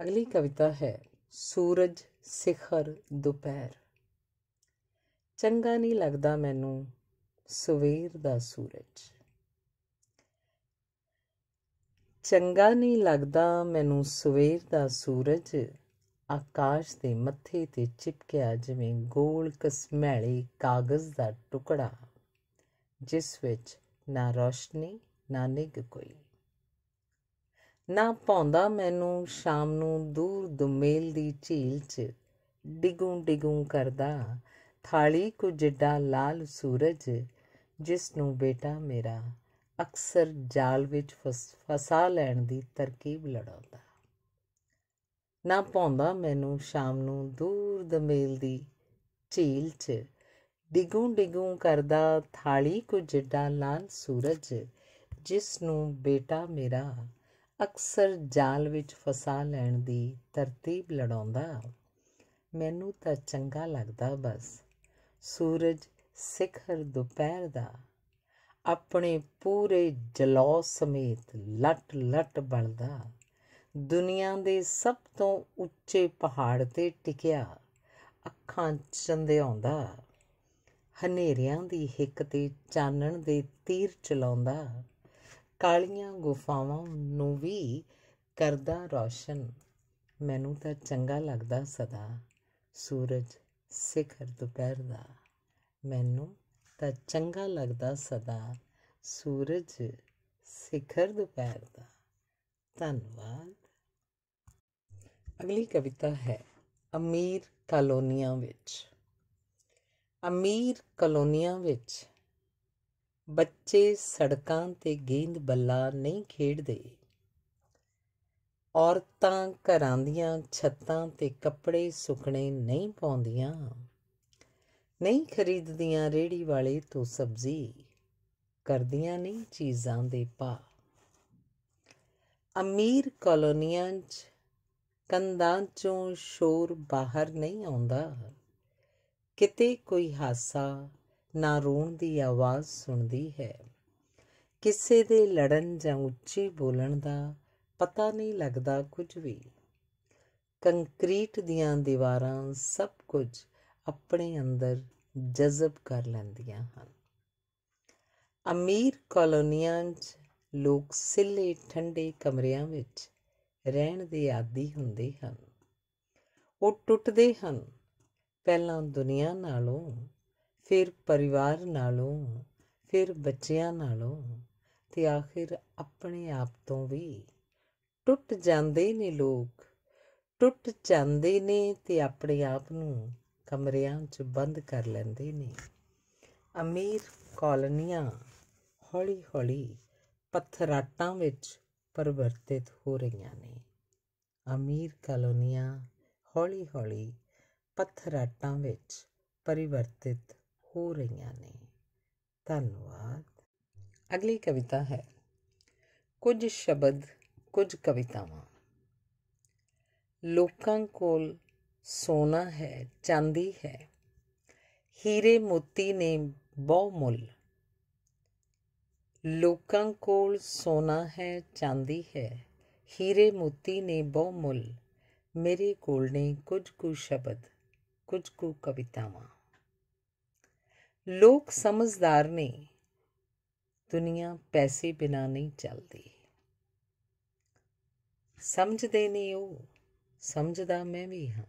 ਅਗਲੀ ਕਵਿਤਾ ਹੈ ਸੂਰਜ ਸਿਖਰ ਦੁਪਹਿਰ ਚੰਗਾ ਨਹੀਂ ਲੱਗਦਾ ਮੈਨੂੰ ਸਵੇਰ ਦਾ ਸੂਰਜ ਚੰਗਾ ਨਹੀਂ ਲੱਗਦਾ ਮੈਨੂੰ ਸਵੇਰ ਦਾ ਸੂਰਜ ਆਕਾਸ਼ ਦੇ ਮੱਥੇ ਤੇ ਚਿਪਕਿਆ ਜਿਵੇਂ ਗੋਲ ਕਸਮੈਲੀ ਕਾਗਜ਼ ਦਾ ਟੁਕੜਾ ਜਿਸ ਵਿੱਚ ਨਾ ਰੋਸ਼ਨੀ ਨਾ ਨਿਗ ਕੋਈ ਨਾ ਪੌਂਦਾ ਮੈਨੂੰ ਸ਼ਾਮ ਨੂੰ ਦੂਰ ਦੁਮੇਲ ਦੀ ਝੀਲ 'ਚ ਡਿਗੂ ਡਿਗੂ ਕਰਦਾ ਥਾਲੀ ਕੁ ਜਿੱਡਾ ਲਾਲ ਸੂਰਜ ਜਿਸ ਨੂੰ ਬੇਟਾ ਮੇਰਾ ਅਕਸਰ ਜਾਲ ਵਿੱਚ ਫਸਾ ਲੈਣ ਦੀ ਤਰਕੀਬ ਲੜਾਉਂਦਾ ਨਾ ਪਾਉਂਦਾ ਮੈਨੂੰ ਸ਼ਾਮ ਨੂੰ ਦੂਰ ਦਮੇਲ ਦੀ ਝੀਲ 'ਚ ਡਿਗੂ ਡਿਗੂ ਕਰਦਾ ਥਾਲੀ ਕੋ ਜਿੱਡਾ ਲਾਲ ਸੂਰਜ ਜਿਸ ਨੂੰ ਬੇਟਾ ਮੇਰਾ ਅਕਸਰ ਜਾਲ ਵਿੱਚ ਫਸਾ ਲੈਣ ਦੀ ਤਰਤੀਬ ਲੜਾਉਂਦਾ ਮੈਨੂੰ ਤਾਂ ਚੰਗਾ ਲੱਗਦਾ ਬਸ ਸੂਰਜ ਸਿਖਰ ਦੁਪਹਿਰ ਦਾ ਆਪਣੇ ਪੂਰੇ ਜਲੌ ਸਮੇਤ ਲਟ ਲਟ ਬਣਦਾ ਦੁਨੀਆ ਦੇ ਸਭ ਤੋਂ ਉੱਚੇ ਪਹਾੜ ਤੇ ਟਿਕਿਆ ਅੱਖਾਂ ਚੰਦਿਆਉਂਦਾ ਹਨੇਰਿਆਂ ਦੀ ਹਿੱਕ ਤੇ ਚਾਨਣ ਦੇ ਤੀਰ ਚਲਾਉਂਦਾ ਕਾਲੀਆਂ ਗੁਫਾਵਾਂ ਨੂੰ ਵੀ ਕਰਦਾ ਰੌਸ਼ਨ ਮੈਨੂੰ ਤਾਂ ਚੰਗਾ ਲੱਗਦਾ ਸਦਾ ਸੂਰਜ ਸਿਖਰ ਦੁਪਹਿਰ ਦਾ ਮੈਨੂੰ ਤਾਂ ਚੰਗਾ ਲੱਗਦਾ ਸਦਾ ਸੂਰਜ ਸਿਖਰ ਦੁਪਹਿਰ ਦਾ ਧੰਨਵਾਦ ਅਗਲੀ ਕਵਿਤਾ ਹੈ ਅਮੀਰ ਕਲੋਨੀਆਂ ਵਿੱਚ ਅਮੀਰ ਕਲੋਨੀਆਂ ਵਿੱਚ ਬੱਚੇ ਸੜਕਾਂ ਤੇ ਗੇਂਦ ਬੱਲਾ ਨਹੀਂ ਖੇਡਦੇ ਔਰਤਾਂ ਘਰਾਂ ਦੀਆਂ ਛੱਤਾਂ ਤੇ ਕੱਪੜੇ ਸੁਕਣੇ ਨਹੀਂ ਪਾਉਂਦੀਆਂ ਨਹੀਂ ਖਰੀਦਦੀਆਂ ਰੇੜੀ ਵਾਲੇ ਤੋਂ ਸਬਜ਼ੀ ਕਰਦੀਆਂ ਨਹੀਂ ਚੀਜ਼ਾਂ ਦੇ ਪਾ ਅਮੀਰ ਕਲੋਨੀਆਂ 'ਚ ਕੰਦਾਂ ਚੋਂ ਸ਼ੋਰ ਬਾਹਰ ਨਹੀਂ ਆਉਂਦਾ ਕਿਤੇ ਕੋਈ ਹਾਸਾ ਨਾ ਰੋਣ ਦੀ ਆਵਾਜ਼ ਸੁਣਦੀ ਹੈ ਕਿਸੇ ਦੇ ਲੜਨ ਜਾਂ ਉੱਚੀ ਬੋਲਣ ਦਾ ਪਤਾ ਨਹੀਂ ਲੱਗਦਾ ਕੁਝ ਵੀ ਕੰਕਰੀਟ ਦੀਆਂ ਦੀਵਾਰਾਂ ਸਭ ਕੁਝ ਆਪਣੇ ਅੰਦਰ ਜਜ਼ਬ ਕਰ ਲੈਂਦੀਆਂ ਹਨ ਅਮੀਰ ਕਲੋਨੀਆਂ 'ਚ ਲੋਕ ਸਿੱਲੇ ਠੰਡੇ ਕਮਰਿਆਂ ਵਿੱਚ ਰਹਿਣ ਦੇ ਆਦੀ ਹੁੰਦੇ ਹਨ ਉਹ ਟੁੱਟਦੇ ਹਨ ਪਹਿਲਾਂ ਦੁਨੀਆ ਨਾਲੋਂ ਫਿਰ ਪਰਿਵਾਰ ਨਾਲੋਂ ਫਿਰ ਬੱਚਿਆਂ ਨਾਲੋਂ ਤੇ ਆਖਿਰ ਆਪਣੇ ਆਪ ਤੋਂ ਵੀ ਟੁੱਟ ਜਾਂਦੇ ਨੇ ਲੋਕ ਟੁੱਟ ਜਾਂਦੇ ਨੇ ਤੇ ਆਪਣੇ ਆਪ ਨੂੰ ਕਮਰਿਆਂ 'ਚ ਬੰਦ ਕਰ ਲੈਂਦੇ ਨੇ ਅਮੀਰ ਕਾਲਨੀਆਂ ਹੌਲੀ-ਹੌਲੀ ਪੱਥਰਾਟਾਂ ਵਿੱਚ ਪਰਿਵਰਤਿਤ ਹੋ ਰਹੀਆਂ ਨੇ ਅਮੀਰ ਕਲੋਨੀਆਂ ਹੌਲੀ-ਹੌਲੀ ਪੱਥਰਾਟਾਂ ਵਿੱਚ ਪਰਿਵਰਤਿਤ ਹੋ ਰਹੀਆਂ ਨੇ ਧੰਨਵਾਦ ਅਗਲੀ ਕਵਿਤਾ ਹੈ ਕੁਝ ਸ਼ਬਦ ਕੁਝ ਕਵਿਤਾਵਾਂ ਲੋਕਾਂ ਕੋਲ ਸੋਨਾ ਹੈ ਚਾਂਦੀ ਹੈ ਹੀਰੇ ਮੋਤੀ ਨੇ ਬਹੁ ਮੁੱਲ ਲੋਕਾਂ ਕੋਲ ਸੋਨਾ ਹੈ ਚਾਂਦੀ ਹੈ ਹੀਰੇ ਮੋਤੀ ਨੇ ਬਹੁ ਮੁੱਲ ਮੇਰੇ ਕੋਲ ਨੇ ਕੁਝ ਕੁ ਸ਼ਬਦ ਕੁਝ ਕੁ ਕਵਿਤਾਵਾਂ ਲੋਕ ਸਮਝਦਾਰ ਨੇ ਦੁਨੀਆ ਪੈਸੇ ਬਿਨਾ ਨਹੀਂ ਚੱਲਦੀ ਸਮਝਦੇ ਨੇ ਉਹ ਸਮਝਦਾ ਮੈਂ ਵੀ ਹਾਂ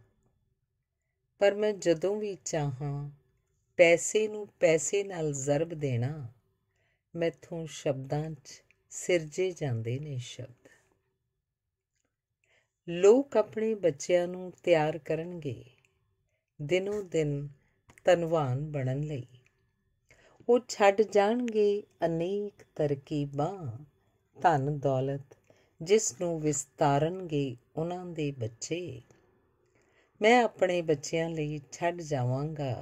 ਪਰ ਮੈਂ ਜਦੋਂ ਵੀ ਚਾਹਾਂ ਪੈਸੇ ਨੂੰ ਪੈਸੇ ਨਾਲ ਜ਼ਰਬ ਦੇਣਾ ਮੈਥੋਂ ਸ਼ਬਦਾਂ 'ਚ ਸਿਰਜੇ ਜਾਂਦੇ ਨੇ ਸ਼ਬਦ ਲੋਕ ਆਪਣੇ ਬੱਚਿਆਂ ਨੂੰ ਤਿਆਰ ਕਰਨਗੇ ਦਿਨੋ ਦਿਨ ਤਨਵਾਨ ਬਣਨ ਲਈ ਉਹ ਛੱਡ ਜਾਣਗੇ ਅਨੇਕ ਤਰਕੀਬਾਂ ਧਨ ਦੌਲਤ ਜਿਸ ਨੂੰ ਵਿਸਤਾਰਨਗੇ ਉਹਨਾਂ ਦੇ ਬੱਚੇ ਮੈਂ ਆਪਣੇ ਬੱਚਿਆਂ ਲਈ ਛੱਡ ਜਾਵਾਂਗਾ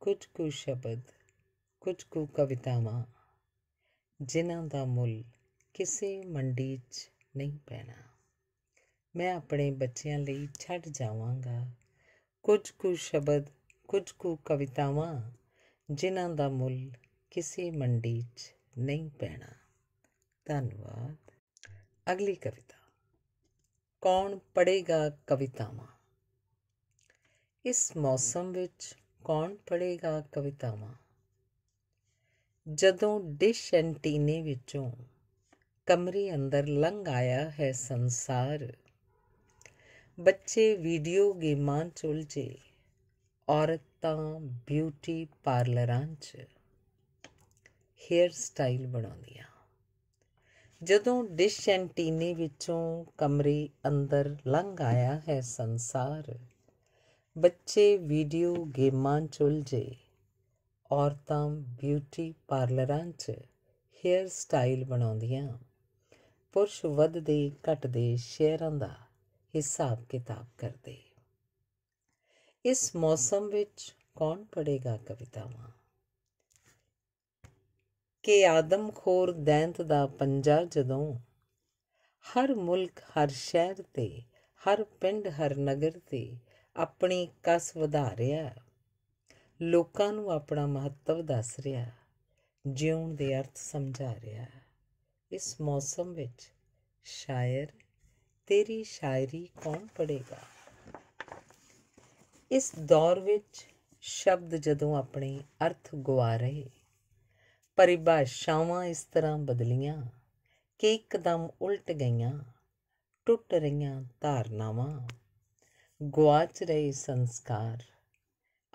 ਕੁਝ ਕੁ ਸ਼ਬਦ ਕੁਝ ਕੁ ਕਵਿਤਾਵਾਂ ਜਿਨ੍ਹਾਂ ਦਾ ਮੁੱਲ ਕਿਸੇ ਮੰਡੀ 'ਚ ਨਹੀਂ ਪੈਣਾ ਮੈਂ ਆਪਣੇ ਬੱਚਿਆਂ ਲਈ ਛੱਡ ਜਾਵਾਂਗਾ ਕੁਝ ਕੁ ਸ਼ਬਦ ਕੁਝ ਕੁ ਕਵਿਤਾਵਾਂ ਜਿਨ੍ਹਾਂ ਦਾ ਮੁੱਲ ਕਿਸੇ ਮੰਡੀ 'ਚ ਨਹੀਂ ਪੈਣਾ ਧੰਨਵਾਦ ਅਗਲੀ ਕਵਿਤਾ ਕੌਣ ਪੜੇਗਾ ਕਵਿਤਾਵਾਂ ਇਸ ਮੌਸਮ ਵਿੱਚ ਕੌਣ ਪੜੇਗਾ ਕਵਿਤਾਵਾਂ ਜਦੋਂ ਡਿਸ਼ ਐਂਟੀਨੇ ਵਿੱਚੋਂ ਕਮਰੇ ਅੰਦਰ ਲੰਘ ਆਇਆ ਹੈ ਸੰਸਾਰ ਬੱਚੇ ਵੀਡੀਓ ਗੇਮਾਂ ਚ ਉਲਝੇ ਔਰਤਾਂ ਬਿਊਟੀ ਪਾਰਲਰਾਂ 'ਚ ਹੇਅਰ ਸਟਾਈਲ ਬਣਾਉਂਦੀਆਂ ਜਦੋਂ ਡਿਸ਼ ਐਂਟੀਨੇ ਵਿੱਚੋਂ ਕਮਰੇ ਅੰਦਰ ਲੰਘ ਆਇਆ ਹੈ ਸੰਸਾਰ ਬੱਚੇ ਵੀਡੀਓ ਗੇਮਾਂ 'ਚ ਉਲਝੇ ਔਰਤਾਂ ਬਿਊਟੀ ਪਾਰਲਰਾਂ 'ਚ ਹੇਅਰ ਸਟਾਈਲ ਬਣਾਉਂਦੀਆਂ ਪੁਰਸ਼ ਵੱਧਦੇ ਘਟਦੇ ਸ਼ਹਿਰਾਂ ਦਾ ਹਿਸਾਬ ਕਿਤਾਬ ਕਰਦੇ ਇਸ ਮੌਸਮ ਵਿੱਚ ਕੌਣ ਪੜੇਗਾ ਕਵਿਤਾਵਾਂ ਕਿ ਆਦਮਖੋਰ ਦੈਂਤ ਦਾ ਪੰਜਾ ਜਦੋਂ ਹਰ ਮੁਲਕ ਹਰ ਸ਼ਹਿਰ ਤੇ ਹਰ ਪਿੰਡ ਹਰ ਨਗਰ ਤੇ ਆਪਣੀ ਕਸ ਵਧਾ ਰਿਹਾ ਲੋਕਾਂ ਨੂੰ ਆਪਣਾ ਮਹੱਤਵ ਦੱਸ ਰਿਹਾ ਜਿਉਣ ਦੇ ਅਰਥ ਸਮਝਾ ਰਿਹਾ ਇਸ ਮੌਸਮ ਵਿੱਚ ਸ਼ਾਇਰ ਤੇਰੀ ਸ਼ਾਇਰੀ ਕੌਣ ਪੜੇਗਾ ਇਸ ਦੌਰ ਵਿੱਚ ਸ਼ਬਦ ਜਦੋਂ ਆਪਣੇ ਅਰਥ ਗਵਾ ਰਹੇ ਪਰਿਭਾਸ਼ਾਵਾਂ ਇਸ ਤਰ੍ਹਾਂ ਬਦਲੀਆਂ ਕਿ ਇੱਕਦਮ ਉਲਟ ਗਈਆਂ ਟੁੱਟ ਰਹੀਆਂ ਧਾਰਨਾਵਾਂ ਗਵਾਚ ਰਹੇ ਸੰਸਕਾਰ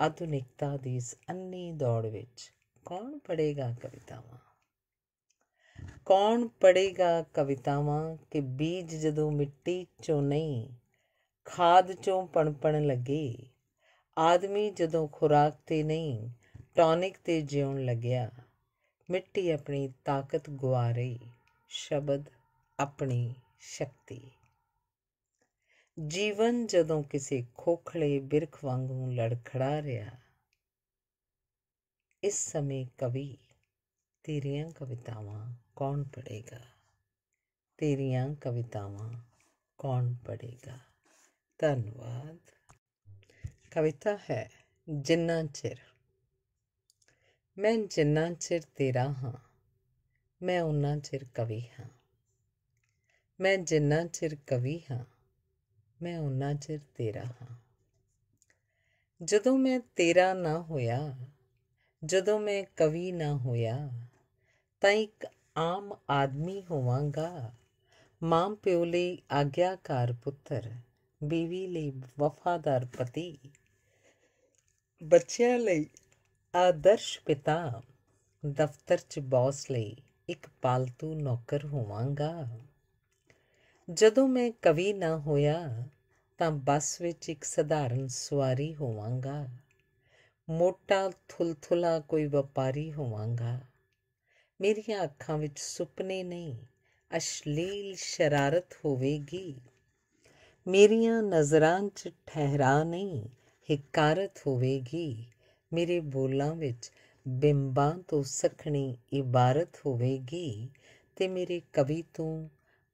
ਆਧੁਨਿਕਤਾ ਦੀ ਇਸ ਅੰਨੀ ਦੌੜ ਵਿੱਚ ਕੌਣ ਪੜੇਗਾ ਕਵਿਤਾਵਾਂ ਕੌਣ ਪੜੇਗਾ ਕਵਿਤਾਵਾਂ ਕਿ ਬੀਜ ਜਦੋਂ ਮਿੱਟੀ ਚੋਂ ਨਹੀਂ ਖਾਦ ਚੋਂ ਪਣਪਣ ਲੱਗੇ ਆਦਮੀ ਜਦੋਂ ਖੁਰਾਕ ਤੇ ਨਹੀਂ ਟੌਨਿਕ ਤੇ ਜਿਉਣ ਲੱਗਿਆ ਮਿੱਟੀ ਆਪਣੀ ਤਾਕਤ ਗਵਾ ਰਹੀ ਸ਼ਬਦ ਆਪਣੀ ਸ਼ਕਤੀ ਜੀਵਨ ਜਦੋਂ ਕਿਸੇ ਖੋਖਲੇ ਬਿਰਖ ਵਾਂਗੂ ਲੜਖੜਾ ਰਿਹਾ ਇਸ ਸਮੇਂ ਕਵੀ ਤੇਰੀਆਂ ਕਵਿਤਾਵਾਂ ਕੌਣ ਪੜੇਗਾ ਤੇਰੀਆਂ ਕਵਿਤਾਵਾਂ ਕੌਣ ਪੜੇਗਾ ਧੰਨਵਾਦ ਕਵਿਤਾ ਹੈ ਜਿੰਨਾ ਚਿਰ ਮੈਂ ਜਿੰਨਾ ਚਿਰ ਤੇਰਾ ਹਾਂ ਮੈਂ ਉਨਾ ਚਿਰ ਕਵੀ ਹਾਂ ਮੈਂ ਜਿੰਨਾ ਚਿਰ ਕਵੀ ਹਾਂ ਮੈਂ ਉਨਾ ਚਿਰ ਤੇਰਾ ਹਾਂ ਜਦੋਂ ਮੈਂ ਤੇਰਾ ਨਾ ਹੋਇਆ ਜਦੋਂ ਮੈਂ ਕਵੀ ਨਾ ਹੋਇਆ ਤਾਂ ਇੱਕ ਆਮ ਆਦਮੀ ਹੋਵਾਂਗਾ ਮਾਂ ਪਿਓ ਲਈ ਆਗਿਆਕਾਰ ਪੁੱਤਰ ਬੀਵੀ ਲਈ ਵਫਾਦਾਰ ਪਤੀ ਬੱਚਿਆਂ ਲਈ ਆਦਰਸ਼ ਪਿਤਾ ਦਫ਼ਤਰ 'ਚ ਬੌਸ ਲਈ ਇੱਕ ਪਾਲਤੂ ਨੌਕਰ ਹੋਵਾਂਗਾ ਜਦੋਂ ਮੈਂ ਕਵੀ ਨਾ ਹੋਇਆ ਤਾਂ ਬੱਸ ਵਿੱਚ ਇੱਕ ਸਧਾਰਨ ਸਵਾਰੀ ਹੋਵਾਂਗਾ ਮੋਟਾ ਥੁਲਥੁਲਾ ਕੋਈ ਵਪਾਰੀ ਹੋਵਾਂਗਾ ਮੇਰੀਆਂ ਅੱਖਾਂ ਵਿੱਚ ਸੁਪਨੇ ਨਹੀਂ ਅਸ਼ਲੀਲ ਸ਼ਰਾਰਤ ਹੋਵੇਗੀ ਮੇਰੀਆਂ ਨਜ਼ਰਾਂ 'ਚ ਠਹਿਰਾ ਨਹੀਂ ਹਿਕਾਰਤ ਹੋਵੇਗੀ ਮੇਰੇ ਬੋਲਾਂ ਵਿੱਚ ਬਿੰਬਾਂ ਤੋਂ ਸਖਣੀ ਇਬਾਰਤ ਹੋਵੇਗੀ ਤੇ ਮੇਰੇ ਕਵੀ ਤੋਂ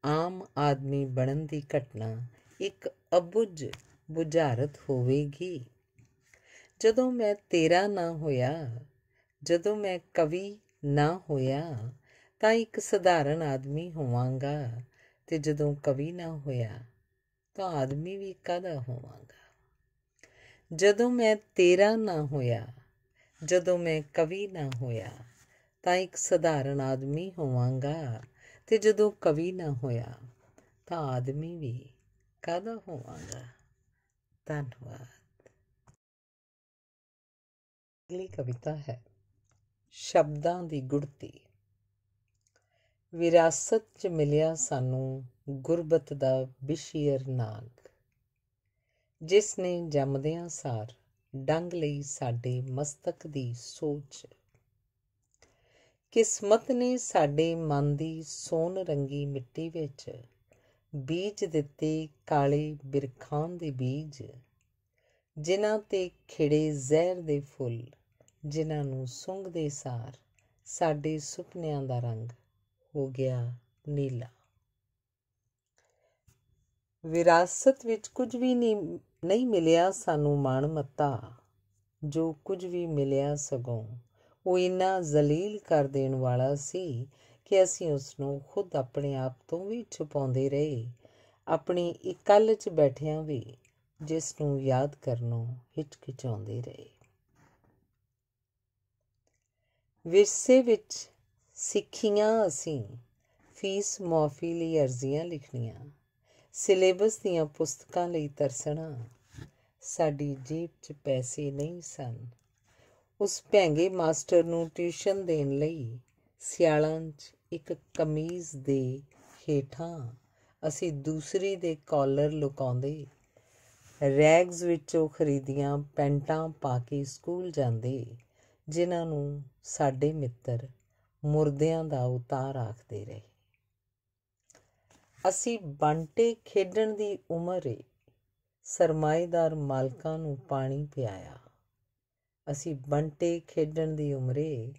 ਆਮ ਆਦਮੀ ਬਣਨ ਦੀ ਘਟਨਾ ਇੱਕ ਅਬੁੱਝ ਬੁਝਾਰਤ ਹੋਵੇਗੀ ਜਦੋਂ ਮੈਂ ਤੇਰਾ ਨਾ ਹੋਇਆ ਜਦੋਂ ਮੈਂ ਕਵੀ ਨਾ ਹੋਇਆ ਤਾਂ ਇੱਕ ਸਧਾਰਨ ਆਦਮੀ ਹੋਵਾਂਗਾ ਤੇ ਜਦੋਂ ਕਵੀ ਨਾ ਹੋਇਆ ਤਾਂ ਆਦਮੀ ਵੀ ਕਦਾ ਹੋਵਾਂਗਾ ਜਦੋਂ ਮੈਂ ਤੇਰਾ ਨਾ ਹੋਇਆ ਜਦੋਂ ਮੈਂ ਕਵੀ ਨਾ ਹੋਇਆ ਤਾਂ ਇੱਕ ਸਧਾਰਨ ਆਦਮੀ ਹੋਵਾਂਗਾ ਤੇ ਜਦੋਂ ਕਵੀ ਨਾ ਹੋਇਆ ਤਾਂ ਆਦਮੀ ਵੀ ਕਾਦਾ ਹੋਵਾਂਗਾ ਧੰਨਵਾਦ ਅਗਲੀ ਕਵਿਤਾ ਹੈ ਸ਼ਬਦਾਂ ਦੀ ਗੁੜਤੀ ਵਿਰਾਸਤ 'ਚ ਮਿਲਿਆ ਸਾਨੂੰ ਗੁਰਬਤ ਦਾ ਬਿਸ਼ੀਰ ਨਾਗ ਜਿਸ ਨੇ ਜੰਮਦਿਆਂ ਸਾਰ ਡੰਗ ਲਈ ਸਾਡੇ ਮਸਤਕ ਦੀ ਸੋਚ ਕਿਸਮਤ ਨੇ ਸਾਡੇ ਮਨ ਦੀ ਸੋਨ ਰੰਗੀ ਮਿੱਟੀ ਵਿੱਚ ਬੀਜ ਦਿੱਤੇ ਕਾਲੇ ਬਿਰਖਾਂ ਦੇ ਬੀਜ ਜਿਨ੍ਹਾਂ ਤੇ ਖਿੜੇ ਜ਼ਹਿਰ ਦੇ ਫੁੱਲ ਜਿਨ੍ਹਾਂ ਨੂੰ ਸੁੰਘਦੇ ਸਾਰ ਸਾਡੇ ਸੁਪਨਿਆਂ ਦਾ ਰੰਗ ਹੋ ਗਿਆ ਨੀਲਾ ਵਿਰਾਸਤ ਵਿੱਚ ਕੁਝ ਵੀ ਨਹੀਂ ਮਿਲਿਆ ਸਾਨੂੰ ਮਾਣ ਮੱਤਾ ਜੋ ਕੁਝ ਵੀ ਮਿਲਿਆ ਸਗੋਂ ਉਹ ਇੰਨਾ ਜ਼ਲੀਲ ਕਰ ਦੇਣ ਵਾਲਾ ਸੀ ਕਿ ਅਸੀਂ ਉਸ ਨੂੰ ਖੁਦ ਆਪਣੇ ਆਪ ਤੋਂ ਵੀ ਛੁਪਾਉਂਦੇ ਰਹੇ ਆਪਣੀ ਇਕੱਲ 'ਚ ਬੈਠਿਆਂ ਵੀ ਜਿਸ ਨੂੰ ਯਾਦ ਕਰਨੋਂ ਹਿਚਕਿਚਾਉਂਦੇ ਰਹੇ ਵਿਰਸੇ ਵਿੱਚ ਸਿੱਖੀਆਂ ਅਸੀਂ ਫੀਸ ਮਾਫੀ ਲਈ ਅਰਜ਼ੀਆਂ ਲਿਖਣੀਆਂ ਸਿਲੇਬਸ ਦੀਆਂ ਪੁਸਤਕਾਂ ਲਈ ਤਰਸਣਾ ਸਾਡੀ ਜੀਬ 'ਚ ਪੈਸੇ ਨਹੀਂ ਸਨ ਉਸ ਭੈਂਗੇ ਮਾਸਟਰ ਨੂੰ ਟਿਊਸ਼ਨ ਦੇਣ ਲਈ ਸਿਆਲਾਂ 'ਚ ਇੱਕ ਕਮੀਜ਼ ਦੇ ਹੇਠਾਂ ਅਸੀਂ ਦੂਸਰੀ ਦੇ ਕਾਲਰ ਲੁਕਾਉਂਦੇ ਰੈਗਸ ਵਿੱਚੋਂ ਖਰੀਦੀਆਂ ਪੈਂਟਾਂ ਪਾ ਕੇ ਸਕੂਲ ਜਾਂਦੇ ਜਿਨ੍ਹਾਂ ਨੂੰ ਸਾਡੇ ਮਿੱਤਰ ਮੁਰਦਿਆਂ ਦਾ ਉਤਾਰ ਆਖਦੇ ਰਹੇ ਅਸੀਂ ਬੰਟੇ ਖੇਡਣ ਦੀ ਉਮਰ ਏ ਸਰਮਾਏਦਾਰ ਮਾਲਕਾਂ ਨੂੰ ਪਾਣੀ ਪਿਆਇਆ ਅਸੀਂ ਬੰਟੇ ਖੇਡਣ ਦੀ ਉਮਰੇ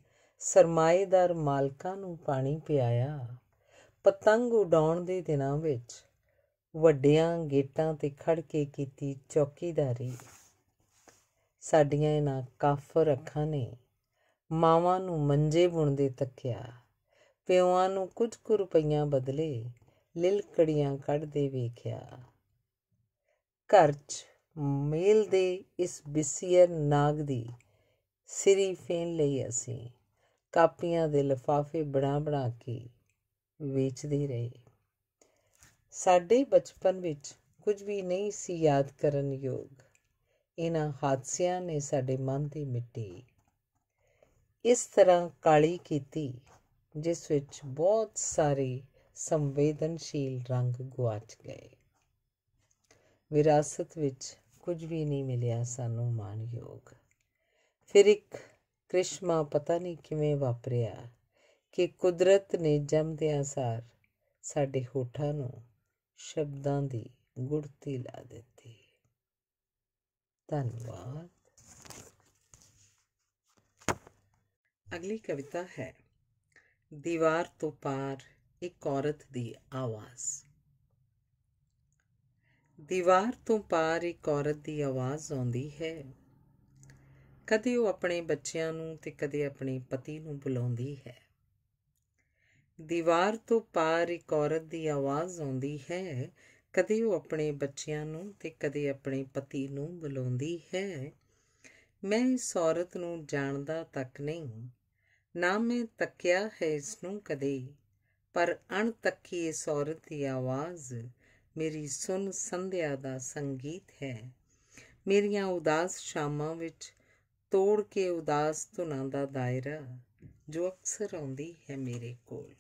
ਸਰਮਾਏਦਾਰ ਮਾਲਕਾਂ ਨੂੰ ਪਾਣੀ ਪਿਆਇਆ ਪਤੰਗ ਉਡਾਉਣ ਦੇ ਦਿਨਾਂ ਵਿੱਚ ਵੱਡਿਆਂ ਗੇਟਾਂ ਤੇ ਖੜ ਕੇ ਕੀਤੀ ਚੌਕੀਦਾਰੀ ਸਾਡੀਆਂ ਇਹਨਾਂ ਕਾਫਰ ਅੱਖਾਂ ਨੇ ਮਾਵਾਂ ਨੂੰ ਮੰਜੇ ਬੁਣਦੇ ਤੱਕਿਆ ਪਿਓਾਂ ਨੂੰ ਕੁਝ ਕੁ ਰੁਪਈਆ ਬਦਲੇ ਲਿਲਕੜੀਆਂ ਕੱਢਦੇ ਵੇਖਿਆ ਘਰ 'ਚ ਮੇਲ ਦੇ ਇਸ ਬਿਸੀਰ ਨਾਗ ਦੀ ਸਿਰੀ ਫੇਨ ਲਈ ਅਸੀਂ ਕਾਪੀਆਂ ਦੇ ਲਫਾਫੇ ਬਣਾ ਬਣਾ ਕੇ ਵੇਚਦੇ ਰਹੇ ਸਾਡੇ ਬਚਪਨ ਵਿੱਚ ਕੁਝ ਵੀ ਨਹੀਂ ਸੀ ਯਾਦ ਕਰਨ ਯੋਗ ਇਹਨਾਂ ਹਾਦਸਿਆਂ ਨੇ ਸਾਡੇ ਮਨ ਦੀ ਮਿੱਟੀ ਇਸ ਤਰ੍ਹਾਂ ਕਾਲੀ ਕੀਤੀ ਜਿਸ ਵਿੱਚ ਬਹੁਤ ਸਾਰੇ ਸੰਵੇਦਨਸ਼ੀਲ ਰੰਗ ਗੁਆਚ ਗਏ ਵਿਰਾਸਤ ਵਿੱਚ ਕੁਝ ਵੀ ਨਹੀਂ ਮਿਲਿਆ ਸਾਨੂੰ ਮਾਨਯੋਗ ਫਿਰ ਇੱਕ ਕ੍ਰਿਸ਼ਮਾ ਪਤਾ ਨਹੀਂ ਕਿਵੇਂ ਵਾਪਰਿਆ ਕਿ ਕੁਦਰਤ ਨੇ ਜੰਮਦਿਆਂ ਸਾਰ ਸਾਡੇ ਹੋਠਾਂ ਨੂੰ ਸ਼ਬਦਾਂ ਦੀ ਗੁੜਤੀ ਲਾ ਦਿੱਤੀ ਧੰਨਵਾਦ ਅਗਲੀ ਕਵਿਤਾ ਹੈ ਦੀਵਾਰ ਤੋਂ ਪਾਰ ਇੱਕ ਔਰਤ ਦੀ ਆਵਾਜ਼ ਦੀਵਾਰ ਤੋਂ ਪਾਰ ਇੱਕ ਔਰਤ ਦੀ ਆਵਾਜ਼ ਆਉਂਦੀ ਹੈ ਕਦੇ ਉਹ ਆਪਣੇ ਬੱਚਿਆਂ ਨੂੰ ਤੇ ਕਦੇ ਆਪਣੇ ਪਤੀ ਨੂੰ ਬੁਲਾਉਂਦੀ ਹੈ ਦੀਵਾਰ ਤੋਂ ਪਾਰ ਇੱਕ ਔਰਤ ਦੀ ਆਵਾਜ਼ ਆਉਂਦੀ ਹੈ ਕਦੇ ਉਹ ਆਪਣੇ ਬੱਚਿਆਂ ਨੂੰ ਤੇ ਕਦੇ ਆਪਣੇ ਪਤੀ ਨੂੰ ਬੁਲਾਉਂਦੀ ਹੈ ਮੈਂ ਇਸ ਔਰਤ ਨੂੰ ਜਾਣਦਾ ਤੱਕ ਨਹੀਂ ਨਾ ਮੈਂ ਤੱਕਿਆ ਹੈ ਇਸ ਨੂੰ ਕਦੇ ਪਰ ਅਣ ਤੱਕੀ ਇਸ ਔਰਤ ਦੀ ਆਵਾਜ਼ ਮੇਰੀ ਸੁਨ ਸੰਧਿਆ ਦਾ ਸੰਗੀਤ ਹੈ ਮੇਰੀਆਂ ਉਦਾਸ ਸ਼ਾਮਾਂ ਵਿੱਚ ਤੋੜ ਕੇ ਉਦਾਸ ਧੁਨਾਂ ਦਾ ਦਾਇਰਾ ਜੋ ਅਕਸਰ ਆਉਂਦੀ ਹੈ ਮੇਰੇ ਕੋਲ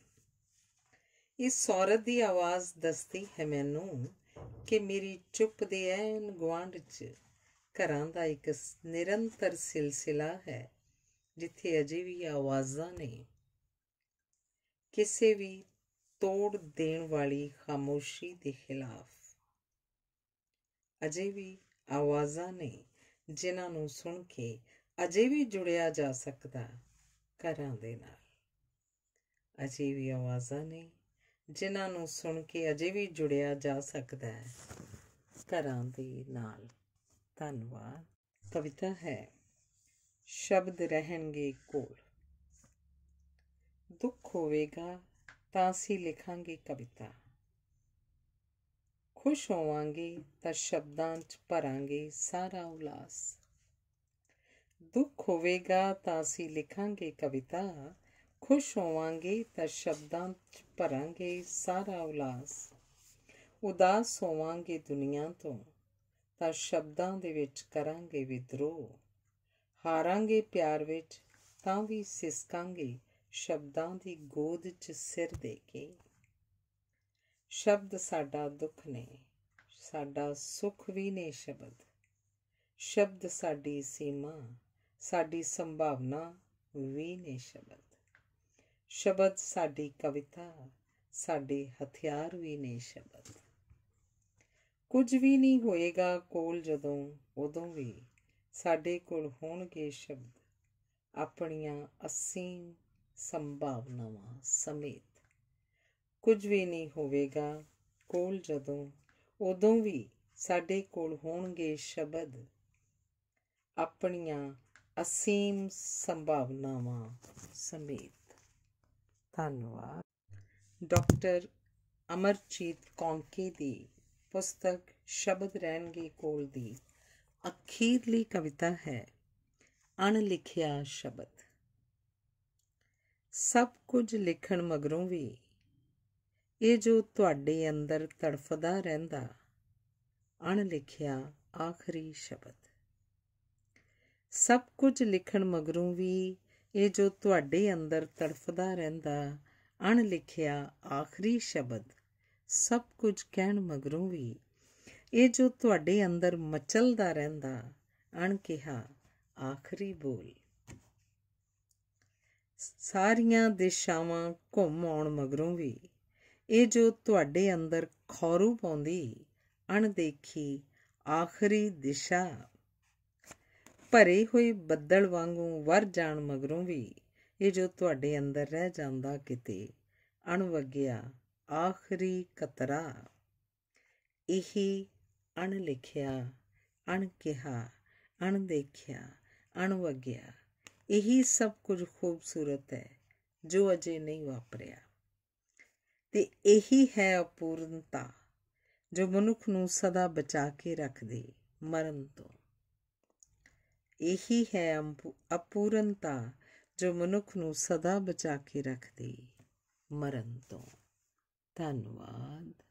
ਇਸ ਸੌਰਤ ਦੀ ਆਵਾਜ਼ ਦਸਤੀ ਹੈ ਮੈਨੂੰ ਕਿ ਮੇਰੀ ਚੁੱਪ ਦੇ ਐਨ ਗਵਾਂਡ 'ਚ ਘਰਾਂ ਦਾ ਇੱਕ ਨਿਰੰਤਰ ਸਿਲਸਿਲਾ ਹੈ ਜਿੱਥੇ ਅਜੇ ਵੀ ਆਵਾਜ਼ਾਂ ਨੇ ਕਿਸੇ ਵੀ ਤੋੜ ਦੇਣ ਵਾਲੀ ਖਾਮੋਸ਼ੀ ਦੇ ਖਿਲਾਫ ਅਜੇ ਵੀ ਆਵਾਜ਼ਾਂ ਨੇ ਜਿਨ੍ਹਾਂ ਨੂੰ ਸੁਣ ਕੇ ਅਜੇ ਵੀ ਜੁੜਿਆ ਜਾ ਸਕਦਾ ਘਰਾਂ ਦੇ ਨਾਲ ਅਜੇ ਵੀ ਆਵਾਜ਼ਾਂ ਨੇ ਜਿਨ੍ਹਾਂ ਨੂੰ ਸੁਣ ਕੇ ਅਜੇ ਵੀ ਜੁੜਿਆ ਜਾ ਸਕਦਾ ਹੈ ਘਰਾਂ ਦੇ ਨਾਲ ਧੰਨਵਾਦ ਕਵਿਤਾ ਹੈ ਸ਼ਬਦ ਰਹਿਣਗੇ ਕੋਲ ਦੁੱਖ ਹੋਵੇਗਾ ਤਾਂ ਅਸੀਂ ਲਿਖਾਂਗੇ ਕਵਿਤਾ ਖੁਸ਼ ਹੋਵਾਂਗੇ ਤਾਂ ਸ਼ਬਦਾਂ 'ਚ ਭਰਾਂਗੇ ਸਾਰਾ ਉਲਾਸ ਦੁੱਖ ਹੋਵੇਗਾ ਤਾਂ ਅਸੀਂ ਲਿਖਾਂਗੇ ਕਵਿਤਾ ਖੁਸ਼ ਹੋਵਾਂਗੇ ਤਾਂ ਸ਼ਬਦਾਂ 'ਚ ਭਰਾਂਗੇ ਸਾਰਾ ਉਲਾਸ ਉਦਾਸ ਹੋਵਾਂਗੇ ਦੁਨੀਆ ਤੋਂ ਤਾਂ ਸ਼ਬਦਾਂ ਦੇ ਵਿੱਚ ਕਰਾਂਗੇ ਵਿਦਰੋਹ ਹਾਰਾਂਗੇ ਪਿਆਰ ਵਿੱਚ ਤਾਂ ਵੀ ਸਿਸਕਾਂਗੇ ਸ਼ਬਦਾਂ ਦੀ ਗੋਦ 'ਚ ਸਿਰ ਦੇ ਕੇ ਸ਼ਬਦ ਸਾਡਾ ਦੁੱਖ ਨੇ ਸਾਡਾ ਸੁਖ ਵੀ ਨੇ ਸ਼ਬਦ ਸ਼ਬਦ ਸਾਡੀ ਸੀਮਾ ਸਾਡੀ ਸੰਭਾਵਨਾ ਵੀ ਨੇ ਸ਼ਬਦ ਸ਼ਬਦ ਸਾਡੀ ਕਵਿਤਾ ਸਾਡੇ ਹਥਿਆਰ ਵੀ ਨੇ ਸ਼ਬਦ ਕੁਝ ਵੀ ਨਹੀਂ ਹੋਏਗਾ ਕੋਲ ਜਦੋਂ ਉਦੋਂ ਵੀ ਸਾਡੇ ਕੋਲ ਹੋਣਗੇ ਸ਼ਬਦ ਆਪਣੀਆਂ ਅਸੀਮ ਸੰਭਾਵਨਾਵਾਂ ਸਮੇਤ ਕੁਝ ਵੀ ਨਹੀਂ ਹੋਵੇਗਾ ਕੋਲ ਜਦੋਂ ਉਦੋਂ ਵੀ ਸਾਡੇ ਕੋਲ ਹੋਣਗੇ ਸ਼ਬਦ ਆਪਣੀਆਂ ਅਸੀਮ ਸੰਭਾਵਨਾਵਾਂ ਸਮੇਤ ਧੰਨਵਾਦ ਡਾਕਟਰ ਅਮਰਜੀਤ ਕੌਂਕੇ ਦੀ ਪੁਸਤਕ ਸ਼ਬਦ ਰਹਿਣਗੇ ਕੋਲ ਦੀ ਅਖੀਰਲੀ ਕਵਿਤਾ ਹੈ ਅਣਲਿਖਿਆ ਸ਼ਬਦ ਸਭ ਕੁਝ ਲਿਖਣ ਮਗਰੋਂ ਵੀ ਇਹ ਜੋ ਤੁਹਾਡੇ ਅੰਦਰ ਤੜਫਦਾ ਰਹਿੰਦਾ ਅਣ ਲਿਖਿਆ ਆਖਰੀ ਸ਼ਬਦ ਸਭ ਕੁਝ ਲਿਖਣ ਮਗਰੋਂ ਵੀ ਇਹ ਜੋ ਤੁਹਾਡੇ ਅੰਦਰ ਤੜਫਦਾ ਰਹਿੰਦਾ ਅਣ ਲਿਖਿਆ ਆਖਰੀ ਸ਼ਬਦ ਸਭ ਕੁਝ ਕਹਿਣ ਮਗਰੋਂ ਵੀ ਇਹ ਜੋ ਤੁਹਾਡੇ ਅੰਦਰ ਮਚਲਦਾ ਰਹਿੰਦਾ ਅਣ ਕਿਹਾ ਆਖਰੀ ਬੋਲ ਸਾਰੀਆਂ ਦਿਸ਼ਾਵਾਂ ਘੁੰਮ ਆਉਣ ਮਗਰੋਂ ਵੀ ਇਹ ਜੋ ਤੁਹਾਡੇ ਅੰਦਰ ਖੌਰੂ ਪਾਉਂਦੀ ਅਣਦੇਖੀ ਆਖਰੀ ਦਿਸ਼ਾ ਭਰੇ ਹੋਏ ਬੱਦਲ ਵਾਂਗੂ ਵਰ ਜਾਣ ਮਗਰੋਂ ਵੀ ਇਹ ਜੋ ਤੁਹਾਡੇ ਅੰਦਰ ਰਹਿ ਜਾਂਦਾ ਕਿਤੇ ਅਣਵਗਿਆ ਆਖਰੀ ਕਤਰਾ ਇਹੀ ਅਣ ਲਿਖਿਆ ਅਣ ਕਿਹਾ ਅਣ ਦੇਖਿਆ ਅਣ ਵਗਿਆ ਇਹੀ ਸਭ ਕੁਝ ਖੂਬਸੂਰਤ ਹੈ ਜੋ ਅਜੇ ਨਹੀਂ ਵਾਪਰਿਆ ਤੇ ਇਹੀ ਹੈ ਅਪੂਰਨਤਾ ਜੋ ਮਨੁੱਖ ਨੂੰ ਸਦਾ ਬਚਾ ਕੇ ਰੱਖਦੀ ਮਰਨ ਤੋਂ ਇਹੀ ਹੈ ਅਪੂਰਨਤਾ ਜੋ ਮਨੁੱਖ ਨੂੰ ਸਦਾ ਬਚਾ ਕੇ ਰੱਖਦੀ ਮਰਨ ਤੋਂ ਧੰਨਵਾਦ